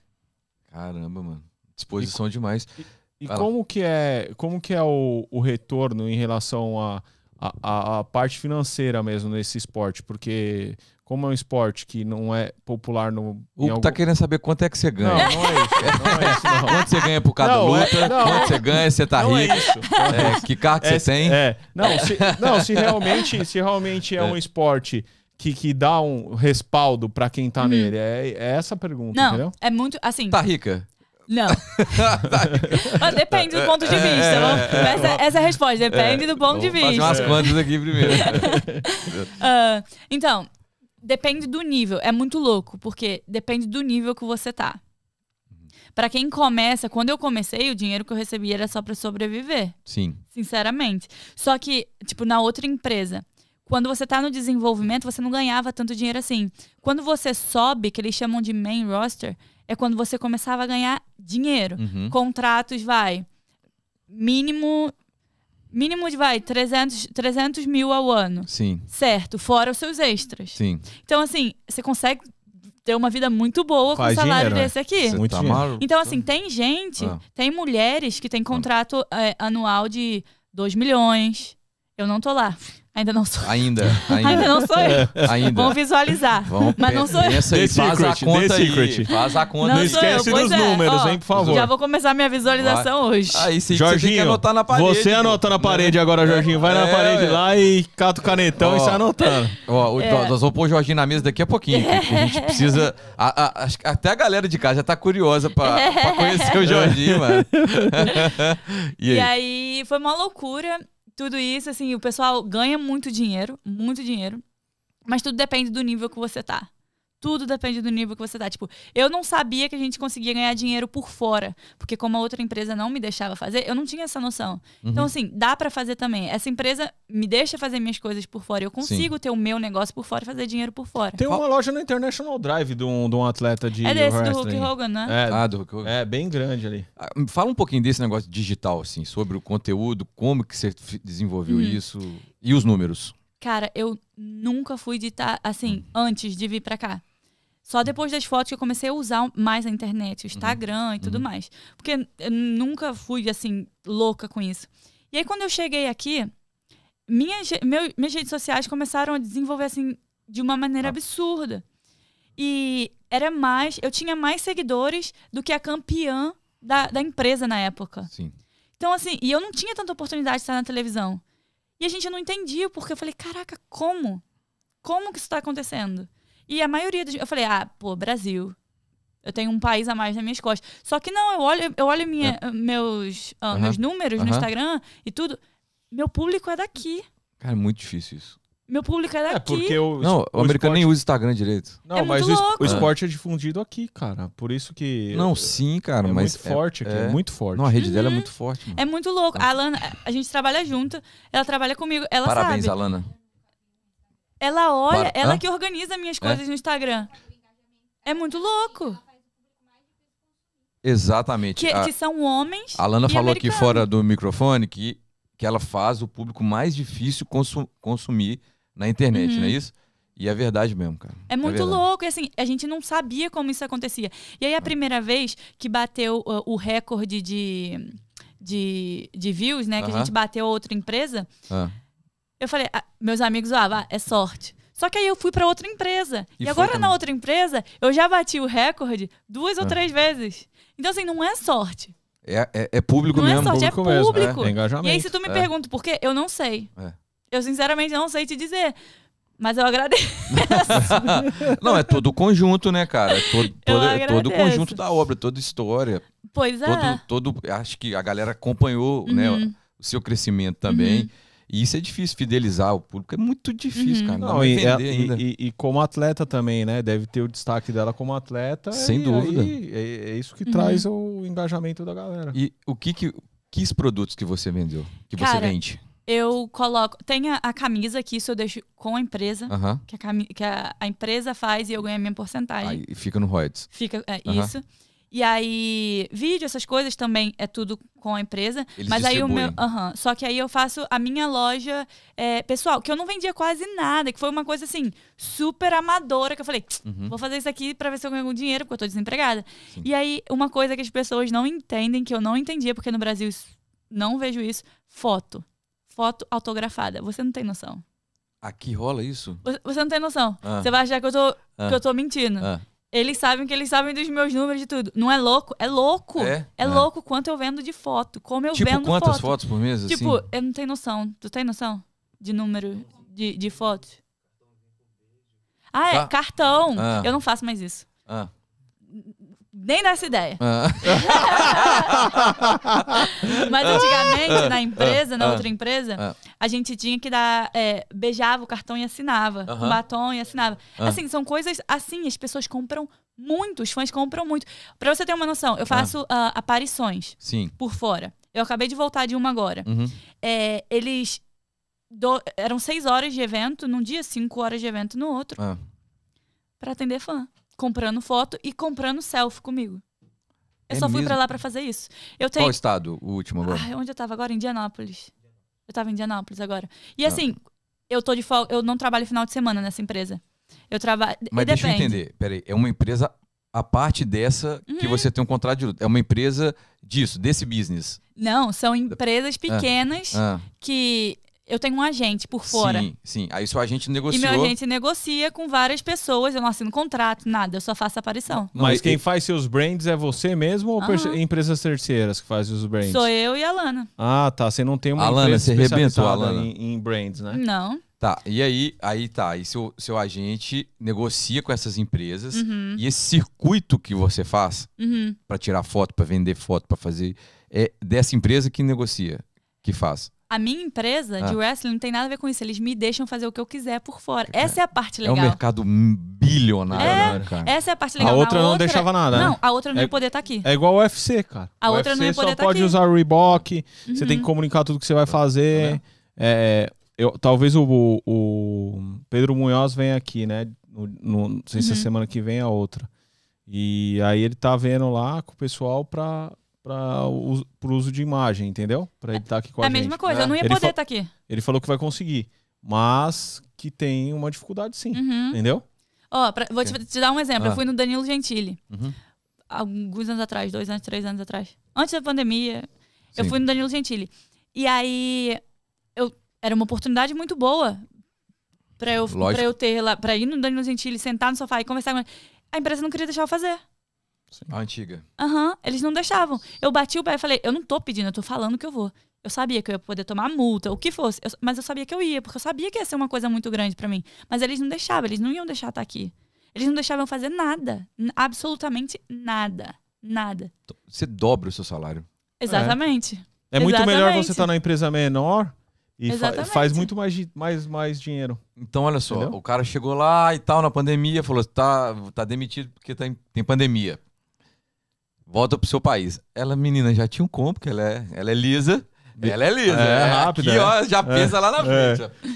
Caramba, mano. Disposição e, demais. E, e como que é, como que é o, o retorno em relação a a, a, parte financeira mesmo nesse esporte, porque como é um esporte que não é popular no. O tá algum... tá querendo saber quanto é que você ganha. Não, não é isso. Não é isso não. [LAUGHS] Quanto você ganha por cada não, é- luta, não, quanto é- você ganha, você tá é rico. É isso. É, que carro que é, você tem. É. Não, se, não, se realmente, se realmente é, um esporte. Que, que dá um respaldo para quem tá hum. nele? É, é essa a pergunta, não, entendeu? É muito assim. Tá rica? Não. [LAUGHS] depende do ponto de vista. É, é vamos, é, essa, é, essa, é a resposta, depende do ponto de vista. Fazer umas contas aqui primeiro. uh, [LAUGHS] então, depende do nível. É muito louco, porque depende do nível que você tá. Para quem começa, quando eu comecei, o dinheiro que eu recebia era só para sobreviver. Sim. Sinceramente. Só que, tipo, na outra empresa, quando você tá no desenvolvimento, você não ganhava tanto dinheiro assim. Quando você sobe, que eles chamam de main roster, é quando você começava a ganhar dinheiro. Uhum. Contratos, vai, mínimo mínimo de, vai, 300, 300 mil ao ano. Sim. Certo, fora os seus extras. Sim. Então, assim, você consegue ter uma vida muito boa Faz com um salário dinheiro, né? desse aqui. Muito tá Então, assim, tem gente, ah. tem mulheres que tem ah. contrato é, anual de 2 milhões. Eu não tô lá. Ainda não sou. Ainda. [LAUGHS] Ainda, ainda não sou eu. Ainda. Vamos visualizar. Vamos, mas não sou eu. aí, faz secret, a conta aí. Secret. Faz a conta não aí. Não esquece eu, dos é. números, hein, por favor. Já vou começar minha visualização vai. hoje. Aí se Jorginho, você tem que anotar na parede. Você anota na né? parede agora, é, Jorginho. Vai é, na parede é. lá e cata o canetão e sai anotando. é. nós vamos pôr o Jorginho na mesa daqui a pouquinho. A gente [LAUGHS] precisa... A, a, a, até a galera de casa já tá curiosa pra, pra conhecer o [LAUGHS] Jorginho, mano. e, aí? e aí foi uma loucura tudo isso, assim, o pessoal ganha muito dinheiro, muito dinheiro. Mas tudo depende do nível que você tá. Tudo depende do nível que você tá. Tipo, eu não sabia que a gente conseguia ganhar dinheiro por fora, porque como a outra empresa não me deixava fazer, eu não tinha essa noção. Uhum. Então, assim, dá para fazer também. Essa empresa me deixa fazer minhas coisas por fora. Eu consigo Sim. ter o meu negócio por fora e fazer dinheiro por fora. Tem uma loja no International Drive de um, de um atleta de. É desse, do Hulk Hogan, né? É, ah, do Hulk Hogan. É, bem grande ali. Ah, fala um pouquinho desse negócio digital, assim, sobre o conteúdo, como que você desenvolveu hum. isso e os números. Cara, eu nunca fui de estar, tá, assim, hum. antes de vir para cá. Só depois das fotos que eu comecei a usar mais a internet, o uhum. Instagram uhum. e tudo uhum. mais. Porque eu nunca fui, assim, louca com isso. E aí, quando eu cheguei aqui, minhas, meu, minhas redes sociais começaram a desenvolver, assim, de uma maneira ah. absurda. E era mais. Eu tinha mais seguidores do que a campeã da, da empresa na época. Sim. Então, assim, e eu não tinha tanta oportunidade de estar na televisão. E a gente não entendia, porque eu falei, caraca, como? Como que isso está acontecendo? E a maioria dos. Eu falei, ah, pô, Brasil. Eu tenho um país a mais nas minhas costas. Só que não, eu olho, eu olho minha, é. meus, ah, meus números no Instagram e tudo. Meu público é daqui. Cara, é muito difícil isso. Meu público é, é daqui. É porque o, não, o, o americano esporte... nem usa Instagram direito. Não, é mas o, o, esporte é. é. difundido aqui, cara. Por isso que. Não, sim, cara. É mas muito é forte aqui, é, é... muito forte. Não, a rede uhum. dela é uhum. muito forte. Mano. É muito louco. A Alana, a gente trabalha junto. Ela trabalha comigo. Ela Parabéns, sabe. Alana. Ela olha, Para... ela Hã? que organiza minhas é? coisas é? no Instagram. É muito louco. Exatamente. Que, a, que são homens. A Lana falou americanos. aqui fora do microfone que, que ela faz o público mais difícil consu, consumir na internet, uhum. não é uhum. isso? E é verdade mesmo, cara. É muito é louco. E assim, a gente não sabia como isso acontecia. E aí, a é. primeira vez que bateu uh, o recorde de, de, de views, né? Que a gente bateu outra empresa. Eu falei, ah, meus amigos, ah, é sorte. Só que aí eu fui para outra empresa. E, e agora também. na outra empresa, eu já bati o recorde duas ah. ou três vezes. Então, assim, não é sorte. É, é, é público não é mesmo. Não é sorte, público é público. Mesmo, é, é. engajamento. E aí, se tu me é. pergunta por quê, eu não sei. Eu, sinceramente, não sei te dizer. Mas eu agradeço. [LAUGHS] não, é todo o conjunto, né, cara? É todo, todo, é todo o conjunto da obra, toda a história. Pois é. Todo, todo, acho que a galera acompanhou né, uhum. né, o seu crescimento também. Uhum. E isso é difícil, fidelizar o público é muito difícil, uhum. cara. Não, não e, é, e, e, como atleta também, né? Deve ter o destaque dela como atleta. Sem dúvida. Aí, é, é, isso que uhum. traz o engajamento da galera. E o que que. Quis produtos que você vendeu? Que cara, você vende? Eu coloco. Tem a, a, camisa que isso eu deixo com a empresa. Uhum. Que, a, que a, a, empresa faz e eu ganho a minha porcentagem. Aí fica no royalties. Fica, é, isso. E aí, vídeo, essas coisas também é tudo com a empresa. Eles mas distribuem. aí o meu. só que aí eu faço a minha loja é, pessoal, que eu não vendia quase nada, que foi uma coisa assim, super amadora, que eu falei, uhum. vou fazer isso aqui pra ver se eu ganho algum dinheiro, porque eu tô desempregada. Sim. E aí, uma coisa que as pessoas não entendem, que eu não entendia, porque no Brasil não vejo isso, foto. Foto autografada. Você não tem noção. Aqui rola isso? Você não tem noção. Ah. Você vai achar que eu tô, ah. que eu tô mentindo. Ah. Eles sabem que eles sabem dos meus números de tudo. Não é louco? É louco. É? é, é, louco quanto eu vendo de foto. Como eu tipo, vendo quantas foto. fotos por mês? Tipo, assim? eu não tenho noção. Tu tem noção de número de, de fotos? Ah, é. Tá. Cartão. Ah. Eu não faço mais isso. Ah nem nessa ideia. Ah. [LAUGHS] Mas antigamente, ah. na empresa, na ah. outra empresa, ah. a gente tinha que dar. É, beijava o cartão e assinava. O batom e assinava. Assim, são coisas assim, as pessoas compram muito, os fãs compram muito. Pra você ter uma noção, eu faço uh, aparições Sim. por fora. Eu acabei de voltar de uma agora. Uhum. É, eles. Do... eram seis horas de evento num dia, cinco horas de evento no outro. Ah. para atender fã comprando foto e comprando selfie comigo. Eu é só fui mesmo? pra lá pra fazer isso. Eu tenho... Qual estado, o último agora? Ah, onde eu tava agora? Indianápolis. Eu tava em Indianápolis agora. E ah, assim, eu tô de folga, eu não trabalho final de semana nessa empresa. Eu trabalho. Mas deixa depende. eu entender. Peraí, é uma empresa a parte dessa uhum. que você tem um contrato de luta. É uma empresa disso, desse business. Não, são ah, empresas pequenas ah. Ah. que eu tenho um agente por fora. Sim, sim. Aí seu agente negocia E meu agente negocia com várias pessoas. Eu não assino contrato, nada. Eu só faço aparição. Não, mas quem faz seus brands é você mesmo ou empresas terceiras que fazem os brands? Sou eu e a Lana. Ah, tá. Você não tem uma Alana, empresa você especializada Alana. Em, em brands, né? Não. Tá, e aí, aí tá, e seu, seu agente negocia com essas empresas uhum. e esse circuito que você faz uhum. para tirar foto, para vender foto, para fazer, é dessa empresa que negocia, que faz. A minha empresa de ah. wrestling não tem nada a ver com isso. Eles me deixam fazer o que eu quiser por fora. É. Essa é a parte legal. É um mercado bilionário, é, né, cara? Essa é a parte legal. A outra, não outra... deixava é- nada, né? Não, né? a outra não é, ia poder estar tá aqui. É igual o UFC, cara. A o outra UFC não ia poder tá estar aqui. Você só pode usar Reebok, uhum. você tem que uhum. comunicar tudo que você vai fazer. Tá é, eu, talvez o, o, Pedro Munhoz venha aqui, né? No, no, não sei se a é uhum. semana que vem a outra. E aí ele tá vendo lá com o pessoal pra para o uso de imagem, entendeu? Para ele estar tá aqui com é a, a gente. É a mesma coisa, é. eu não ia poder estar tá aqui. Ele falou que vai conseguir, mas que tem uma dificuldade sim, uhum. entendeu? Ó, oh, vou te, te, dar um exemplo. Ah. Eu fui no Danilo Gentili. Uhum. Alguns anos atrás, dois anos, três anos atrás. Antes da pandemia, sim. eu fui no Danilo Gentili. E aí, eu, era uma oportunidade muito boa para eu, eu ter lá, pra ir no Danilo Gentili, sentar no sofá e conversar com ele. A empresa não queria deixar eu fazer. Sim. A antiga. Aham, uhum, eles não deixavam. Eu bati o pé e falei, eu não tô pedindo, eu tô falando que eu vou. Eu sabia que eu ia poder tomar multa, o que fosse, eu, mas eu sabia que eu ia, porque eu sabia que ia ser uma coisa muito grande para mim. Mas eles não deixavam, eles não iam deixar estar tá aqui. Eles não deixavam fazer nada, absolutamente nada, nada. Então, você dobra o seu salário. Exatamente. É, é muito melhor você estar tá na empresa menor e fa faz muito mais, mais, mais dinheiro. Então, olha só, Entendeu? o cara chegou lá e tal, na pandemia, falou: tá, tá demitido porque tá em, tem pandemia volta pro seu país. Ela, menina, já tinha um combo, porque ela é, ela é lisa. Ela é lisa. É, é rápida. Aqui, ó, é. já é. pensa é, lá na é. frente. É.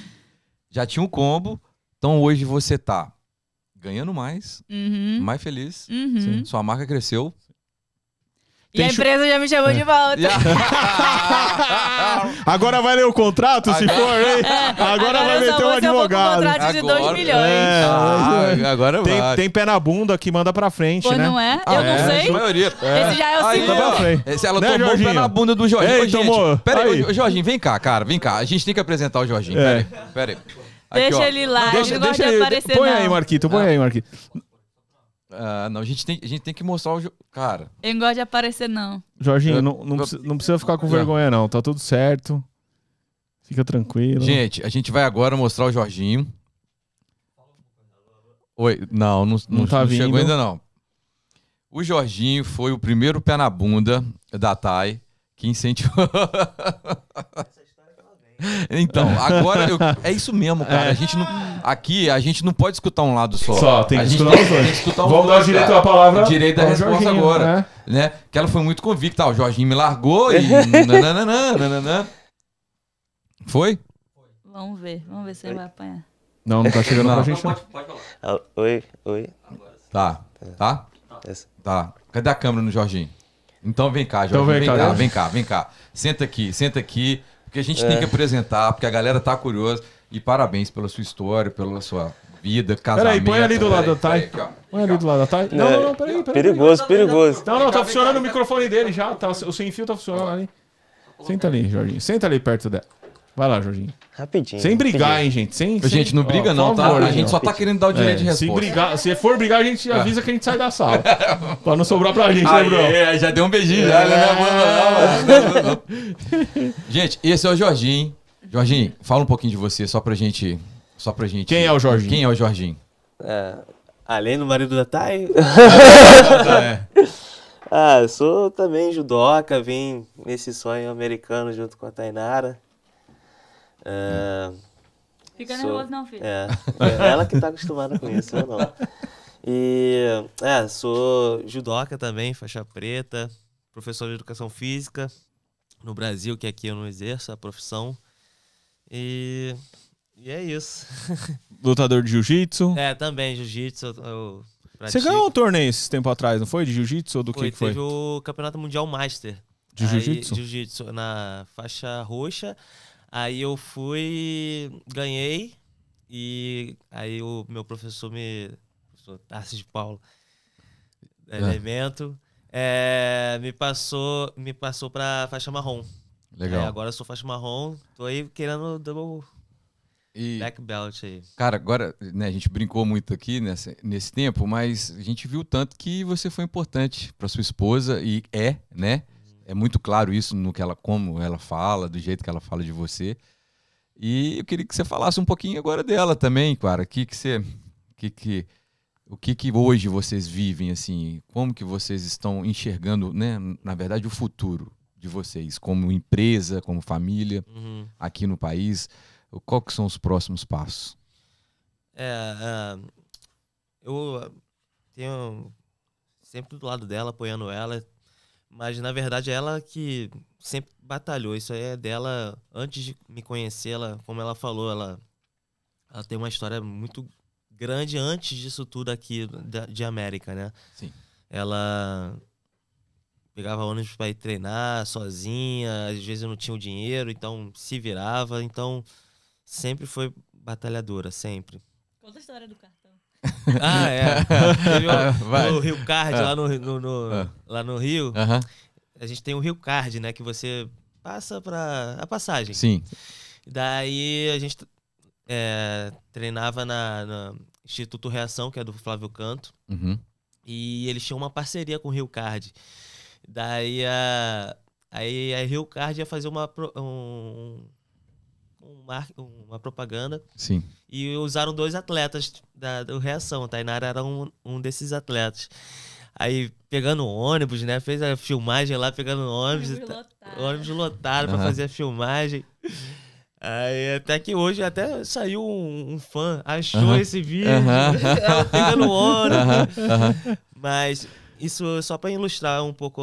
Já tinha um combo. Então hoje você tá ganhando mais, uhum. mais feliz. Uhum. Sua marca cresceu. E a empresa já me chamou de volta. [LAUGHS] agora vai ler o contrato, se for, hein? É, agora, agora vai meter um advogado. Um contrato de 2 milhões. É, ah, agora tem, vai. Tem pé na bunda que manda pra frente, Pô, né? não é? Ah, eu é. não sei. A maioria. É. Esse já é o segundo. Aí, tá frente. Esse, ela né, tomou Jorginho? o pé na bunda do Jorginho. Ei, Ô, tomou. pera aí, aí. Jorginho, vem cá, cara. Vem cá. A gente tem que apresentar o Jorginho. É. Pera aí. Pera aí. Aqui, deixa ó. ele lá, deixa, ele não deixa gosta ele, de aparecer Põe não. aí, Marquito, põe ah. aí, Marquito. Ah, não, a gente, tem, a gente tem que mostrar o. jo- Cara, Eu não gosto de aparecer, não. Jorginho, Eu- não, não eu- precisa, não precisa ficar com vergonha, não. Tá tudo certo. Fica tranquilo. gente, a gente vai agora mostrar o Jorginho. Oi, não, não, não, Não tá não chegou vindo. ainda não. O Jorginho foi o primeiro pé na bunda da Thay que incentivou. [LAUGHS] [LAUGHS] Então, agora eu, é isso mesmo, cara. É. A gente não, aqui a gente não pode escutar um lado só. Só, tem que, que escutar os dois. um Vamos dar direito à palavra. Direito à resposta Jorginho, agora. Né? né? Que ela foi muito convicta. Ah, o Jorginho me largou e. [LAUGHS] nananana, nananana. Foi? Vamos ver, vamos ver se ele vai apanhar. Não, não tá chegando não, pra gente. Não, pode, pode falar. Ah, oi, oi. Tá, tá? É. Tá. Cadê a câmera no Jorginho? Então vem cá, Jorginho. Então vem, vem cá, cá, né? vem cá, vem cá. Senta aqui, senta aqui que a gente é. tem que apresentar, porque a galera tá curiosa. E parabéns pela sua história, pela sua vida, casamento. Peraí, põe ali do lado da tá? Thay. Põe ali do lado da tá? Thay. Não, não, não, peraí, peraí. Perigoso, peraí. perigoso. Não, não, tá funcionando o microfone dele já. Tá, o sem fio tá funcionando ali. Senta ali, Jorginho. Senta ali perto dela. Vai lá, Jorginho. Rapidinho. Sem brigar, rapidinho. hein, gente? Sem, sem... Gente, não briga, não, tá? Favor, a gente só tá querendo dar o direito é, de resposta. Se, brigar, se for brigar, a gente é. avisa que a gente sai da sala. pra não sobrar pra gente, né, Bruno? É, já deu um beijinho. É. Já, né, [LAUGHS] gente, esse é o Jorginho. Jorginho, fala um pouquinho de você, só pra gente. Só pra gente. Quem é o Jorginho? Quem é o Jorginho? É, além do marido da Thay. É, [LAUGHS] ah, eu sou também judoca, vim nesse sonho americano junto com a Tainara. É, Fica sou, nervoso não, filho. É, é ela que está acostumada com isso, eu não. E, é, sou judoca também, faixa preta, professor de educação física no Brasil, que aqui eu não exerço a profissão. E, e é isso. [LAUGHS] Lutador de jiu-jitsu? É, também, jiu-jitsu. Você ganhou um torneio esse tempo atrás, não foi? De jiu-jitsu ou do foi, que, que foi? Teve o Campeonato Mundial Master. De jiu-jitsu? Jiu-jitsu, na faixa roxa. Aí eu fui, ganhei, e aí o meu professor me. Professor Tarsis de Paulo, é. Ah. elemento, é, me passou me passou pra faixa marrom. Legal. Aí agora eu sou faixa marrom, tô aí querendo double. E, Black Belt aí. Cara, agora, né, a gente brincou muito aqui nessa, nesse tempo, mas a gente viu tanto que você foi importante para sua esposa e é, né? é muito claro isso no que ela, como ela fala, do jeito que ela fala de você. E eu queria que você falasse um pouquinho agora dela também, cara. O que que você, que que, o que que hoje vocês vivem assim? Como que vocês estão enxergando, né? Na verdade, o futuro de vocês, como empresa, como família, uhum. aqui no país. Qual que são os próximos passos? É, uh, eu tenho sempre do lado dela, apoiando ela, mas na verdade é ela que sempre batalhou. Isso aí é dela. Antes de me conhecer, ela, como ela falou, ela, ela tem uma história muito grande antes disso tudo aqui de América, né? Sim. Ela pegava ônibus para ir treinar sozinha, às vezes não tinha o dinheiro, então se virava, então sempre foi batalhadora, sempre. Conta a história do carro. Ah, é. [LAUGHS] Teve ah, no Rio Card, ah. lá, no, no, no ah. lá no Rio, uh -huh. a gente tem o um Rio Card, né? Que você passa para a passagem. Sim. Daí a gente é, treinava na, Instituto Reação, que é do Flávio Canto. Uhum. E eles tinham uma parceria com o Rio Card. Daí a, aí a Rio Card ia fazer uma, um, um uma propaganda. Sim. E usaram dois atletas da, do reação. A Tainara era um, um desses atletas. Aí pegando ônibus, né? Fez a filmagem lá pegando ônibus. Ônibus tá lotado. Ônibus lotado uhum. pra fazer a filmagem. Aí, até que hoje até saiu um, um fã, achou esse vídeo, [LAUGHS] pegando ônibus. Mas isso só para ilustrar um pouco.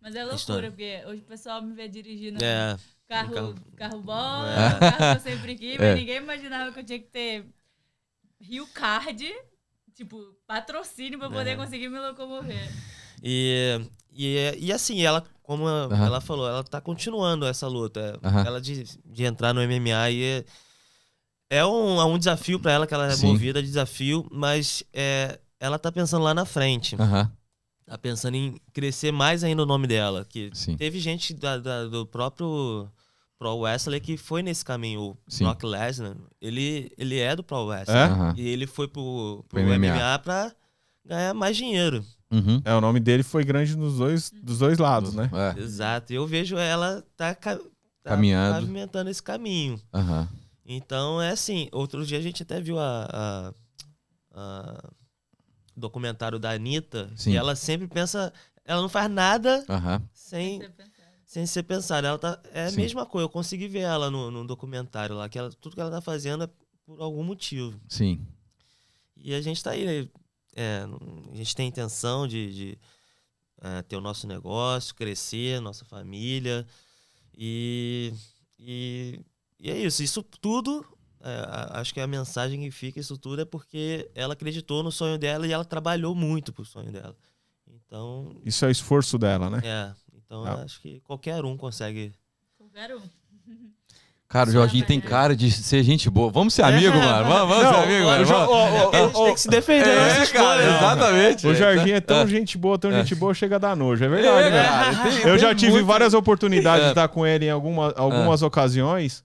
Mas é loucura, porque hoje o pessoal me vê dirigindo. É. Né? Carro, carro, carro bom, é. carro que eu sempre quis, mas é. ninguém imaginava que eu tinha que ter Rio Card, tipo, patrocínio para poder é. conseguir me locomover. E, e, e assim, ela, como ela falou, ela tá continuando essa luta. Ela de, de entrar no MMA e é, é um, é um desafio para ela, que ela é Sim. movida de desafio, mas é, ela tá pensando lá na frente. Uhum. Tá pensando em crescer mais ainda o nome dela. Que Sim. teve gente da, da, do próprio Pro Wrestler que foi nesse caminho. O Sim. Brock Lesnar, ele, ele é do Pro Wrestler. É? E ele foi pro, pro, pro MMA. MMA pra ganhar mais dinheiro. Uhum. É, o nome dele foi grande nos dois, dos dois lados, né? É. Exato. E eu vejo ela tá, tá Caminhando. pavimentando esse caminho. Uhum. Então, é assim. Outro dia a gente até viu a, a, a documentário da Anitta. Sim. E ela sempre pensa... Ela não faz nada sem sem você pensar, Ela tá, é a Sim. mesma coisa. Eu consegui ver ela no, no documentário lá, que ela, tudo que ela tá fazendo é por algum motivo. Sim. E a gente tá aí, né? É, a gente tem a intenção de, de é, ter o nosso negócio, crescer, nossa família. E, e, e é isso. Isso tudo, é, acho que a mensagem que fica isso tudo é porque ela acreditou no sonho dela e ela trabalhou muito pro sonho dela. Então. Isso é o esforço dela, né? É. Então ah. acho que qualquer um consegue. Qualquer um. [LAUGHS] Cara, o Jorginho tem cara de ser gente boa. Vamos ser amigo, é, [LAUGHS] mano. Vamos, vamos não, ser amigo, mano. a gente tem que se defender. Né? É, cara, não, né? exatamente. O é, Jorginho é tá. tão é. gente boa, tão é. gente boa, chega a dar nojo. É verdade, é, né? cara. [LAUGHS] eu já tive muito... várias oportunidades é. de estar com ele em alguma, algumas ocasiões.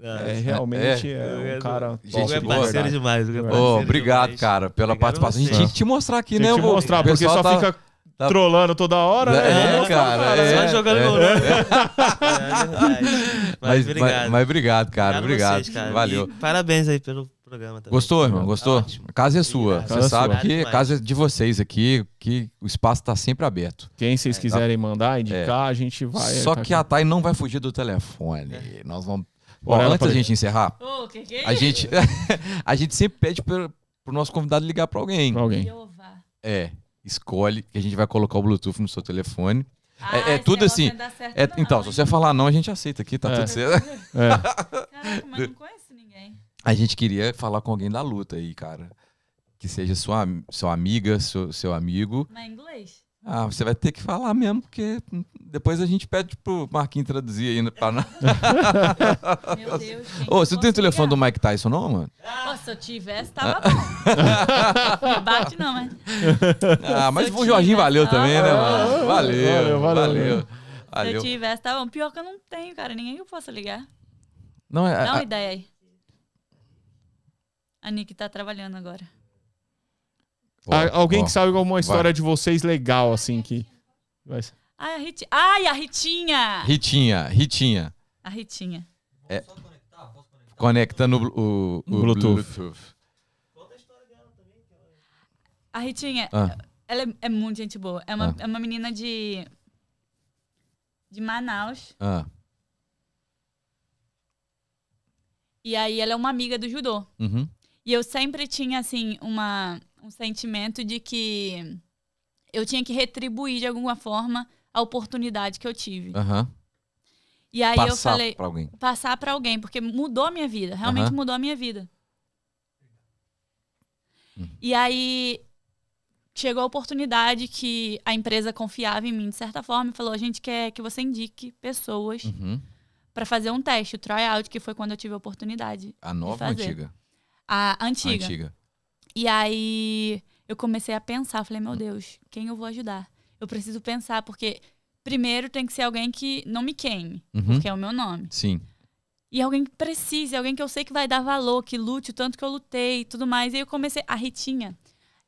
É, realmente é, é um cara. Gente, é parceiro demais. É parceiro oh, obrigado, demais. cara, pela obrigado participação. A gente tinha que te mostrar aqui, tinha né, te mostrar, porque só tá... fica Tá... Trolando toda hora, né? É, cara. é, só jogando é, é, é. Mas, mas, obrigado. Mas, mas obrigado, cara. Obrigado. Vocês, cara. Valeu. E parabéns aí pelo programa também. Gostou, irmão? Tá Gostou? a casa é sua. Você casa sabe sua. que a casa é de vocês aqui, que o espaço está sempre aberto. Quem vocês é. quiserem tá... mandar, é. indicar, a gente vai. Só tá que a Thay não vai fugir do telefone. Nós vamos. Bom, antes da gente encerrar, oh, que que? a gente [LAUGHS] a gente sempre pede para o nosso convidado ligar para alguém. Pra alguém. É escolhe que a gente vai colocar o Bluetooth no seu telefone. Ah, é, é tudo assim. é, não, então, né? se você falar não, a gente aceita aqui, tá é. tudo certo. [LAUGHS] É. Caraca, mas não conheço ninguém. A gente queria falar com alguém da luta aí, cara. Que seja sua, sua amiga, seu, seu amigo. Mas em é inglês? Ah, você vai ter que falar mesmo, porque depois a gente pede pro Marquinhos traduzir ainda pra nós. Meu Deus, gente. Ô, você não tem o telefone do Mike Tyson, não, mano? Ah, se eu tivesse, tava bom. não bate, não, mas. Ah, mas o Jorginho valeu também, né, mano? Valeu, valeu. valeu. valeu. Se eu tivesse, tava bom. Pior que eu não tenho, cara. Ninguém que eu possa ligar. Não, é. Dá uma a... ideia aí. A Nick tá trabalhando agora. Pô, alguém pô. que sabe alguma história Vai. de vocês legal, assim, que. Vai. Ai, a, Rit... Ai, a Ritinha! Ritinha, Ritinha. A Ritinha. É... Conectando o, o, o Bluetooth. Bluetooth. A Ritinha, ah. ela é, é, muito gente boa. É uma, ah. é uma menina de. de Manaus. Ah. E aí ela é uma amiga do judô. Uhum. E eu sempre tinha, assim, uma um sentimento de que eu tinha que retribuir de alguma forma a oportunidade que eu tive. Uhum. E aí passar eu falei. passar Pra alguém. Passar para alguém, porque mudou a minha vida. Realmente uhum. mudou a minha vida. Uhum. E aí chegou a oportunidade que a empresa confiava em mim, de certa forma, e falou: a gente quer que você indique pessoas uhum. para fazer um teste, o tryout, que foi quando eu tive a oportunidade. A nova ou antiga? A antiga. A antiga. E aí eu comecei a pensar, falei, meu Deus, quem eu vou ajudar? Eu preciso pensar, porque primeiro tem que ser alguém que não me queime, uhum. porque é o meu nome. Sim. E alguém que precise, alguém que eu sei que vai dar valor, que lute o tanto que eu lutei e tudo mais. E aí eu comecei, a Ritinha.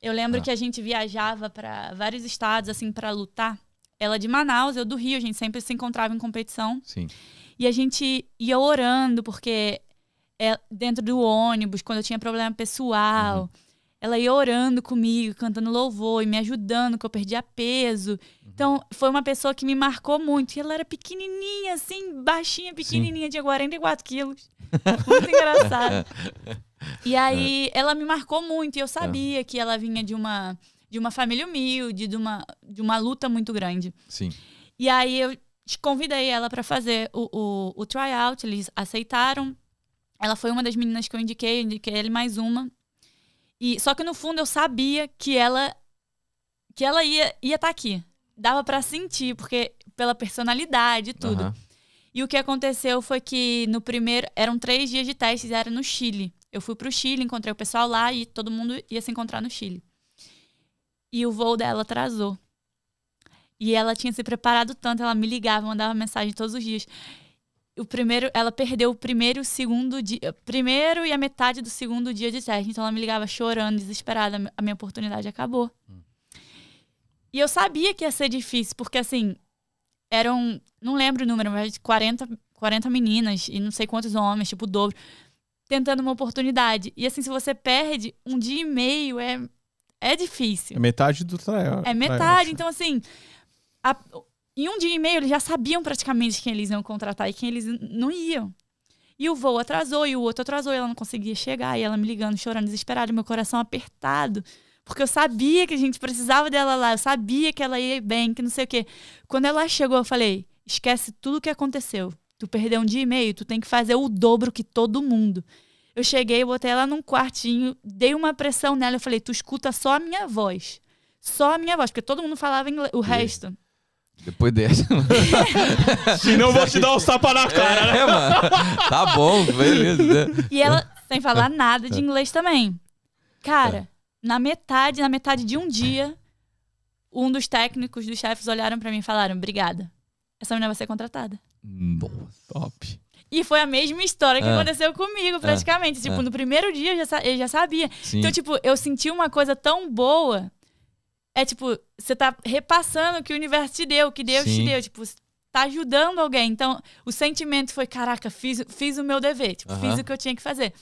Eu lembro ah. que a gente viajava para vários estados, assim, para lutar. Ela é de Manaus, eu do Rio, a gente sempre se encontrava em competição. Sim. E a gente ia orando, porque é, dentro do ônibus, quando eu tinha problema pessoal. Uhum ela ia orando comigo, cantando louvor e me ajudando, que eu perdia peso. Uhum. Então, foi uma pessoa que me marcou muito. E ela era pequenininha, assim, baixinha, pequenininha, Sim. tinha 44 quilos. [LAUGHS] Muito engraçado. E aí, é. ela me marcou muito. E eu sabia que ela vinha de uma, de uma família humilde, de uma, de uma luta muito grande. Sim. E aí, eu convidei ela para fazer o, o, o tryout. Eles aceitaram. Ela foi uma das meninas que eu indiquei, eu indiquei ele mais uma. E só que no fundo eu sabia que ela que ela ia ia estar tá aqui. Dava para sentir, porque pela personalidade e tudo. Uhum. E o que aconteceu foi que no primeiro eram três dias de testes, era no Chile. Eu fui pro Chile, encontrei o pessoal lá e todo mundo ia se encontrar no Chile. E o voo dela atrasou. E ela tinha se preparado tanto, ela me ligava, mandava mensagem todos os dias o primeiro, ela perdeu o primeiro e segundo dia, eh, primeiro e a metade do segundo dia de teste. Então ela me ligava chorando, desesperada, a minha oportunidade acabou. Hum. E eu sabia que ia ser difícil, porque assim, eram, não lembro o número, mas 40, 40 meninas e não sei quantos homens, tipo o dobro, tentando uma oportunidade. E assim, se você perde um dia e meio, é é difícil. É metade do tryout. É metade, então assim, a, em um dia e meio, eles já sabiam praticamente quem eles iam contratar e quem eles não iam. E o voo atrasou, e o outro atrasou, e ela não conseguia chegar, e ela me ligando, chorando, desesperada, meu coração apertado. Porque eu sabia que a gente precisava dela lá, eu sabia que ela ia bem, que não sei o quê. Quando ela chegou, eu falei: esquece tudo o que aconteceu. Tu perdeu um dia e meio, tu tem que fazer o dobro que todo mundo. Eu cheguei, botei ela num quartinho, dei uma pressão nela, eu falei: tu escuta só a minha voz. Só a minha voz, porque todo mundo falava inglês, o resto. Depois dessa. [LAUGHS] não vou te dar um sapo na cara. Né? É, mano. Tá bom, beleza. Né? E ela sem falar nada de inglês também. Cara, é. na metade, na metade de um dia, um dos técnicos, dos chefes olharam para mim e falaram: "Obrigada. Essa menina vai ser contratada". Boa, top. E foi a mesma história que é. aconteceu comigo, praticamente. É. Tipo, é. no primeiro dia eu já, eu já sabia. Sim. Então, tipo, eu senti uma coisa tão boa é tipo, você tá repassando o que o universo te deu, o que Deus Sim. te deu. Tipo, tá ajudando alguém. Então, o sentimento foi: caraca, fiz, fiz o meu dever, tipo, uhum. fiz o que eu tinha que fazer.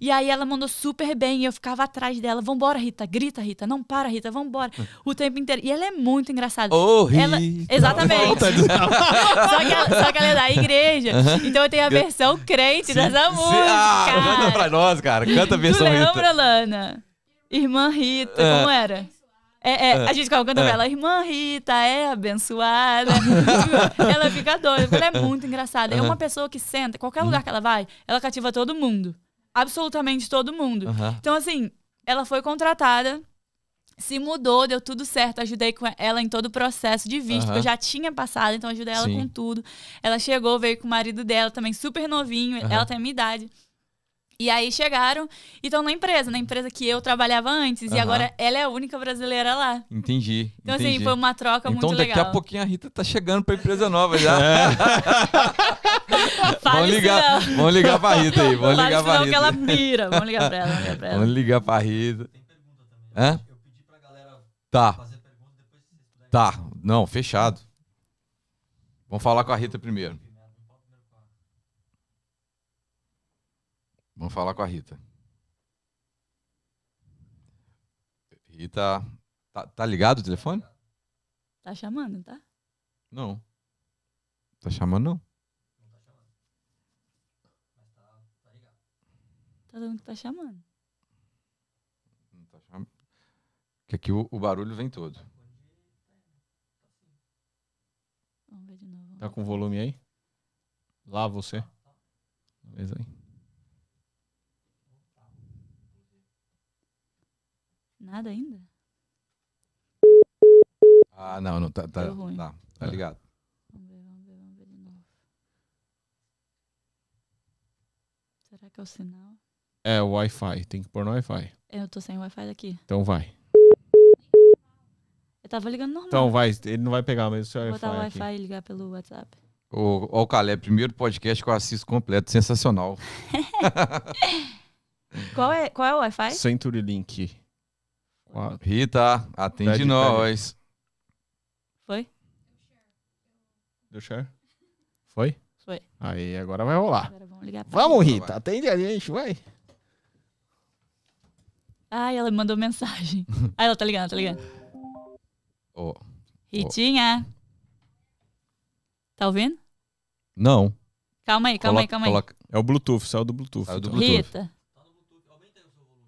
E aí ela mandou super bem e eu ficava atrás dela. Vambora, Rita. Grita, Rita. Não para, Rita. Vambora. [LAUGHS] O tempo inteiro. E ela é muito engraçada. Oh, ela... Exatamente. [LAUGHS] só, que ela, só que ela é da igreja. Uhum. Então eu tenho a versão crente sim, dessa música. Ah, canta pra nós, cara. Canta a versão tu lembra, Rita. Lana? Irmã Rita, é. como era? É, é, é, a gente ficava cantando é. pra ela, irmã Rita é abençoada. [LAUGHS] ela fica doida, porque ela é muito engraçada. Uhum. É uma pessoa que senta, qualquer lugar uhum. que ela vai, ela cativa todo mundo. Absolutamente todo mundo. Uhum. Então, assim, ela foi contratada, se mudou, deu tudo certo. Ajudei com ela em todo o processo de visto, uhum. que eu já tinha passado, então ajudei ela Sim. com tudo. Ela chegou, veio com o marido dela, também super novinho, ela tem a minha idade. E aí chegaram e estão na empresa, na empresa que eu trabalhava antes. Uhum. E agora ela é a única brasileira lá. Entendi. Então, assim, entendi. assim, foi uma troca então, muito legal. Então, daqui a pouquinho a Rita tá chegando pra empresa nova já. É. [LAUGHS] vamos ligar, vamos ligar pra Rita aí. Vamos Fale ligar pra Rita. que ela pira. Vamos ligar pra ela. Vamos ligar pra, ela. Vamos ligar pra Rita. Tem pergunta também. Né? Hã? Eu pedi pra galera tá. fazer pergunta depois Tá. Não, fechado. Vamos falar com a Rita primeiro. Vamos falar com a Rita. Rita, tá, tá ligado o telefone? Tá chamando, tá? Não. Tá chamando, não? Não tá chamando. Mas tá, ligado. Tá dando que tá chamando. Não tá chamando. Que aqui o, o barulho vem todo. Vamos ver de novo. Tá com volume aí? Lá você. Beleza aí. Nada ainda? Ah, não, não tá. Tá, ruim. tá, tá ligado. Vamos ver, vamos ver, vamos ver de novo. Será que é o sinal? É, o Wi-Fi. Tem que pôr no Wi-Fi. Eu tô sem Wi-Fi daqui. Então vai. Eu tava ligando normal. Então vai, ele não vai pegar, mas o seu Wi-Fi. Botar o Wi-Fi e ligar pelo WhatsApp. Ô, ô Calé, primeiro podcast que eu assisto completo, sensacional. [LAUGHS] qual, é, qual é o Wi-Fi? Century Link. Rita, atende Pede, nós. Foi? Deu share? Foi? Foi. Aí, agora vai rolar. Agora vamos ligar pra Vamos, Rita, vai. atende a gente, vai. Ai, ela me mandou mensagem. [LAUGHS] Ai, ela tá ligando, tá ligando. Oh. Ritinha. Tá ouvindo? Não. Calma aí, calma coloca, aí, calma aí. É o Bluetooth, saiu do Bluetooth. Saiu do Bluetooth. Rita.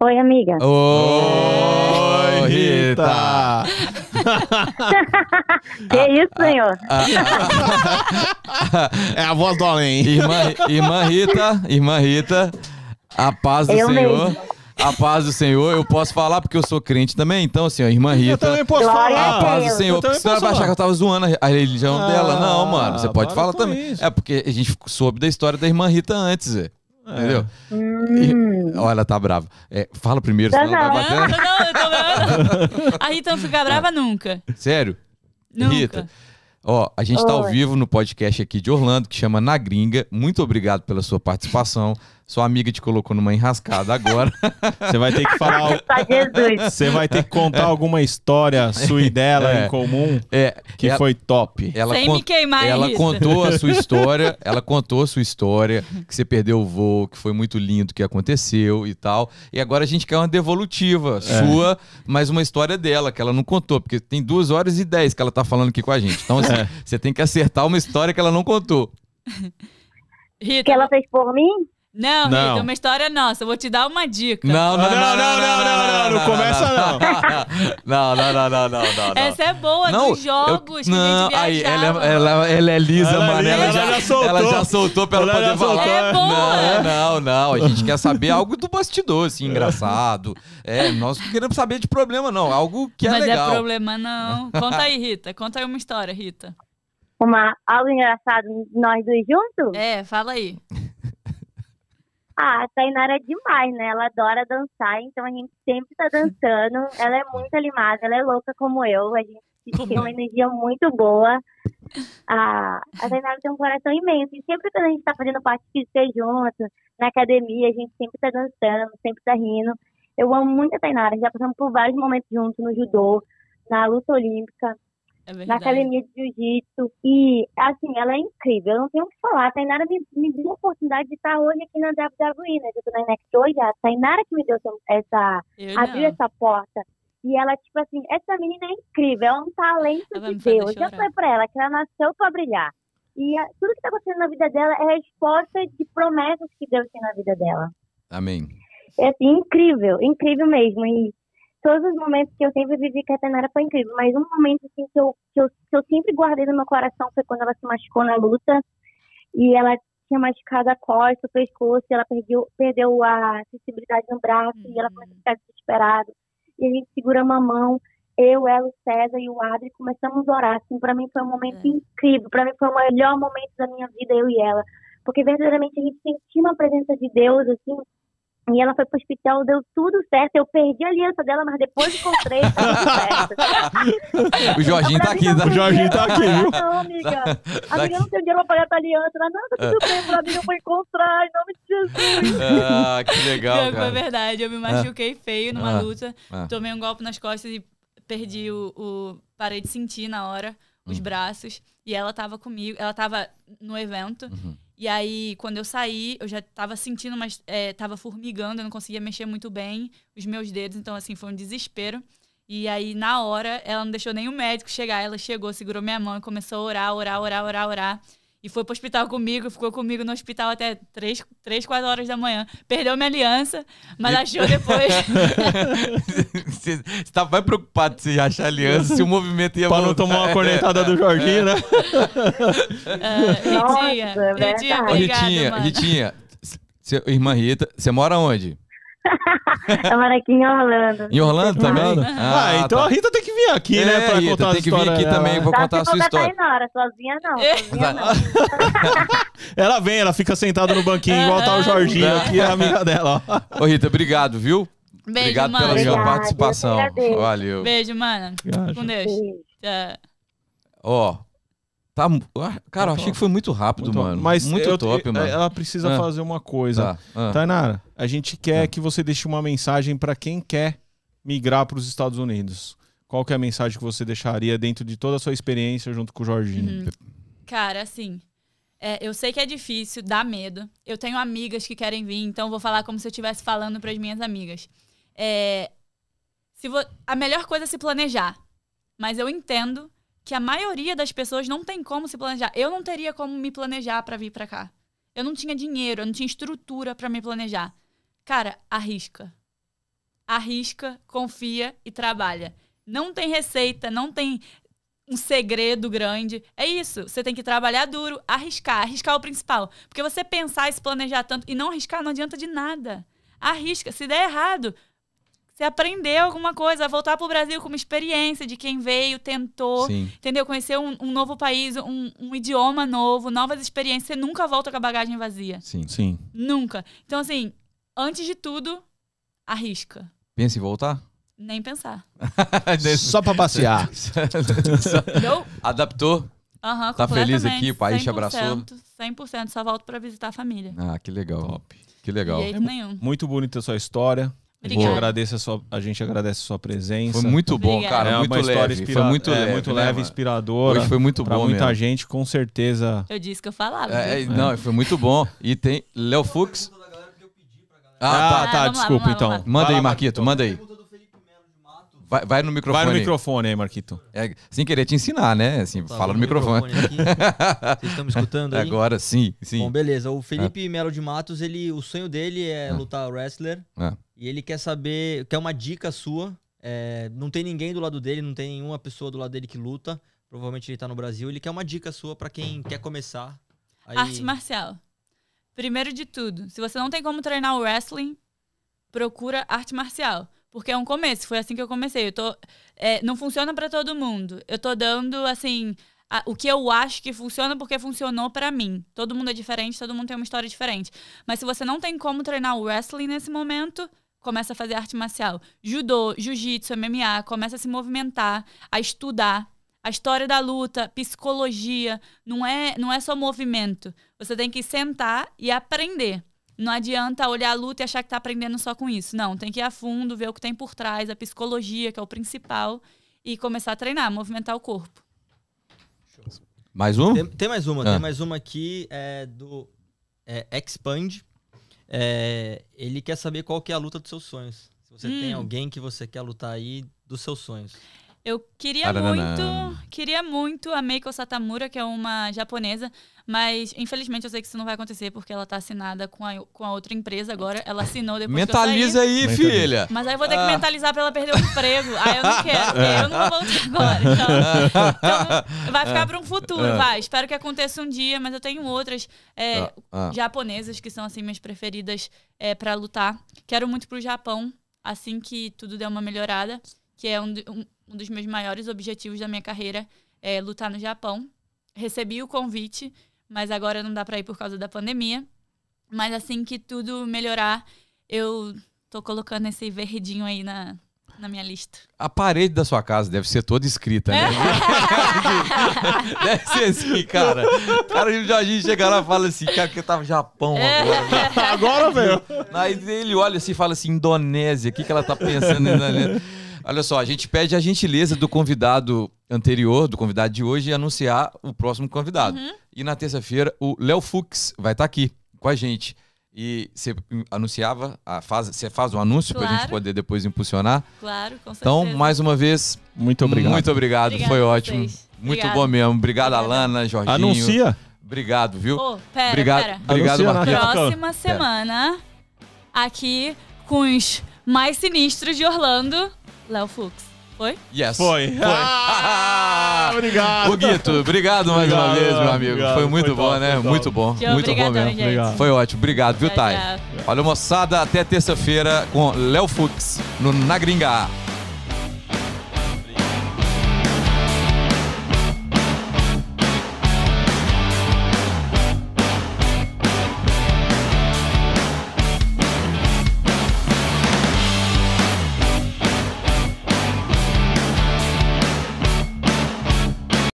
Oi, amiga. Oh! Rita! [LAUGHS] que isso, senhor? [LAUGHS] é a voz do além. Irmã, irmã Rita, irmã Rita, a paz do eu Senhor. Mesmo. A paz do Senhor, eu posso falar porque eu sou crente também, então, assim, a irmã Rita. Eu também posso falar. A paz do Senhor. Eu porque vai achar que eu tava zoando a religião ah, dela. Não, ah, mano, você pode falar também. Isso. É porque a gente soube da história da irmã Rita antes, velho. É. Entendeu? Hum. E, ó, ela tá brava. É, fala primeiro, tá senão não. vai bater. Não, não, A Rita não fica brava nunca. Sério? Nunca. Rita, ó, a gente Oi. tá ao vivo no podcast aqui de Orlando, que chama Na Gringa. Muito obrigado pela sua participação. Sua amiga te colocou numa enrascada agora. [LAUGHS] Você vai ter que falar. Tá você vai ter que contar é. alguma história sua e dela é. em comum é. que ela, foi top. Ela Sem me queimar Ela isso. contou a sua [LAUGHS] história. ela contou a sua história, que você perdeu o voo, que foi muito lindo o que aconteceu e tal. E agora a gente quer uma devolutiva é. sua, mas uma história dela, que ela não contou, porque tem duas horas e dez que ela tá falando aqui com a gente. Então, assim, é. você tem que acertar uma história que ela não contou. [LAUGHS] Rita. Que ela fez por mim? Não, não. Rita, é uma história nossa. Eu vou te dar uma dica. Não, não, não, não, não, não, não, não, começa não. Não, não, não, não, não, Essa é boa não, dos jogos eu, não, Aí, ela, ela, ela é lisa, ela mano. Ela, já, soltou. ela já soltou pra ela, poder falar. É boa. Não, não, não. A gente quer saber algo do bastidor, assim, engraçado. É, nós não queremos saber de problema, não. Algo que é Mas legal. Mas é problema, não. Conta aí, Rita. Conta aí uma história, Rita. Uma, algo engraçado nós dois juntos? É, fala aí. Ah, a Tainara é demais, né? Ela adora dançar, então a gente sempre tá dançando. Ela é muito animada, ela é louca como eu. A gente como? tem uma energia muito boa. A, a Tainara tem um coração imenso. E sempre que a gente tá fazendo parte de ser junto, na academia, a gente sempre tá dançando, sempre tá rindo. Eu amo muito a Tainara. Já passamos por vários momentos juntos no judô, na luta olímpica. É na academia de jiu-jitsu. E, assim, ela é incrível. Eu não tenho o que falar. A Tainara me, me deu a oportunidade de estar hoje aqui na WWE, né? Eu tô na Next hoje. A Tainara que me deu essa. abriu essa porta. E ela, tipo assim, essa menina é incrível. É um talento de Deus. Eu falei pra ela que ela nasceu pra brilhar. E a, é, tudo que tá acontecendo na vida dela é resposta de promessas que Deus tem na vida dela. Amém. É assim, incrível, incrível mesmo. E todos os momentos que eu sempre vivi com a Tainara foi incrível, mas um momento assim, que, eu, que, eu, que eu sempre guardei no meu coração foi quando ela se machucou na luta e ela tinha machucado a costa, o pescoço, e ela perdeu, perdeu a sensibilidade no braço uhum. e ela começou a uhum. ficar desesperada. E a gente segura uma mão, eu, ela, o César e o Adri começamos a orar. Assim, para mim foi um momento é. incrível, para mim foi o melhor momento da minha vida, eu e ela. Porque verdadeiramente a gente sentia uma presença de Deus, assim, e ela foi pro hospital, deu tudo certo. Eu perdi a aliança dela, mas depois encontrei. tudo certo. [LAUGHS] o Jorginho tá aqui, tá? O Jorginho tá aqui, viu? Não, amiga. Tá, [LAUGHS] amiga, não tem dinheiro pra pagar tua aliança. Ela, não, tá tudo bem, pra mim eu vou encontrar, em nome de Jesus. Ah, que legal. Diogo, é cara. É verdade, eu me ah. machuquei ah. feio numa ah. luta. Ah. Tomei um golpe nas costas e perdi o. o... Parei de sentir na hora os hum. braços. E ela tava comigo, ela tava no evento. Uhum. E aí, quando eu saí, eu já estava sentindo, mas estava é, formigando, eu não conseguia mexer muito bem os meus dedos, então, assim, foi um desespero. E aí, na hora, ela não deixou nem o médico chegar, ela chegou, segurou minha mão e começou a orar, orar, orar, orar, orar. E foi pro hospital comigo, ficou comigo no hospital até 3, 3 4 horas da manhã. Perdeu minha aliança, mas achou depois. [LAUGHS] Você tava mais preocupado se achar aliança, se o movimento ia Pra não tomar uma cornetada do é, Jorginho, é. né? Uh, [LAUGHS] Ritinha, Nossa, é Ritinha, obrigado, Ritinha, mano. Ritinha, irmã Rita, você mora onde? [LAUGHS] Eu [LAUGHS] moro aqui em Orlando. Em Orlando também? Tá ah, Ah, então tá. a Rita tem que vir aqui, né? É, pra Rita, contar a tem que vir aqui dela. também, vou tá, contar a sua história. Tá hora, sozinha não, é. sozinha não. [LAUGHS] Ela vem, ela fica sentada no banquinho, igual tá o Jorginho aqui, é amiga dela, ó. Ô, Rita, obrigado, viu? Beijo, obrigado mano. pela sua participação. Valeu. Beijo, mano. Com Deus. Ó, Tá, cara, eu achei que foi muito rápido, muito mano. Mas muito eu, top, eu, mano. Ela precisa ah. fazer uma coisa. Tá. Ah. Tainara, a gente quer ah. que você deixe uma mensagem para quem quer migrar para os Estados Unidos. Qual que é a mensagem que você deixaria dentro de toda a sua experiência junto com o Jorginho? Uhum. Cara, assim, é, eu sei que é difícil, dá medo. Eu tenho amigas que querem vir, então vou falar como se eu estivesse falando para as minhas amigas. É, se vo... A melhor coisa é se planejar. Mas eu entendo que a maioria das pessoas não tem como se planejar. Eu não teria como me planejar para vir para cá. Eu não tinha dinheiro, eu não tinha estrutura para me planejar. Cara, arrisca. Arrisca, confia e trabalha. Não tem receita, não tem um segredo grande. É isso. Você tem que trabalhar duro, arriscar. Arriscar é o principal. Porque você pensar e se planejar tanto e não arriscar não adianta de nada. Arrisca. Se der errado, você aprender alguma coisa, voltar para o Brasil com uma experiência de quem veio, tentou, Sim. entendeu? Conhecer um, um novo país, um, um, idioma novo, novas experiências. Você nunca volta com a bagagem vazia. Sim. Sim. Nunca. Então, assim, antes de tudo, arrisca. Pensa em voltar? Nem pensar. [LAUGHS] Só para passear. [LAUGHS] Adaptou? Uhum, tá feliz aqui, o país te abraçou? 100%, só volto para visitar a família. Ah, que legal. Top. Que legal. É, nenhum. Muito bonita a sua história. Obrigada. Agradeço a, sua, a gente agradece a sua presença. Foi muito bom, cara. É muito uma leve. foi muito é, leve, muito né, leve, né, Hoje foi muito pra bom. muita mesmo. gente, com certeza. Eu disse que eu falava. É, é Não, foi muito bom. E tem Léo Fux. Ah, tá, ah, tá, tá, desculpa lá, então. Lá, manda aí, Marquito, manda aí. Vai, vai, no microfone. Vai no microfone aí, Marquito. É, sem querer te ensinar, né? Assim, Fala, tá fala no, microfone. microfone [LAUGHS] Vocês estão me escutando aí? Agora sim, sim. Bom, beleza. O Felipe é. Melo de Matos, ele, o sonho dele é, ah. lutar wrestler. Ah. E ele quer saber, quer uma dica sua. É, não tem ninguém do lado dele, não tem nenhuma pessoa do lado dele que luta. Provavelmente ele tá no Brasil. Ele quer uma dica sua para quem quer começar. Aí... Arte marcial. Primeiro de tudo, se você não tem como treinar o wrestling, procura arte marcial. Porque é um começo, foi assim que eu comecei. Eu tô, é, não funciona para todo mundo. Eu tô dando, assim, a, o que eu acho que funciona porque funcionou para mim. Todo mundo é diferente, todo mundo tem uma história diferente. Mas se você não tem como treinar o wrestling nesse momento, começa a fazer arte marcial, judô, jiu-jitsu, MMA, começa a se movimentar, a estudar a história da luta, psicologia, não é, não é só movimento. Você tem que sentar e aprender. Não adianta olhar a luta e achar que está aprendendo só com isso. Não, tem que ir a fundo, ver o que tem por trás, a psicologia, que é o principal, e começar a treinar, movimentar o corpo. Mais um? Tem, tem mais uma, ah. tem mais uma aqui é, do é, Expand. É, ele quer saber qual que é a luta dos seus sonhos. Se você hum. tem alguém que você quer lutar aí dos seus sonhos. Eu queria muito, queria muito a Meiko Satamura, que é uma japonesa, mas, infelizmente, eu sei que isso não vai acontecer porque ela tá assinada com a, com a outra empresa agora. Ela assinou depois Mentaliza que eu saí. aí, Mentaliza. filha. Mas aí eu vou ter que ah. mentalizar pra ela perder o emprego. Aí eu não [LAUGHS] quero, eu não vou voltar agora. Então, então vai ficar pra um futuro, é. É. vai. Espero que aconteça um dia, mas eu tenho outras é, ah, ah. japonesas que são, assim, minhas preferidas é, para lutar. Quero muito pro Japão, assim que tudo der uma melhorada, que é um, um, um dos meus maiores objetivos da minha carreira, é lutar no Japão. Recebi o convite mas agora não dá para ir por causa da pandemia. Mas assim que tudo melhorar, eu tô colocando esse verdinho aí na, na minha lista. A parede da sua casa deve ser toda escrita, né? [LAUGHS] [LAUGHS] deve ser assim, cara. Cara, o Jorginho chega lá e fala assim, cara, que eu tava no Japão é. agora. Né? agora, velho. Aí ele olha assim e fala assim, Indonésia, o que, que ela tá pensando? olha só, a gente pede a gentileza do convidado anterior, do convidado de hoje, anunciar o próximo convidado. Uhum. E na terça-feira, o Léo Fux vai estar tá aqui com a gente. E você anunciava, a você faz um anúncio claro. para a gente poder depois impulsionar. Claro, com então, certeza. Então, mais uma vez, muito obrigado. Muito obrigado, foi ótimo. Vocês. Muito bom mesmo. Obrigado, Alana, Jorginho. Anuncia. Obrigado, viu? Oh, pera, obrigado, pera. obrigado, Anuncia Próxima semana, pera. aqui com os mais sinistros de Orlando, Léo Fux. Foi? Yes. Foi. Foi. Ah, [LAUGHS] obrigado. O Guito, obrigado mais obrigado, uma vez, meu amigo. Obrigado, foi muito foi bom, top, né? Muito bom. Tchau, muito bom mesmo. Foi ótimo. Obrigado, viu, Thay? Olha, moçada, até terça-feira com Léo Fux no Na Gringa.